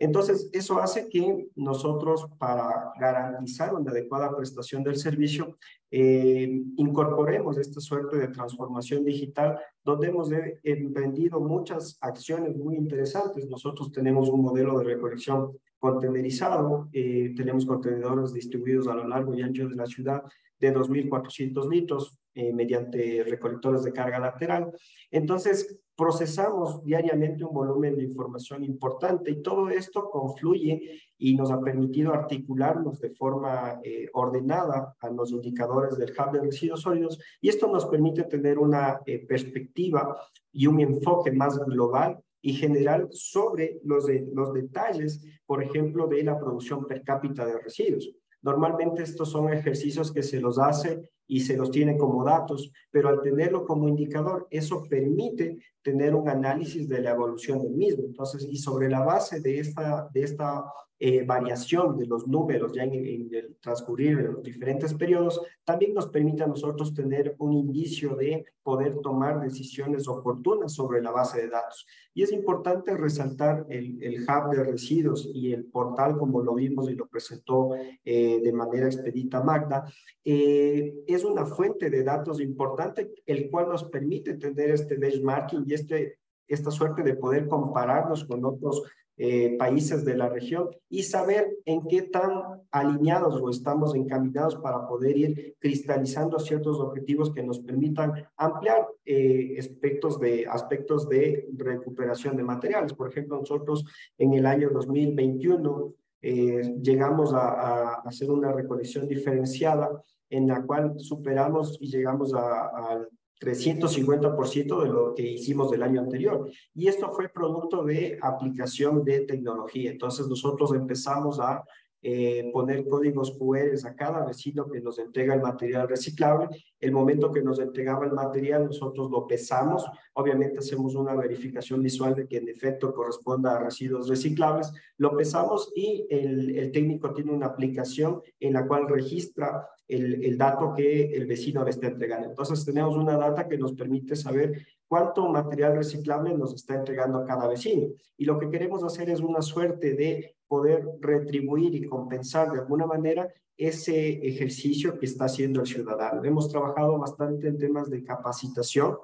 Entonces, eso hace que nosotros, para garantizar una adecuada prestación del servicio, eh, incorporemos esta suerte de transformación digital, donde hemos emprendido muchas acciones muy interesantes. Nosotros tenemos un modelo de recolección contenerizado. Eh, tenemos contenedores distribuidos a lo largo y ancho de la ciudad de 2.400 litros eh, mediante recolectores de carga lateral. Entonces, procesamos diariamente un volumen de información importante y todo esto confluye y nos ha permitido articularnos de forma eh, ordenada a los indicadores del hub de residuos sólidos y esto nos permite tener una perspectiva y un enfoque más global y general sobre los, los detalles, por ejemplo, de la producción per cápita de residuos. Normalmente estos son ejercicios que se los hace y se los tiene como datos, pero al tenerlo como indicador, eso permite tener un análisis de la evolución del mismo. Entonces, y sobre la base de esta, de esta eh, variación de los números ya en, el transcurrir de los diferentes periodos, también nos permite a nosotros tener un indicio de poder tomar decisiones oportunas sobre la base de datos. Y es importante resaltar el, hub de residuos y el portal como lo vimos y lo presentó eh, de manera expedita Magda. es eh, es una fuente de datos importante, el cual nos permite tener este benchmarking y este, esta suerte de poder compararnos con otros eh, países de la región y saber en qué tan alineados o estamos encaminados para poder ir cristalizando ciertos objetivos que nos permitan ampliar eh, aspectos, de, aspectos de recuperación de materiales. Por ejemplo, nosotros en el año 2021 eh, llegamos a, a hacer una recolección diferenciada en la cual superamos y llegamos al 350% de lo que hicimos del año anterior. Y esto fue producto de aplicación de tecnología. Entonces nosotros empezamos a eh, poner códigos QR a cada vecino que nos entrega el material reciclable. El momento que nos entregaba el material, nosotros lo pesamos. Obviamente hacemos una verificación visual de que en efecto corresponda a residuos reciclables. Lo pesamos y el, el técnico tiene una aplicación en la cual registra el, dato que el vecino le está entregando. Entonces tenemos una data que nos permite saber cuánto material reciclable nos está entregando cada vecino. Y lo que queremos hacer es una suerte de poder retribuir y compensar de alguna manera ese ejercicio que está haciendo el ciudadano. Hemos trabajado bastante en temas de capacitación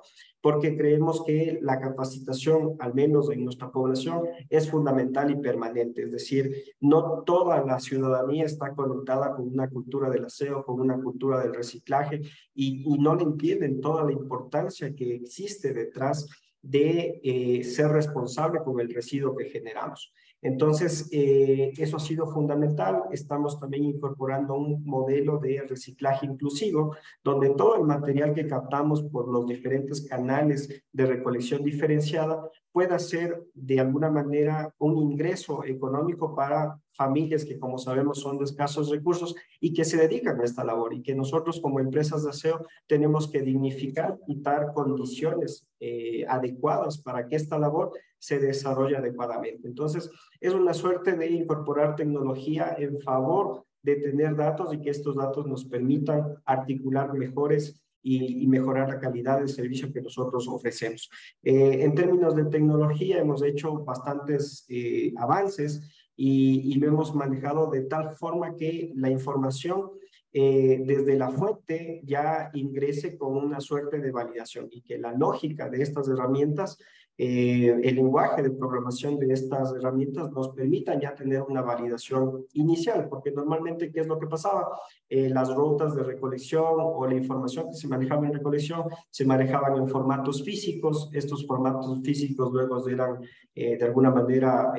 porque creemos que la capacitación, al menos en nuestra población, es fundamental y permanente. Es decir, no toda la ciudadanía está conectada con una cultura del aseo, con una cultura del reciclaje y, no le entienden toda la importancia que existe detrás de eh, ser responsable con el residuo que generamos. Entonces, eh, eso ha sido fundamental. Estamos también incorporando un modelo de reciclaje inclusivo, donde todo el material que captamos por los diferentes canales de recolección diferenciada pueda ser de alguna manera un ingreso económico para familias que, como sabemos, son de escasos recursos y que se dedican a esta labor y que nosotros como empresas de aseo tenemos que dignificar y dar condiciones eh, adecuadas para que esta labor se desarrolle adecuadamente. Entonces, es una suerte de incorporar tecnología en favor de tener datos y que estos datos nos permitan articular mejores y, mejorar la calidad del servicio que nosotros ofrecemos. Eh, en términos de tecnología, hemos hecho bastantes eh, avances y, lo hemos manejado de tal forma que la información eh, desde la fuente ya ingrese con una suerte de validación y que la lógica de estas herramientas, eh, el lenguaje de programación de estas herramientas nos permitan ya tener una validación inicial, porque normalmente, ¿qué es lo que pasaba? Eh, las rutas de recolección o la información que se manejaba en recolección se manejaban en formatos físicos, estos formatos físicos luego eran de alguna manera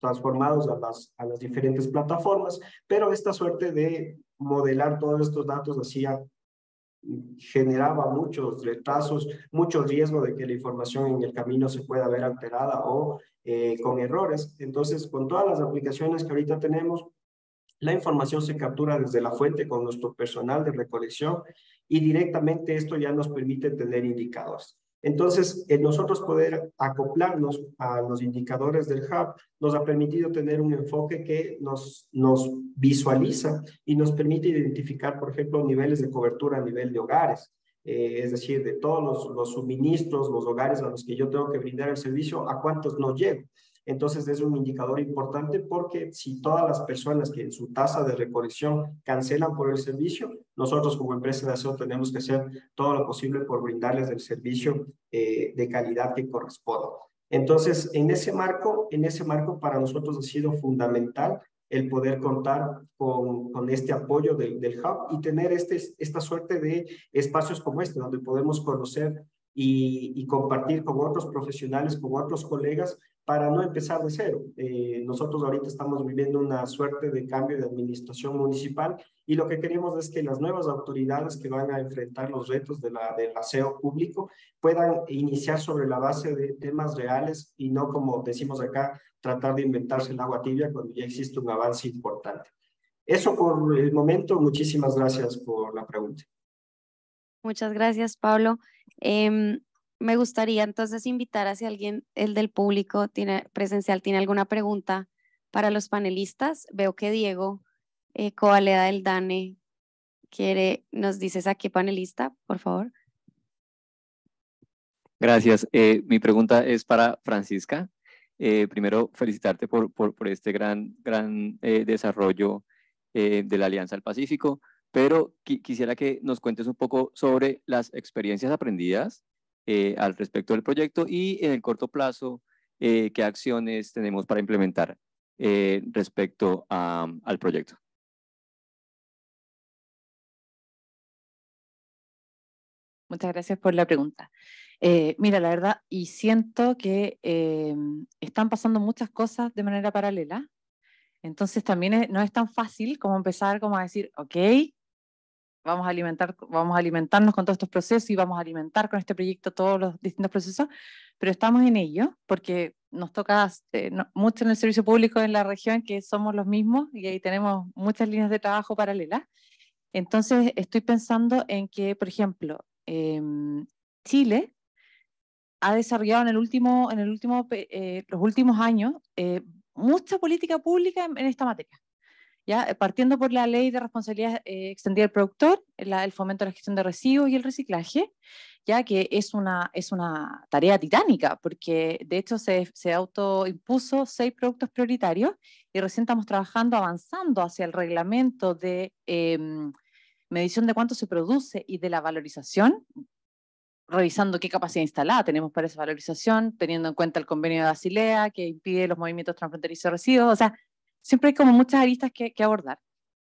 transformados a las, a las diferentes plataformas, pero esta suerte de modelar todos estos datos hacía generaba muchos retrasos, mucho riesgo de que la información en el camino se pueda ver alterada o eh, con errores. Entonces, con todas las aplicaciones que ahorita tenemos, la información se captura desde la fuente con nuestro personal de recolección y directamente esto ya nos permite tener indicadores. Entonces, nosotros poder acoplarnos a los indicadores del hub nos ha permitido tener un enfoque que nos, visualiza y nos permite identificar, por ejemplo, niveles de cobertura a nivel de hogares. Eh, es decir, de todos los, los, suministros, los hogares a los que yo tengo que brindar el servicio, a cuántos no llego. Entonces es un indicador importante porque si todas las personas que en su tasa de recolección cancelan por el servicio, nosotros como empresa de aseo tenemos que hacer todo lo posible por brindarles el servicio eh, de calidad que corresponda. Entonces, en ese marco, en ese marco para nosotros ha sido fundamental el poder contar con, con este apoyo del, del, hub y tener este, esta suerte de espacios como este, donde podemos conocer y, compartir con otros profesionales, con otros colegas para no empezar de cero. Eh, nosotros ahorita estamos viviendo una suerte de cambio de administración municipal y lo que queremos es que las nuevas autoridades que van a enfrentar los retos del la, aseo público puedan iniciar sobre la base de temas reales y no, como decimos acá, tratar de inventarse el agua tibia cuando ya existe un avance importante. Eso por el momento. Muchísimas gracias por la pregunta. Muchas gracias, Pablo. Em, me gustaría entonces invitar a si alguien, el del público tiene, presencial, tiene alguna pregunta para los panelistas. Veo que Diego eh, Coaleda del DANE quiere, nos dices a qué panelista, por favor. Gracias. Eh, mi pregunta es para Francisca. Eh, primero, felicitarte por, por, este gran, gran desarrollo de la Alianza del Pacífico, pero quisiera que nos cuentes un poco sobre las experiencias aprendidas eh, al respecto del proyecto y en el corto plazo, eh, qué acciones tenemos para implementar eh, respecto al proyecto. Muchas gracias por la pregunta. mira, la verdad, y siento que están pasando muchas cosas de manera paralela. Entonces también no es tan fácil como empezar como a decir, ok, vamos a, alimentar, vamos a alimentarnos con todos estos procesos y vamos a alimentar con este proyecto todos los distintos procesos, pero estamos en ello porque nos toca eh, mucho en el servicio público en la región que somos los mismos y ahí tenemos muchas líneas de trabajo paralelas. Entonces, estoy pensando en que, por ejemplo, em, Chile ha desarrollado en, el último, en el último, eh, los últimos años eh, mucha política pública en esta materia eh, partiendo por la ley de responsabilidad eh, extendida del productor, el fomento de la gestión de residuos y el reciclaje, ya que es una, es una tarea titánica, porque de hecho se, se autoimpuso seis productos prioritarios y recién estamos trabajando, avanzando hacia el reglamento de em, medición de cuánto se produce y de la valorización, revisando qué capacidad instalada tenemos para esa valorización, teniendo en cuenta el convenio de Basilea que impide los movimientos transfronterizos de residuos. O sea, siempre hay como muchas aristas que, abordar.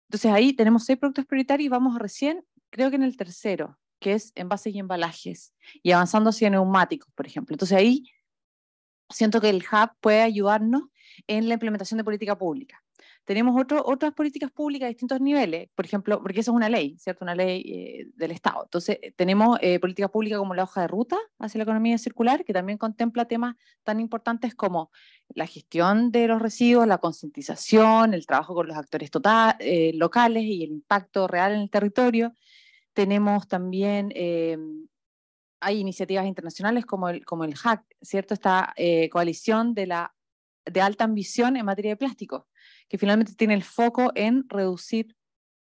Entonces ahí tenemos seis productos prioritarios y vamos recién, creo que en el tercero, que es envases y embalajes, y avanzando hacia neumáticos, por ejemplo. Entonces ahí siento que el hub puede ayudarnos en la implementación de política pública. Tenemos otras políticas públicas a distintos niveles, por ejemplo, porque eso es una ley, ¿cierto? Una ley eh, del Estado. Entonces, eh, tenemos eh, políticas públicas como la hoja de ruta hacia la economía circular, que también contempla temas tan importantes como la gestión de los residuos, la concientización, el trabajo con los actores tota-, locales y el impacto real en el territorio. Tenemos también hay iniciativas internacionales como el, HAC, ¿cierto? Esta coalición de, de alta ambición en materia de plástico, que finalmente tiene el foco en reducir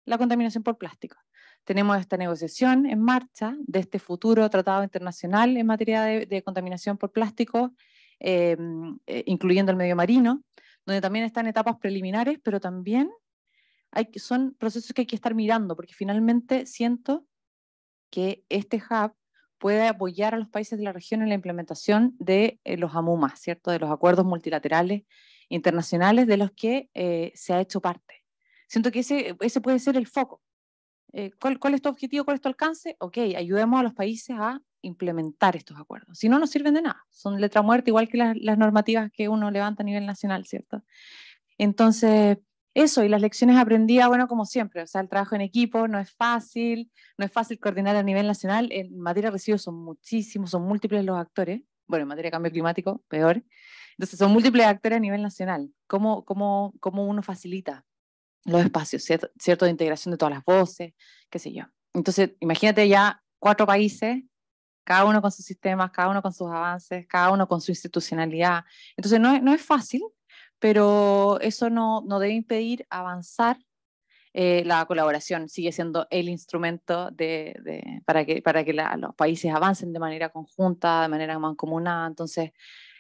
la contaminación por plástico. Tenemos esta negociación en marcha de este futuro tratado internacional en materia de, contaminación por plástico, eh, eh, incluyendo el medio marino, donde también están etapas preliminares, pero también hay, son procesos que hay que estar mirando, porque finalmente siento que este hub puede apoyar a los países de la región en la implementación de eh, los AMUMAS, ¿cierto? De los acuerdos multilaterales internacionales de los que eh, se ha hecho parte. Siento que ese, eh, ese puede ser el foco. Eh, ¿cuál, es tu objetivo? ¿Cuál es tu alcance? Ok, ayudemos a los países a implementar estos acuerdos. Si no, no sirven de nada. Son letra muerta, igual que las, las, normativas que uno levanta a nivel nacional, ¿cierto? Entonces, eso, y las lecciones aprendidas, bueno, como siempre, o sea, el trabajo en equipo no es fácil, no es fácil coordinar a nivel nacional. En materia de residuos son muchísimos, son múltiples los actores. Bueno, en materia de cambio climático, peor. Entonces, son múltiples actores a nivel nacional. ¿Cómo, cómo, cómo uno facilita los espacios, cierto, de integración de todas las voces, qué sé yo? Entonces, imagínate ya cuatro países, cada uno con sus sistemas, cada uno con sus avances, cada uno con su institucionalidad. Entonces, no, no es fácil, pero eso no, no debe impedir avanzar eh, la colaboración sigue siendo el instrumento de, para que, para que los países avancen de manera conjunta, de manera mancomunada. Entonces,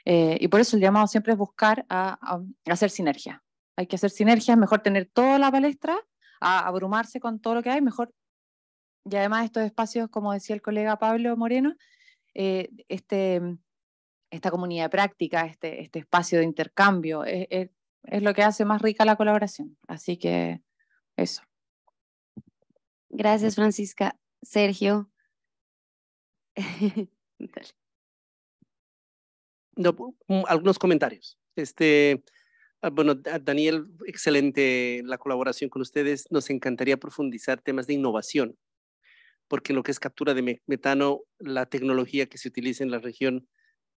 eh, y por eso el llamado siempre es buscar a, hacer sinergia. Hay que hacer sinergia, es mejor tener toda la palestra, abrumarse con todo lo que hay, mejor. Y además estos espacios, como decía el colega Pablo Moreno, eh, este, esta comunidad de práctica, este, este espacio de intercambio, es, lo que hace más rica la colaboración. Así que eso. Gracias, Francisca. Sergio. no, algunos comentarios. Este, ah, bueno, Daniel, excelente la colaboración con ustedes. Nos encantaría profundizar temas de innovación, porque en lo que es captura de metano, la tecnología que se utiliza en la región,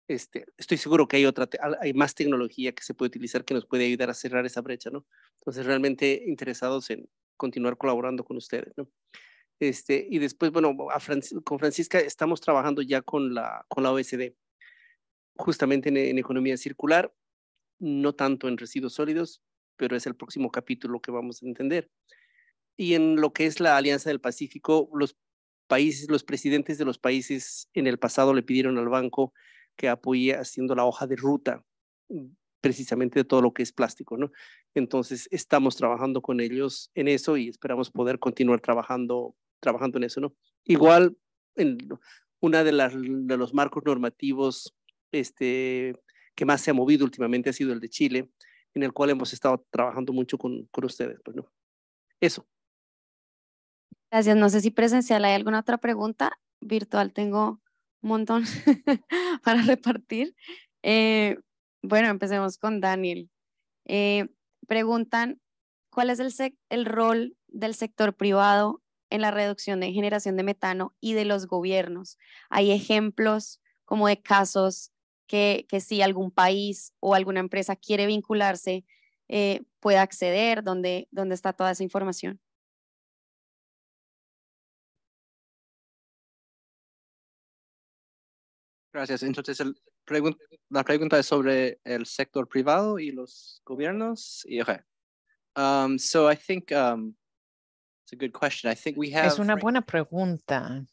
este, estoy seguro que hay, otra, hay más tecnología que se puede utilizar que nos puede ayudar a cerrar esa brecha, ¿no? Entonces, realmente interesados en continuar colaborando con ustedes, ¿no? Este, y después, bueno, a con Francisca estamos trabajando ya con la, con la OSD justamente en, economía circular, no tanto en residuos sólidos, pero es el próximo capítulo que vamos a entender. Y en lo que es la Alianza del Pacífico, los países, los presidentes de los países en el pasado le pidieron al banco que apoye haciendo la hoja de ruta mm, precisamente de todo lo que es plástico, ¿no? Entonces, estamos trabajando con ellos en eso y esperamos poder continuar trabajando, trabajando en eso, ¿no? Igual, en una de, de los marcos normativos este, que más se ha movido últimamente ha sido el de Chile, en el cual hemos estado trabajando mucho con, con ustedes. Pues, Eso. Gracias. No sé si presencial hay alguna otra pregunta. Virtual tengo un montón para repartir. Eh, bueno, empecemos con Daniel. Eh, preguntan, ¿cuál es el, el rol del sector privado en la reducción de generación de metano y de los gobiernos? ¿Hay ejemplos como de casos que, si algún país o alguna empresa quiere vincularse, eh, pueda acceder, donde está toda esa información. Gracias. Entonces, la pregunta es sobre el sector privado y los gobiernos. Y, um, so I think um, it's a good question. I think we have. Es una buena pregunta.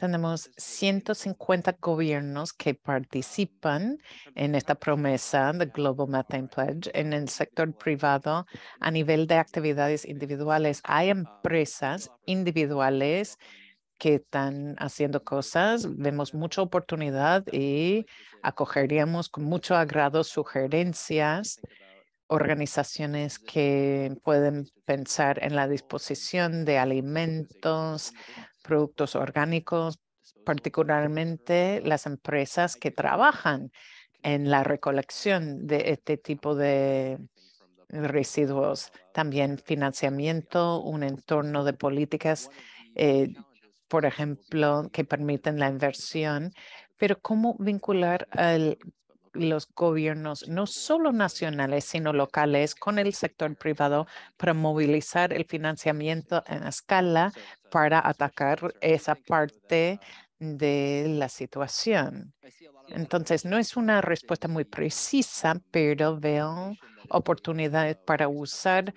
Tenemos 150 gobiernos que participan en esta promesa de Global Methane Pledge en el sector privado a nivel de actividades individuales. Hay empresas individuales que están haciendo cosas. Vemos mucha oportunidad y acogeríamos con mucho agrado sugerencias organizaciones que pueden pensar en la disposición de alimentos, productos orgánicos, particularmente las empresas que trabajan en la recolección de este tipo de residuos. También financiamiento, un entorno de políticas, eh, por ejemplo, que permiten la inversión, pero cómo vincular al los gobiernos, no solo nacionales, sino locales, con el sector privado para movilizar el financiamiento en escala para atacar esa parte de la situación. Entonces, no es una respuesta muy precisa, pero veo oportunidades para usar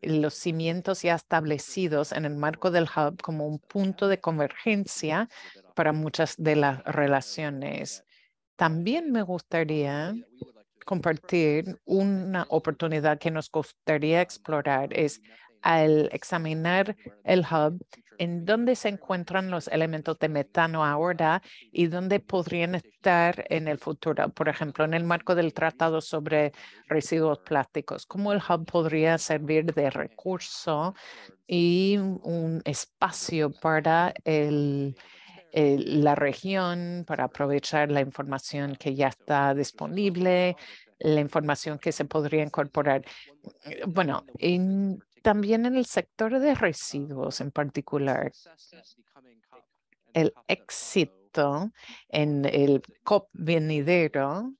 los cimientos ya establecidos en el marco del hub como un punto de convergencia para muchas de las relaciones. También me gustaría compartir una oportunidad que nos gustaría explorar es al examinar el hub, en dónde se encuentran los elementos de metano ahora y dónde podrían estar en el futuro. Por ejemplo, en el marco del Tratado sobre Residuos Plásticos, cómo el hub podría servir de recurso y un espacio para el eh, la región para aprovechar la información que ya está disponible, la información que se podría incorporar. Mm, bueno, también en el sector de residuos en particular, el éxito en el COP venidero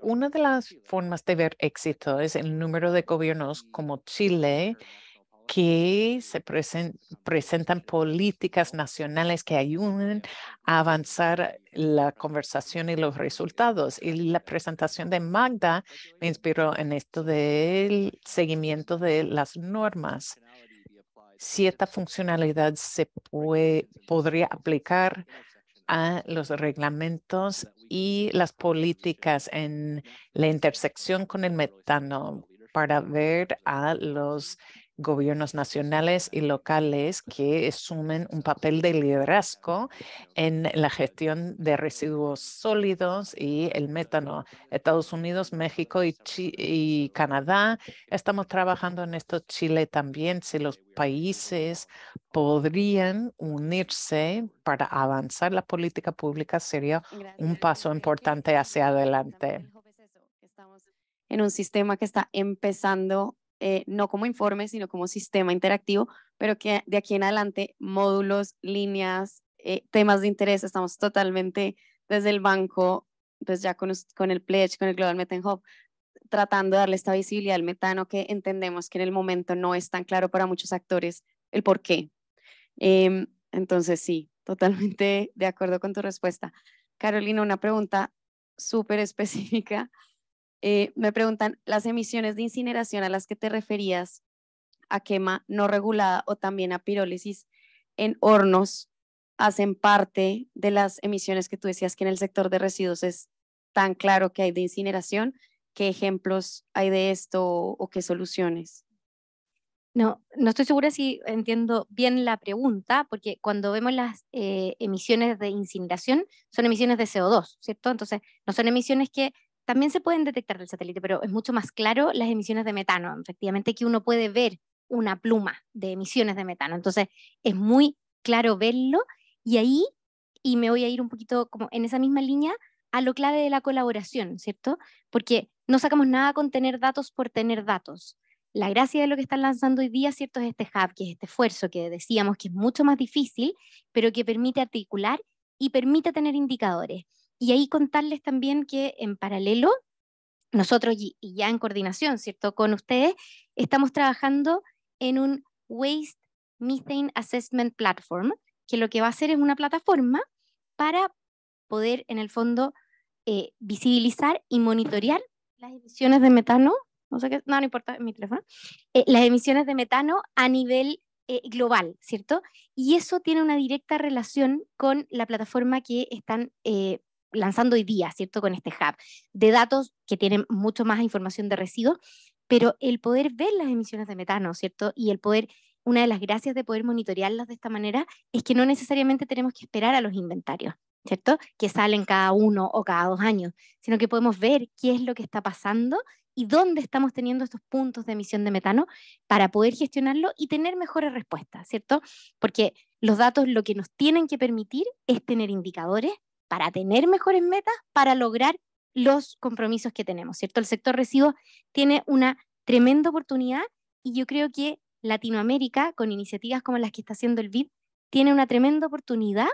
una de las formas de ver éxito es el número de gobiernos como Chile que se presentan políticas nacionales que ayuden a avanzar la conversación y los resultados. Y la presentación de Magda me inspiró en esto del seguimiento de las normas. Cierta funcionalidad se puede, podría aplicar a los reglamentos y las políticas en la intersección con el metano para ver a los gobiernos nacionales y locales que asumen un papel de liderazgo en la gestión de residuos sólidos y el metano. Estados Unidos, México y, y Canadá estamos trabajando en esto. Chile también, si los países podrían unirse para avanzar la política pública sería un paso importante hacia adelante en un sistema que está empezando eh, no como informe, sino como sistema interactivo, pero que de aquí en adelante módulos, líneas, eh, temas de interés, estamos totalmente desde el banco, pues ya con, con el Pledge, con el Global Methane Hub, tratando de darle esta visibilidad al metano que entendemos que en el momento no es tan claro para muchos actores el por qué. Em, entonces, sí, totalmente de acuerdo con tu respuesta. Carolina, una pregunta súper específica eh, me preguntan, las emisiones de incineración a las que te referías, a quema no regulada o también a pirólisis en hornos, hacen parte de las emisiones que tú decías que en el sector de residuos es tan claro que hay de incineración. ¿Qué ejemplos hay de esto o qué soluciones? No, no estoy segura si entiendo bien la pregunta, porque cuando vemos las eh, emisiones de incineración, son emisiones de CO2, ¿cierto? Entonces, no son emisiones que también se pueden detectar del satélite, pero es mucho más claro las emisiones de metano. Efectivamente, que uno puede ver una pluma de emisiones de metano. Entonces, es muy claro verlo y ahí, y me voy a ir un poquito como en esa misma línea, a lo clave de la colaboración, ¿cierto? Porque no sacamos nada con tener datos por tener datos. La gracia de lo que están lanzando hoy día, ¿cierto? Es este hub, que es este esfuerzo que decíamos que es mucho más difícil, pero que permite articular y permite tener indicadores. Y ahí contarles también que en paralelo, nosotros y ya en coordinación, ¿cierto?, con ustedes, estamos trabajando en un Waste Methane Assessment Platform, que lo que va a hacer es una plataforma para poder, en el fondo, eh, visibilizar y monitorear las emisiones de metano, no sé qué, no, importa, mi teléfono, eh, las emisiones de metano a nivel eh, global, ¿cierto? Y eso tiene una directa relación con la plataforma que están lanzando hoy día, ¿cierto? Con este hub de datos que tienen mucho más información de residuos, pero el poder ver las emisiones de metano, ¿cierto? Y el poder, una de las gracias de poder monitorearlas de esta manera es que no necesariamente tenemos que esperar a los inventarios, ¿cierto? Que salen cada uno o cada dos años, sino que podemos ver qué es lo que está pasando y dónde estamos teniendo estos puntos de emisión de metano para poder gestionarlo y tener mejores respuestas, ¿cierto? Porque los datos lo que nos tienen que permitir es tener indicadores para tener mejores metas, para lograr los compromisos que tenemos, ¿cierto? El sector residuos tiene una tremenda oportunidad y yo creo que Latinoamérica, con iniciativas como las que está haciendo el BID, tiene una tremenda oportunidad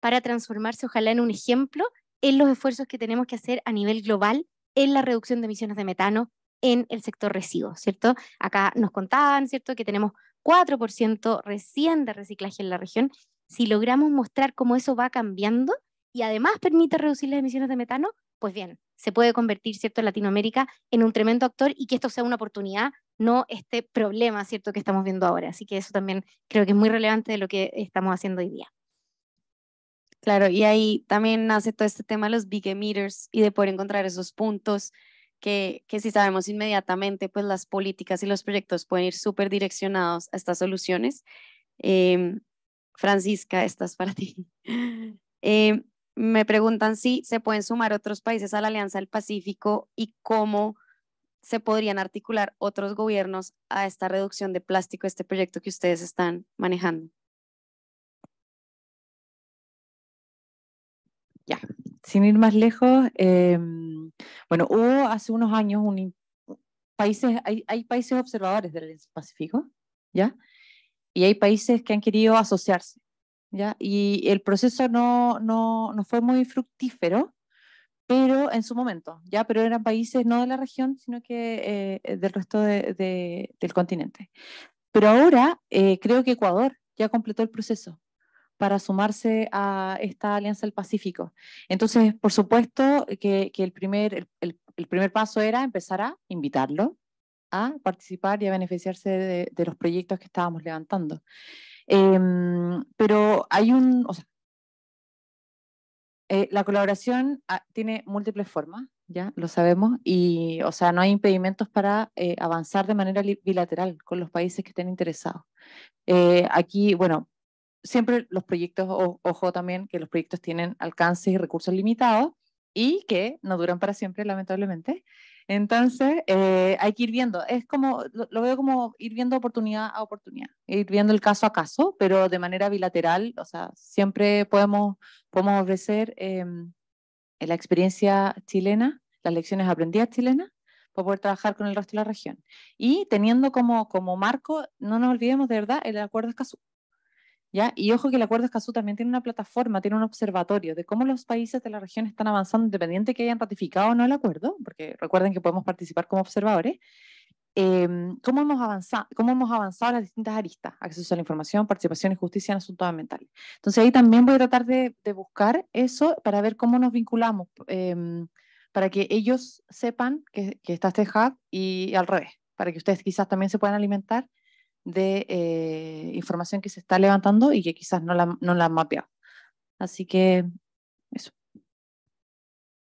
para transformarse, ojalá, en un ejemplo en los esfuerzos que tenemos que hacer a nivel global en la reducción de emisiones de metano en el sector residuos, ¿cierto? Acá nos contaban, ¿cierto?, que tenemos 4% recién de reciclaje en la región. Si logramos mostrar cómo eso va cambiando, y además permite reducir las emisiones de metano, pues bien, se puede convertir, ¿cierto?, Latinoamérica en un tremendo actor y que esto sea una oportunidad, no este problema, ¿cierto?, que estamos viendo ahora. Así que eso también creo que es muy relevante de lo que estamos haciendo hoy día. Claro, y ahí también nace todo este tema de los big emitters y de poder encontrar esos puntos que, que si sabemos inmediatamente, pues las políticas y los proyectos pueden ir súper direccionados a estas soluciones. Em, Francisca, estas para ti. Eh, me preguntan si se pueden sumar otros países a la Alianza del Pacífico y cómo se podrían articular otros gobiernos a esta reducción de plástico, este proyecto que ustedes están manejando. Ya, sin ir más lejos, em, bueno, hubo hace unos años un, países, hay, hay países observadores del Pacífico, ¿ya? Y hay países que han querido asociarse ¿ya? Y el proceso no, no, no fue muy fructífero, pero en su momento, ¿ya? Pero eran países no de la región, sino que eh, del resto de, del continente. Pero ahora eh, creo que Ecuador ya completó el proceso para sumarse a esta Alianza del Pacífico. Entonces, por supuesto eh, que, que el, primer, el, el, primer paso era empezar a invitarlo a participar y a beneficiarse de, de los proyectos que estábamos levantando. Em, pero hay un, o sea, eh, la colaboración ah, tiene múltiples formas, ya lo sabemos, y o sea, no hay impedimentos para eh, avanzar de manera bilateral con los países que estén interesados. Eh, aquí, bueno, siempre los proyectos, ojo también que los proyectos tienen alcances y recursos limitados y que no duran para siempre, lamentablemente. Entonces, eh, hay que ir viendo, es como, lo, veo como ir viendo oportunidad a oportunidad, ir viendo el caso a caso, pero de manera bilateral, o sea, siempre podemos, podemos ofrecer em, la experiencia chilena, las lecciones aprendidas chilenas, para poder trabajar con el resto de la región. Y teniendo como, como marco, no nos olvidemos de verdad, el acuerdo de Escazú. Y ojo que el Acuerdo Escazú también tiene una plataforma, tiene un observatorio de cómo los países de la región están avanzando, independiente que hayan ratificado o no el acuerdo, porque recuerden que podemos participar como observadores, em, ¿cómo, hemos avanzado, cómo hemos avanzado las distintas aristas, acceso a la información, participación y justicia en asuntos ambientales. Entonces ahí también voy a tratar de, buscar eso para ver cómo nos vinculamos, em, para que ellos sepan que, que está este hub y al revés, para que ustedes quizás también se puedan alimentar de eh, información que se está levantando y que quizás no la, no la han mapeado. Así que eso.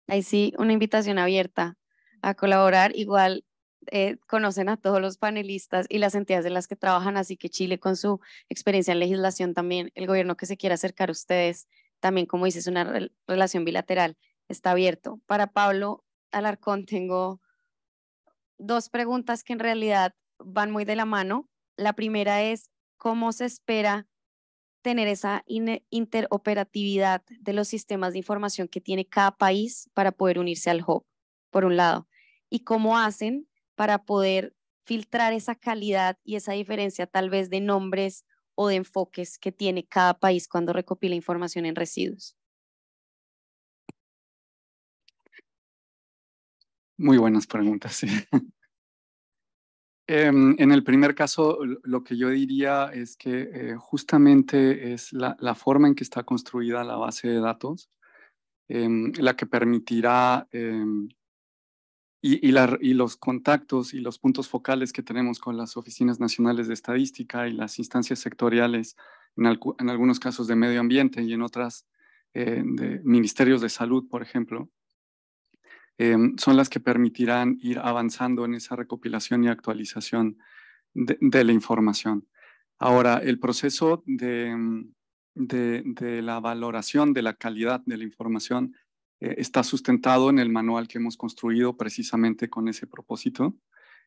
Ahí sí, una invitación abierta a colaborar. Igual eh, conocen a todos los panelistas y las entidades en las que trabajan, así que Chile con su experiencia en legislación también, el gobierno que se quiera acercar a ustedes, también como dices, una relación bilateral, está abierto. Para Pablo Alarcón tengo dos preguntas que en realidad van muy de la mano. La primera es cómo se espera tener esa interoperatividad de los sistemas de información que tiene cada país para poder unirse al hub, por un lado, y cómo hacen para poder filtrar esa calidad y esa diferencia tal vez de nombres o de enfoques que tiene cada país cuando recopila información en residuos. Muy buenas preguntas. Sí. Em, en el primer caso, lo que yo diría es que eh, justamente es la, forma en que está construida la base de datos em, la que permitirá em, y, los contactos y los puntos focales que tenemos con las oficinas nacionales de estadística y las instancias sectoriales, en, en algunos casos de medio ambiente y en otras eh, de ministerios de salud, por ejemplo, Em, son las que permitirán ir avanzando en esa recopilación y actualización de, la información. Ahora, el proceso mm, de, la valoración de la calidad de la información eh, está sustentado en el manual que hemos construido precisamente con ese propósito,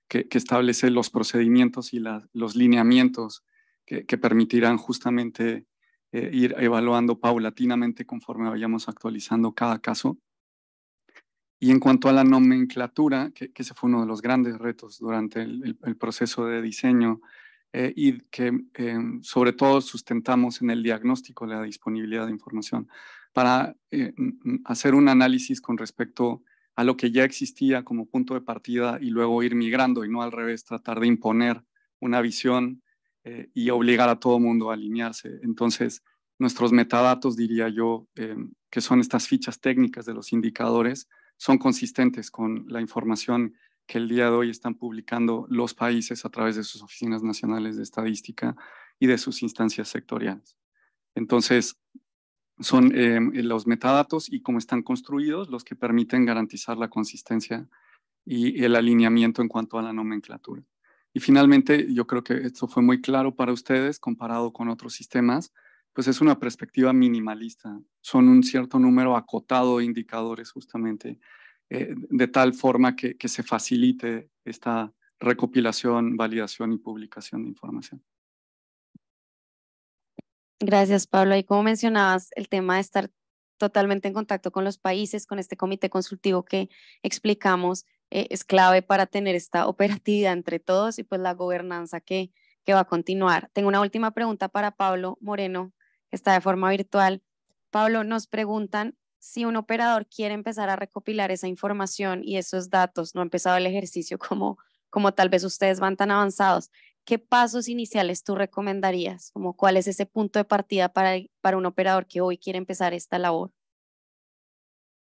que, establece los procedimientos y los lineamientos que, permitirán justamente eh, ir evaluando paulatinamente conforme vayamos actualizando cada caso y en cuanto a la nomenclatura, que, ese fue uno de los grandes retos durante el, proceso de diseño eh, y que em, sobre todo sustentamos en el diagnóstico de la disponibilidad de información para eh, mm, hacer un análisis con respecto a lo que ya existía como punto de partida y luego ir migrando y no al revés, tratar de imponer una visión eh, y obligar a todo mundo a alinearse. Entonces, nuestros metadatos, diría yo, em, que son estas fichas técnicas de los indicadores, son consistentes con la información que el día de hoy están publicando los países a través de sus oficinas nacionales de estadística y de sus instancias sectoriales. Entonces, son eh, los metadatos y cómo están construidos los que permiten garantizar la consistencia y el alineamiento en cuanto a la nomenclatura. Y finalmente, yo creo que esto fue muy claro para ustedes comparado con otros sistemas pues es una perspectiva minimalista. Son un cierto número acotado de indicadores justamente, eh, de tal forma que, que se facilite esta recopilación, validación y publicación de información. Gracias, Pablo. Y como mencionabas, el tema de estar totalmente en contacto con los países, con este comité consultivo que explicamos, eh, es clave para tener esta operatividad entre todos y pues la gobernanza que, que va a continuar. Tengo una última pregunta para Pablo Moreno está de forma virtual. Pablo, nos preguntan si un operador quiere empezar a recopilar esa información y esos datos, no ha empezado el ejercicio como, como tal vez ustedes van tan avanzados, ¿qué pasos iniciales tú recomendarías? Como, ¿Cuál es ese punto de partida para, para un operador que hoy quiere empezar esta labor?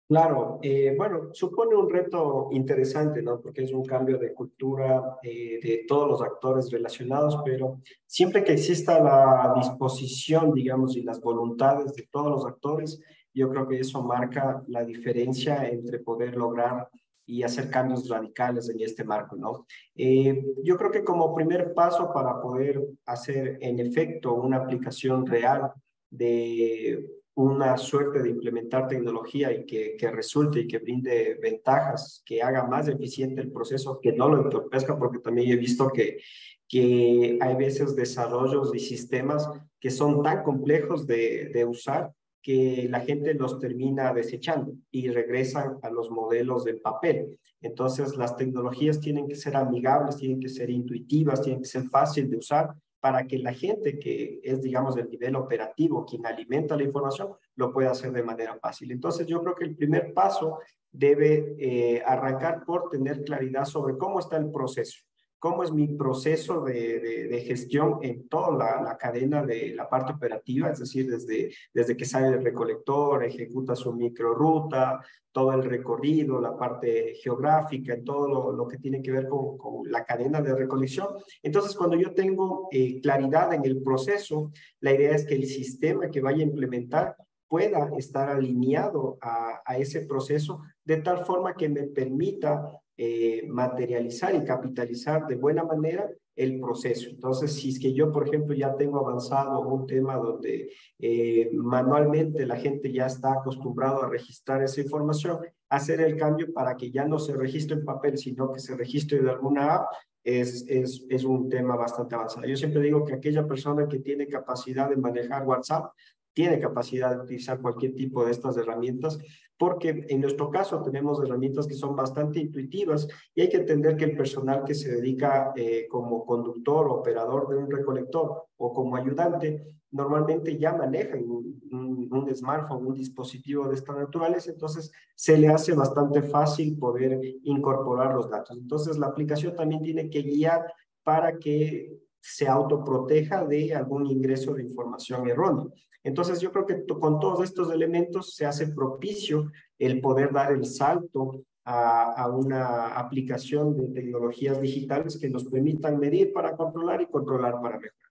Claro, eh, bueno, supone un reto interesante, ¿no? Porque es un cambio de cultura eh, de todos los actores relacionados, pero siempre que exista la disposición, digamos, y las voluntades de todos los actores, yo creo que eso marca la diferencia entre poder lograr y hacer cambios radicales en este marco, ¿no? Eh, yo creo que como primer paso para poder hacer en efecto una aplicación real de una suerte de implementar tecnología y que, resulte y que brinde ventajas, que haga más eficiente el proceso, que no lo entorpezca, porque también he visto que, que hay veces desarrollos y sistemas que son tan complejos de, de usar que la gente los termina desechando y regresan a los modelos de papel. Entonces, las tecnologías tienen que ser amigables, tienen que ser intuitivas, tienen que ser fácil de usar para que la gente que es, digamos, del nivel operativo, quien alimenta la información, lo pueda hacer de manera fácil. Entonces, yo creo que el primer paso debe eh, arrancar por tener claridad sobre cómo está el proceso cómo es mi proceso de, gestión en toda la, cadena de la parte operativa, es decir, desde, desde que sale el recolector, ejecuta su microruta, todo el recorrido, la parte geográfica, todo lo, que tiene que ver con, la cadena de recolección. Entonces, cuando yo tengo eh, claridad en el proceso, la idea es que el sistema que vaya a implementar pueda estar alineado a, a ese proceso de tal forma que me permita eh, materializar y capitalizar de buena manera el proceso. Entonces, si es que yo, por ejemplo, ya tengo avanzado un tema donde eh, manualmente la gente ya está acostumbrado a registrar esa información, hacer el cambio para que ya no se registre en papel, sino que se registre de alguna app, es, es, es un tema bastante avanzado. Yo siempre digo que aquella persona que tiene capacidad de manejar WhatsApp, tiene capacidad de utilizar cualquier tipo de estas herramientas, porque en nuestro caso tenemos herramientas que son bastante intuitivas y hay que entender que el personal que se dedica eh, como conductor o operador de un recolector o como ayudante, normalmente ya maneja un, un, un, smartphone, un dispositivo de estas naturaleza, entonces se le hace bastante fácil poder incorporar los datos. Entonces la aplicación también tiene que guiar para que se autoproteja de algún ingreso de información errónea. Entonces, yo creo que con todos estos elementos se hace propicio el poder dar el salto a, una aplicación de tecnologías digitales que nos permitan medir para controlar y controlar para mejorar.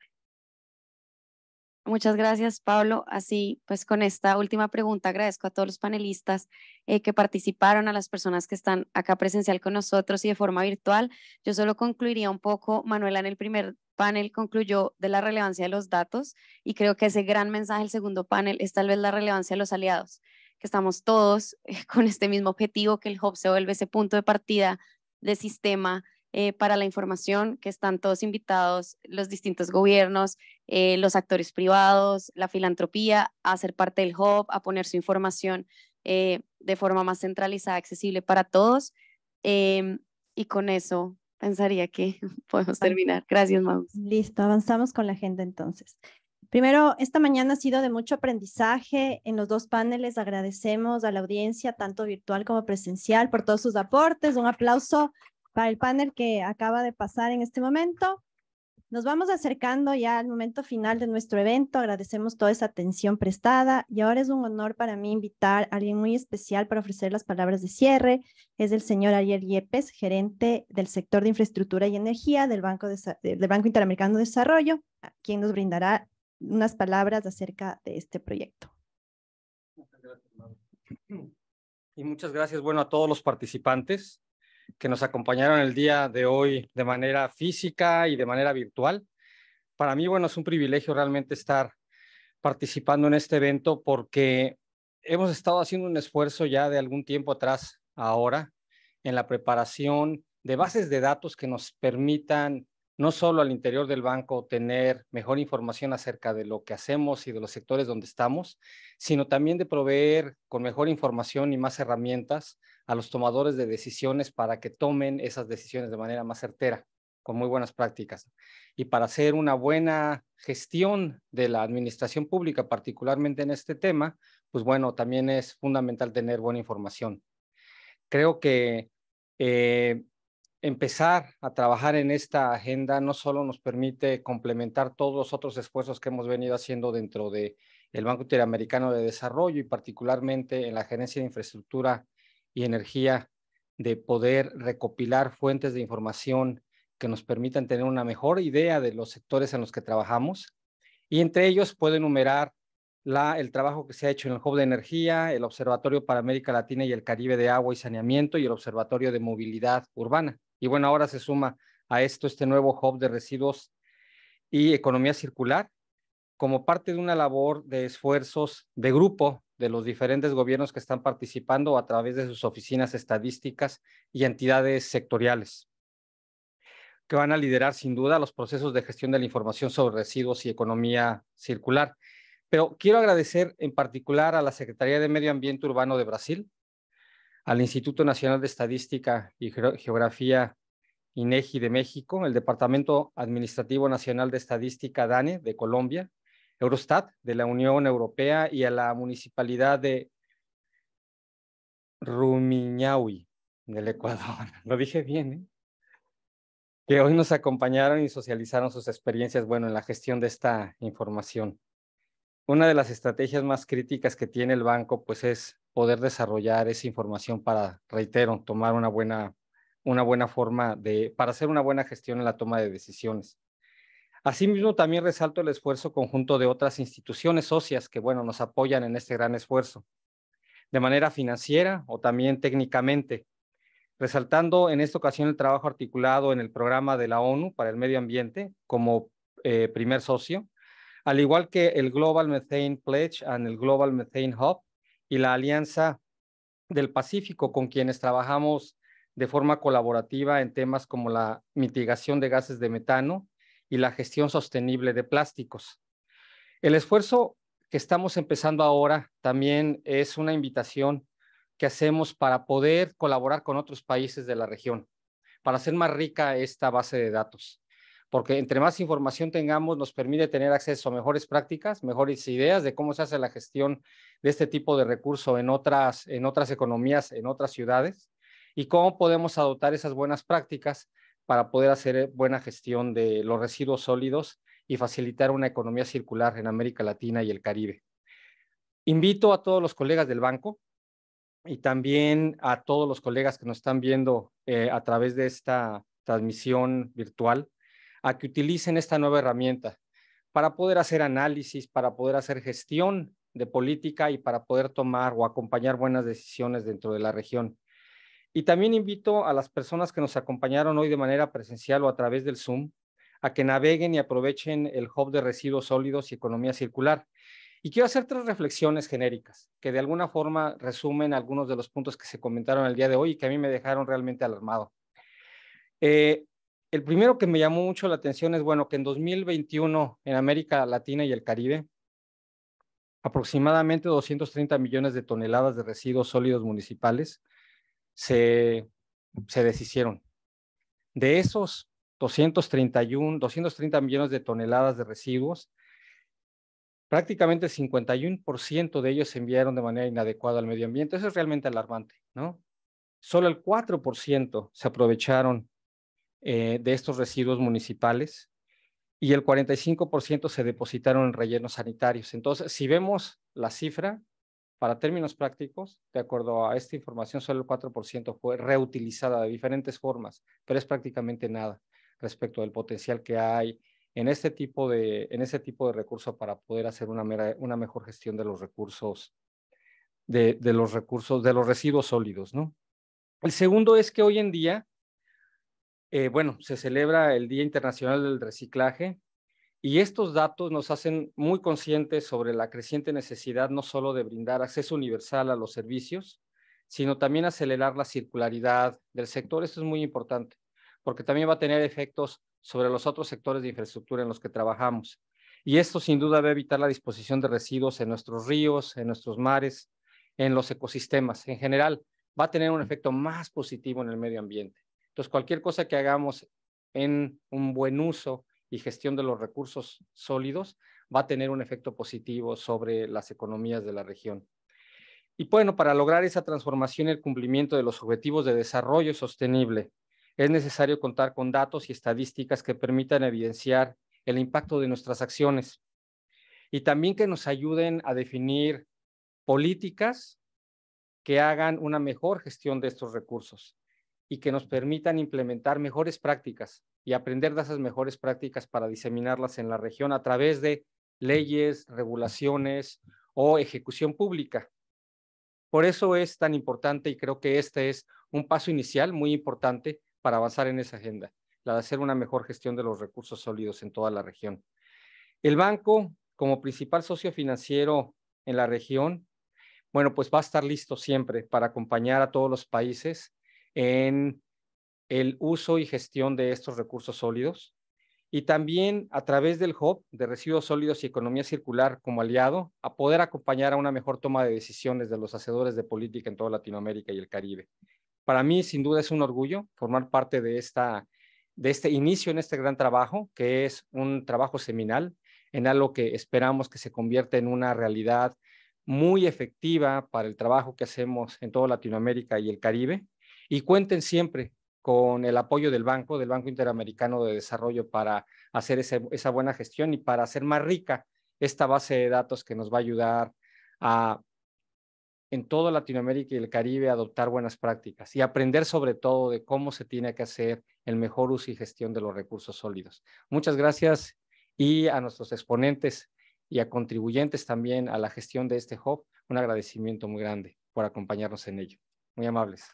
Muchas gracias, Pablo. Así, pues con esta última pregunta agradezco a todos los panelistas eh, que participaron, a las personas que están acá presencial con nosotros y de forma virtual. Yo solo concluiría un poco, Manuela, en el primer panel concluyó de la relevancia de los datos y creo que ese gran mensaje del segundo panel es tal vez la relevancia de los aliados, que estamos todos eh, con este mismo objetivo, que el hub se vuelve ese punto de partida de sistema eh, para la información, que están todos invitados los distintos gobiernos, eh, los actores privados, la filantropía, a ser parte del hub, a poner su información de forma más centralizada, accesible para todos. Em, y con eso pensaría que podemos terminar. Gracias, Mau. Listo, avanzamos con la agenda entonces. Primero, esta mañana ha sido de mucho aprendizaje. En los dos paneles agradecemos a la audiencia, tanto virtual como presencial, por todos sus aportes. Un aplauso para el panel que acaba de pasar en este momento. Nos vamos acercando ya al momento final de nuestro evento. Agradecemos toda esa atención prestada y ahora es un honor para mí invitar a alguien muy especial para ofrecer las palabras de cierre. Es el señor Ariel Yepes, gerente del sector de infraestructura y energía del Banco, Banco Interamericano de Desarrollo, quien nos brindará unas palabras acerca de este proyecto. Muchas gracias, Y muchas gracias, bueno, a todos los participantes que nos acompañaron el día de hoy de manera física y de manera virtual. Para mí, bueno, es un privilegio realmente estar participando en este evento porque hemos estado haciendo un esfuerzo ya de algún tiempo atrás ahora en la preparación de bases de datos que nos permitan no solo al interior del banco tener mejor información acerca de lo que hacemos y de los sectores donde estamos, sino también de proveer con mejor información y más herramientas a los tomadores de decisiones para que tomen esas decisiones de manera más certera, con muy buenas prácticas. Y para hacer una buena gestión de la administración pública, particularmente en este tema, pues bueno, también es fundamental tener buena información. Creo que eh, empezar a trabajar en esta agenda no solo nos permite complementar todos los otros esfuerzos que hemos venido haciendo dentro del Banco Interamericano de Desarrollo y particularmente en la Gerencia de Infraestructura y Energía de poder recopilar fuentes de información que nos permitan tener una mejor idea de los sectores en los que trabajamos. Y entre ellos puedo enumerar la, el trabajo que se ha hecho en el Hub de Energía, el Observatorio para América Latina y el Caribe de Agua y Saneamiento y el Observatorio de Movilidad Urbana. Y bueno, ahora se suma a esto este nuevo hub de residuos y economía circular como parte de una labor de esfuerzos de grupo de los diferentes gobiernos que están participando a través de sus oficinas estadísticas y entidades sectoriales, que van a liderar sin duda los procesos de gestión de la información sobre residuos y economía circular. Pero quiero agradecer en particular a la Secretaría de Medio Ambiente Urbano de Brasil, al Instituto Nacional de Estadística y Geografía INEGI e de México, el Departamento Administrativo Nacional de Estadística DANE de Colombia, Eurostat de la Unión Europea y a la Municipalidad de Rumiñahui del Ecuador. Lo dije bien, ¿eh? que hoy nos acompañaron y socializaron sus experiencias, bueno, en la gestión de esta información. Una de las estrategias más críticas que tiene el banco, pues es poder desarrollar esa información para, reitero, tomar una buena, una buena forma de, para hacer una buena gestión en la toma de decisiones. Asimismo, también resalto el esfuerzo conjunto de otras instituciones socias que, bueno, nos apoyan en este gran esfuerzo, de manera financiera o también técnicamente, resaltando en esta ocasión el trabajo articulado en el programa de la ONU para el medio ambiente como eh, primer socio, al igual que el Global Methane Pledge and el Global Methane Hub, y la Alianza del Pacífico, con quienes trabajamos de forma colaborativa en temas como la mitigación de gases de metano y la gestión sostenible de plásticos. El esfuerzo que estamos empezando ahora también es una invitación que hacemos para poder colaborar con otros países de la región, para hacer más rica esta base de datos porque entre más información tengamos nos permite tener acceso a mejores prácticas, mejores ideas de cómo se hace la gestión de este tipo de recurso en otras, en otras economías, en otras ciudades, y cómo podemos adoptar esas buenas prácticas para poder hacer buena gestión de los residuos sólidos y facilitar una economía circular en América Latina y el Caribe. Invito a todos los colegas del banco y también a todos los colegas que nos están viendo eh, a través de esta transmisión virtual a que utilicen esta nueva herramienta para poder hacer análisis, para poder hacer gestión de política y para poder tomar o acompañar buenas decisiones dentro de la región. Y también invito a las personas que nos acompañaron hoy de manera presencial o a través del Zoom a que naveguen y aprovechen el hub de residuos sólidos y economía circular. Y quiero hacer tres reflexiones genéricas que de alguna forma resumen algunos de los puntos que se comentaron el día de hoy y que a mí me dejaron realmente alarmado. Eh, el primero que me llamó mucho la atención es, bueno, que en 2021 en América Latina y el Caribe, aproximadamente 230 millones de toneladas de residuos sólidos municipales se, se deshicieron. De esos 231, 230 millones de toneladas de residuos, prácticamente 51% de ellos se enviaron de manera inadecuada al medio ambiente. Eso es realmente alarmante, ¿no? Solo el 4% se aprovecharon eh, de estos residuos municipales y el 45% se depositaron en rellenos sanitarios. Entonces, si vemos la cifra, para términos prácticos, de acuerdo a esta información, solo el 4% fue reutilizada de diferentes formas, pero es prácticamente nada respecto del potencial que hay en este tipo de, en este tipo de recurso para poder hacer una, una mejor gestión de los recursos, de, de los recursos, de los residuos sólidos, ¿no? El segundo es que hoy en día eh, bueno, se celebra el Día Internacional del Reciclaje y estos datos nos hacen muy conscientes sobre la creciente necesidad no solo de brindar acceso universal a los servicios, sino también acelerar la circularidad del sector. Esto es muy importante, porque también va a tener efectos sobre los otros sectores de infraestructura en los que trabajamos. Y esto sin duda va a evitar la disposición de residuos en nuestros ríos, en nuestros mares, en los ecosistemas. En general, va a tener un efecto más positivo en el medio ambiente. Entonces, cualquier cosa que hagamos en un buen uso y gestión de los recursos sólidos va a tener un efecto positivo sobre las economías de la región. Y bueno, para lograr esa transformación y el cumplimiento de los objetivos de desarrollo sostenible, es necesario contar con datos y estadísticas que permitan evidenciar el impacto de nuestras acciones y también que nos ayuden a definir políticas que hagan una mejor gestión de estos recursos y que nos permitan implementar mejores prácticas y aprender de esas mejores prácticas para diseminarlas en la región a través de leyes, regulaciones o ejecución pública. Por eso es tan importante y creo que este es un paso inicial muy importante para avanzar en esa agenda, la de hacer una mejor gestión de los recursos sólidos en toda la región. El banco, como principal socio financiero en la región, bueno, pues va a estar listo siempre para acompañar a todos los países en el uso y gestión de estos recursos sólidos y también a través del hub de residuos sólidos y economía circular como aliado a poder acompañar a una mejor toma de decisiones de los hacedores de política en toda Latinoamérica y el Caribe. Para mí sin duda es un orgullo formar parte de esta de este inicio en este gran trabajo, que es un trabajo seminal, en algo que esperamos que se convierta en una realidad muy efectiva para el trabajo que hacemos en toda Latinoamérica y el Caribe y cuenten siempre con el apoyo del banco, del Banco Interamericano de Desarrollo, para hacer esa buena gestión y para hacer más rica esta base de datos que nos va a ayudar a en toda Latinoamérica y el Caribe adoptar buenas prácticas y aprender sobre todo de cómo se tiene que hacer el mejor uso y gestión de los recursos sólidos. Muchas gracias y a nuestros exponentes y a contribuyentes también a la gestión de este hub, un agradecimiento muy grande por acompañarnos en ello. Muy amables.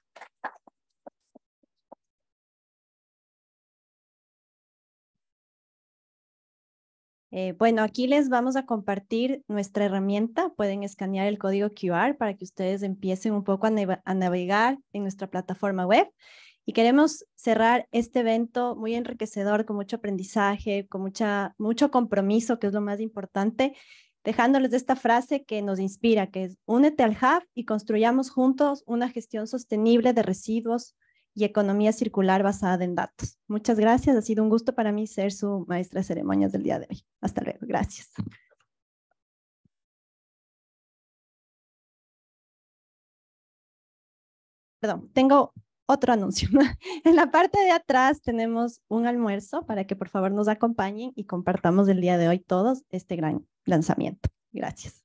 Eh, bueno, aquí les vamos a compartir nuestra herramienta. Pueden escanear el código QR para que ustedes empiecen un poco a, navegar en nuestra plataforma web. Y queremos cerrar este evento muy enriquecedor, con mucho aprendizaje, con mucha, mucho compromiso, que es lo más importante, dejándoles esta frase que nos inspira, que es únete al Hub y construyamos juntos una gestión sostenible de residuos, economía circular basada en datos. Muchas gracias, ha sido un gusto para mí ser su maestra de ceremonias del día de hoy. Hasta luego, gracias. Perdón, tengo otro anuncio. en la parte de atrás tenemos un almuerzo para que por favor nos acompañen y compartamos el día de hoy todos este gran lanzamiento. Gracias.